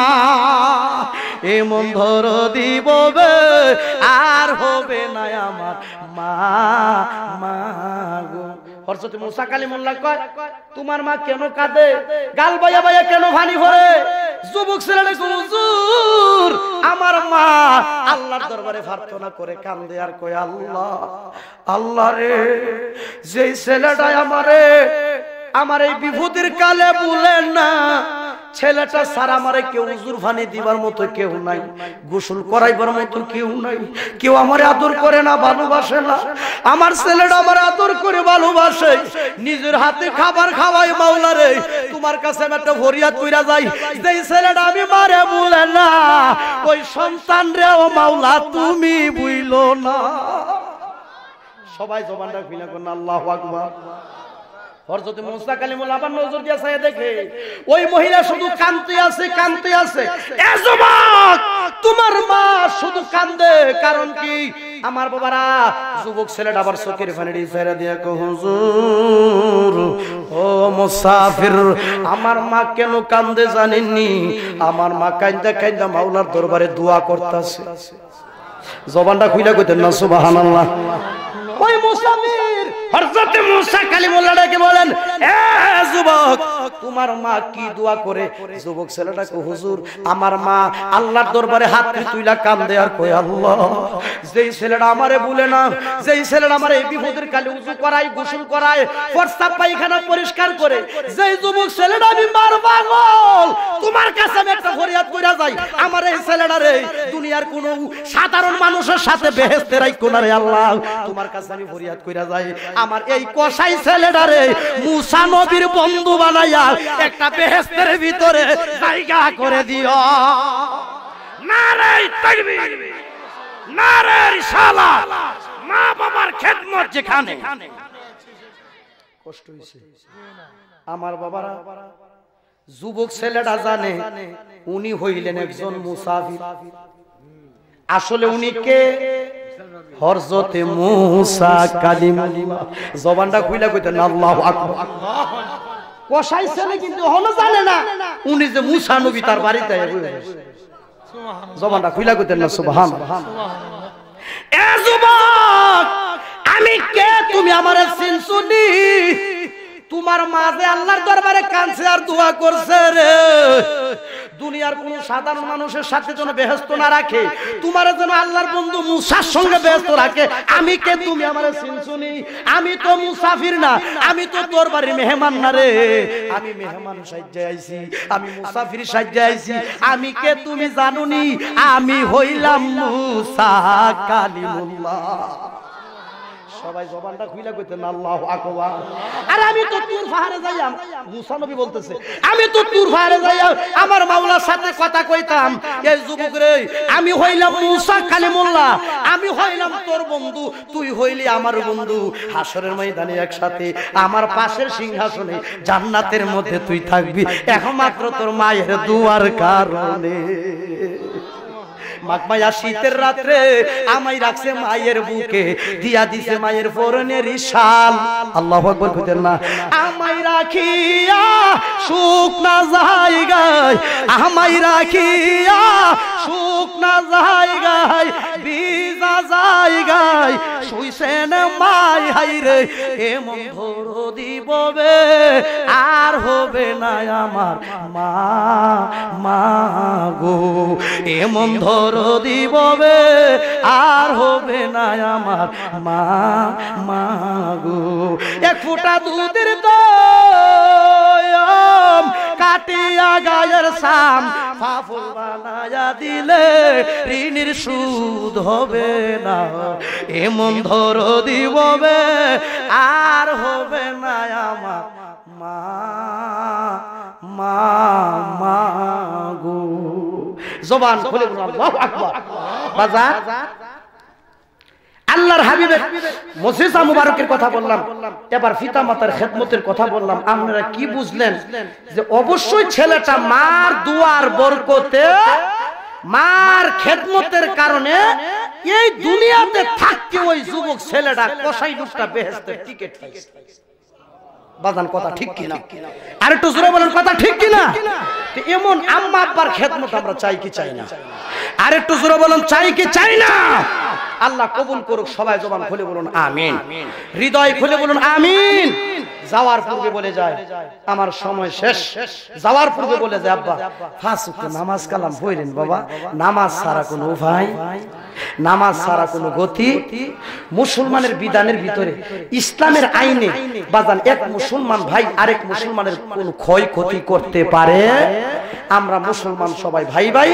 এমন ধর দিব আর হবে না আমার মা মা হরসত মুসা কালিমুল্লাহ কয় তোমার মা কেন কাঁদে গাল বাইয়া বাইয়া কেন ভানি ভরে যুবক ছেলেটা হুজুর আমার মা আল্লাহর দরবারে প্রার্থনা করে কান্দে আর কয় আল্লাহ আল্লাহ রে যেই ছেলেটা আমারে আমার এই বিভূতির কালে বলেন না ছেলেটা সারা মারে কেউ উজুর ভানি দিবার মতো কেউ নাই গোসল করাইবার মতো কেউ নাই কেউ আমার আদর করে না ভালোবাসে না আমার ছেলেটা আমার আদর করে ভালোবাসে নিজের হাতে খাবার খাওয়াই মাওলা রে তোমার কাছে আমি একটা ভরিয়া কইরা যাই যেই ছেলেটা আমি মারে বলে না ওই সন্তান রে ও মাওলা তুমি বুইলো না সবাই জবানটা ফিনা না আল্লাহু আকবার কালিমুল আবার নজর দিয়ে দেখে ওই মহিলা শুধু কানতে আছে কানতে আছে তোমার মা শুধু কান্দে কারণ কি আমার বাবারা যুবক ছেলেটা আবার ছেড়ে দিয়ে হুজুর ও মুসাফির আমার মা কেন কান্দে জানেননি আমার মা কান্দে কান্দে মাওলার দরবারে দোয়া করতেছে জবানটা খুলে কইতেন না সুবহানাল্লাহ ওই মুসাফির হযরত মুসা কালিমুল্লাহকে বলেন এ যুবক তোমার মা কি দোয়া করে যুবক ছেলেটাকে হুজুর আমার মা আল্লাহর দরবারে হাত তুইলা দে আর কই আল্লাহ যেই ছেলেটা আমারে বলে না যেই ছেলেটা আমারে এই বিপদের কালে উযু করায় গোসল করায় প্রস্তাব পায়খানা পরিষ্কার করে যেই যুবক ছেলেটা আমি মার পাগল তোমার কাছে আমি একটা ফরিয়াদ কইরা যাই আমার এই ছেলেটারে দুনিয়ার কোন সাধারণ মানুষের সাথে বেহেস্তে কোনারে আল্লাহ তোমার কাছে আমি ফরিয়াদ কইরা যাই আমার এই কসাই ছেলেটারে মুসা নবীর বন্ধু বানাইয়া একটা বেহেস্তের ভিতরে জায়গা করে দিও নারে তাকবীর নারে রিসালা মা বাবার খেদমত যেখানে কষ্ট হইছে আমার বাবারা যুবক ছেলেটা জানে উনি হইলেন একজন মুসাফির আসলে উনি কে হরজতে মুসা কালিমা জবানটা খুইলা কইতেন আল্লাহু আকবার কসাই ছেলে কিন্তু হল জানে না উনি যে মুসা নবী তার বাড়িতে আইয়া জবানটা খুইলা কইতেন না সুবহানাল্লাহ এ যুবক আমি কে তুমি আমারে চিনছুনি তোমার মাঝে আল্লাহর দরবারে কানছে আর দোয়া করছে রে দুনিয়ার কোন সাধারণ মানুষের সাথে যেন বেহস্ত না রাখে তোমার যেন আল্লাহর বন্ধু মুসার সঙ্গে ব্যস্ত রাখে আমি কে তুমি আমার শুনি আমি তো মুসাফির না আমি তো তোর বাড়ির মেহমান না রে আমি মেহমান সাজ্জে আইছি আমি মুসাফির সাজ্জে আইছি আমি কে তুমি জানুনি আমি হইলাম মুসা কালিমুল্লাহ সবাই জবানটা খুইলা কইতেন আল্লাহু আকবার আর আমি তো তুর পাহাড়ে যাইয়াম মুসা নবী বলতেছে আমি তো তুর পাহাড়ে যাইয়াম আমার মাওলার সাথে কথা কইতাম এই যুবক রে আমি হইলাম মুসা কালিমুল্লাহ আমি হইলাম তোর বন্ধু তুই হইলি আমার বন্ধু হাসরের ময়দানে একসাথে আমার পাশের সিংহাসনে জান্নাতের মধ্যে তুই থাকবি এখন মাত্র তোর মায়ের দুয়ার কারণে মাগমায়া শীতের রাত্রে আমাই রাখছে মায়ের বুকে দিয়া দিছে মায়ের ফোরনের শাল আল্লাহ আকবর কইতেন না আমাই রাখিয়া সুখ না জায়গায় আমাই রাখিয়া সুখ না জায়গায় বিজা জায়গায় শুইছেন মাই হাইরে এমন ধরো দিববে আর হবে না আমার মা মা গো এমন ধর যদি ববে আর হবে না আমার মা মাগো গো এক ফোঁটা দুধের তো কাটিয়া গায়ের সাম ফাফুল বানায়া দিলে ঋণীর সুদ হবে না এমন ধর দিববে আর হবে না আমার মা মা মা গো জবান খুলে বলুন আল্লাহু আকবার বাজার আল্লাহর হাবিবের মুসিসা মুবারকের কথা বললাম এবার পিতা মাতার খেদমতের কথা বললাম আপনারা কি বুঝলেন যে অবশ্যই ছেলেটা মার দুয়ার বরকতে মার খেদমতের কারণে এই দুনিয়াতে থাকতে ওই যুবক ছেলেটা কসাই লোকটা বেহেস্তের টিকিট পাইছে বাজান কথা ঠিক কিনা আর একটু জোরে বলেন কথা ঠিক কিনা এমন আম্মা আব্বার খেদমত আমরা চাই কি চাই না আর একটু জোরে বলেন চাই কি চাই না আল্লাহ কবুল করুক সবাই জবান খুলে বলুন আমিন হৃদয় খুলে বলুন আমিন যাওয়ার পূর্বে বলে যায় আমার সময় শেষ যাওয়ার পূর্বে বলে যায় আব্বা ফাঁসুক নামাজ কালাম হইলেন বাবা নামাজ ছাড়া কোনো উপায় নামাজ ছাড়া কোনো গতি মুসলমানের বিধানের ভিতরে ইসলামের আইনে বাজান এক মুসলমান ভাই আরেক মুসলমানের কোন ক্ষয় ক্ষতি করতে পারে আমরা মুসলমান সবাই ভাই ভাই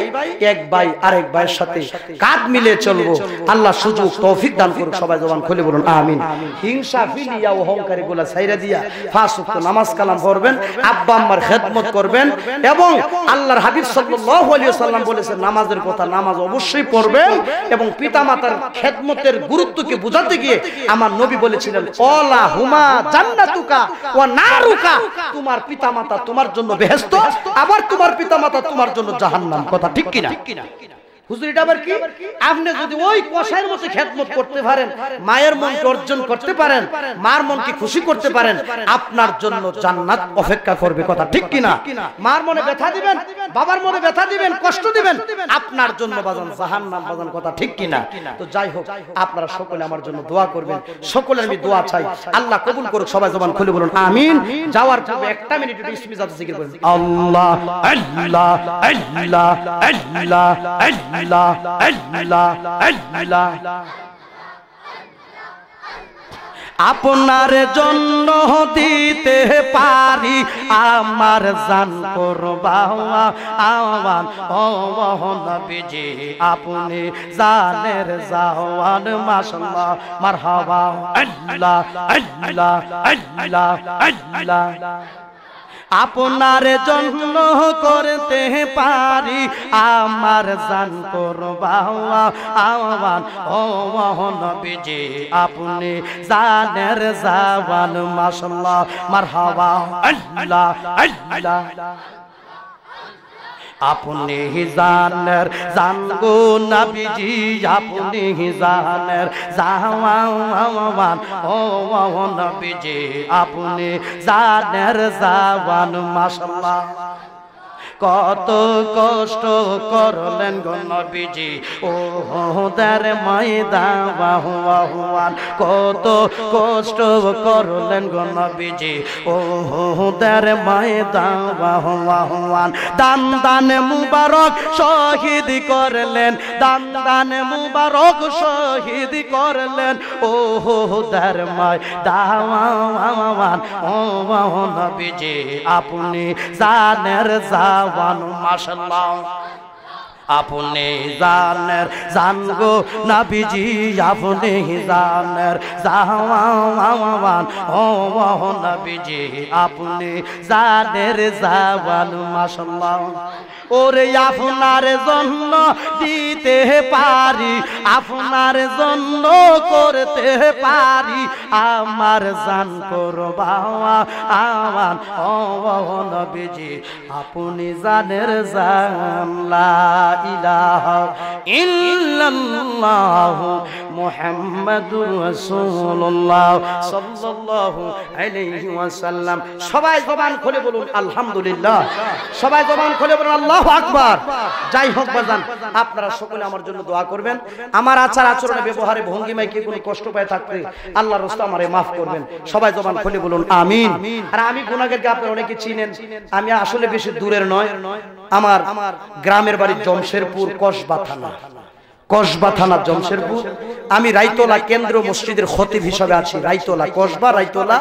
এক ভাই আরেক ভাইয়ের সাথে কাঁধ মিলে চলবো আল্লাহ সুযোগ তৌফিক দান করুক সবাই জবান খুলে বলুন আমিন হিংসা ফিলিয়া ও অহংকারী গোলা সাইরা দিয়া ফাঁসুক্ত নামাজ কালাম পড়বেন আব্বা আম্মার খেদমত করবেন এবং আল্লাহর হাবিব সাল্লাল্লাহু আলাইহি সাল্লাম বলেছেন নামাজের কথা নামাজ অবশ্যই পড়বেন এবং পিতা মাতার খেদমতের গুরুত্বকে বোঝাতে গিয়ে আমার নবী বলেছিলেন অলা হুমা জান্নাতুকা ওয়া নারুকা তোমার পিতা মাতা তোমার জন্য বেহেশত আবার তোমার পিতা মাতা তোমার জন্য জাহান্নাম কথা ঠিক কিনা আপনার জন্য বাজান কথা ঠিক কিনা তো যাই হোক আপনারা সকলে আমার জন্য দোয়া করবেন সকলে আমি দোয়া চাই আল্লাহ কবুল করুক সবাই জবান খুলে বলুন আমিন যাওয়ার পূর্বে একটা মিনিট আল্লাহ আল্লাহ আল্লাহ আল্লাহ আল্লাহ আল্লাহ আল্লাহ আপনার জন্য দিতে পারি আমার জান করবাওয়া আওয়ান আপনি জানের জাহান মাসাল্লাহ মার মারহাবা আল্লাহ আল্লাহ আল্লাহ আল্লাহ আপনার জন্য করতে পারি আমার জান করবাওয়া আওয়ান ও আপনি জানের আল্লাহ আল্লাহ আপনি জানের জানগো নাবিজি আপনি জানের জাওয়ান ও নাবিজি আপনি জানের জাওয়ান মাশাআল্লাহ কত কষ্ট করলেন গণবিজি ও হোদার ময়দা বাহু আহ্বান কত কষ্ট করলেন গণবিজি ও হোদার ময়দা বাহু আহ্বান দান দান মুবারক শহীদ করলেন দান দান মুবারক শহীদ করলেন ও হোদার ময় দাওয়ান ও নবীজি আপনি জানের যা জওয়ান মাশাল্লাহ আপনি জানের জান গো নাবিজি আপনি জানের জাওয়ান ও নাবিজি আপনি জানের জাওয়ান মাশাল্লাহ ওরে আপনার জন্য দিতে পারি আপনার জন্য করতে পারি আমার জান বাবা আমার নবীজি আপনি জানের ইলাহ ইল্লাল্লাহ সবাই জবান খুলে বলুন আলহামদুলিল্লাহ সবাই জবান খুলে বলুন আল্লাহ আল্লাহ যাই হোক বাজান আপনারা সকলে আমার জন্য দোয়া করবেন আমার আচার আচরণে ব্যবহারে ভঙ্গিমায় কোনো কষ্ট পায় আল্লাহ রস্তা আমারে মাফ করবেন সবাই জবান খুলে বলুন আমিন আর আমি গুণাগারকে অনেকে চিনেন আমি আসলে বেশি দূরের নয় আমার গ্রামের বাড়ি জমশেরপুর কসবা থানা কসবা থানা জমশেরপুর আমি রাইতোলা কেন্দ্রীয় মসজিদের খতিব হিসাবে আছি রাইতোলা কসবা রাইতলা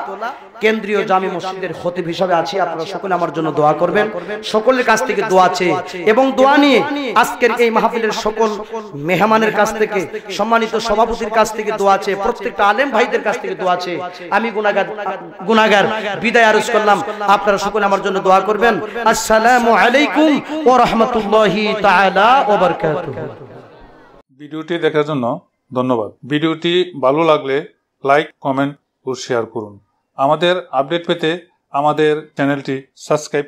কেন্দ্রীয় জামি মসজিদের খতিব হিসাবে আছি আপনারা সকলে আমার জন্য দোয়া করবেন সকলের কাছ থেকে দোয়া চেয়ে এবং দোয়া নিয়ে আজকের এই মাহফিলের সকল মেহমানের কাছ থেকে সম্মানিত সভাপতির কাছ থেকে দোয়া চেয়ে প্রত্যেকটা আলেম ভাইদের কাছ থেকে দোয়া চেয়ে আমি গুনাগার গুনাগার বিদায় আরজ করলাম আপনারা সকলে আমার জন্য দোয়া করবেন আসসালামু আলাইকুম ওয়া রাহমাতুল্লাহি তাআলা ওয়া বারাকাতুহু ভিডিওটি দেখার জন্য ধন্যবাদ ভিডিওটি ভালো লাগলে লাইক কমেন্ট ও শেয়ার করুন আমাদের আপডেট পেতে আমাদের চ্যানেলটি সাবস্ক্রাইব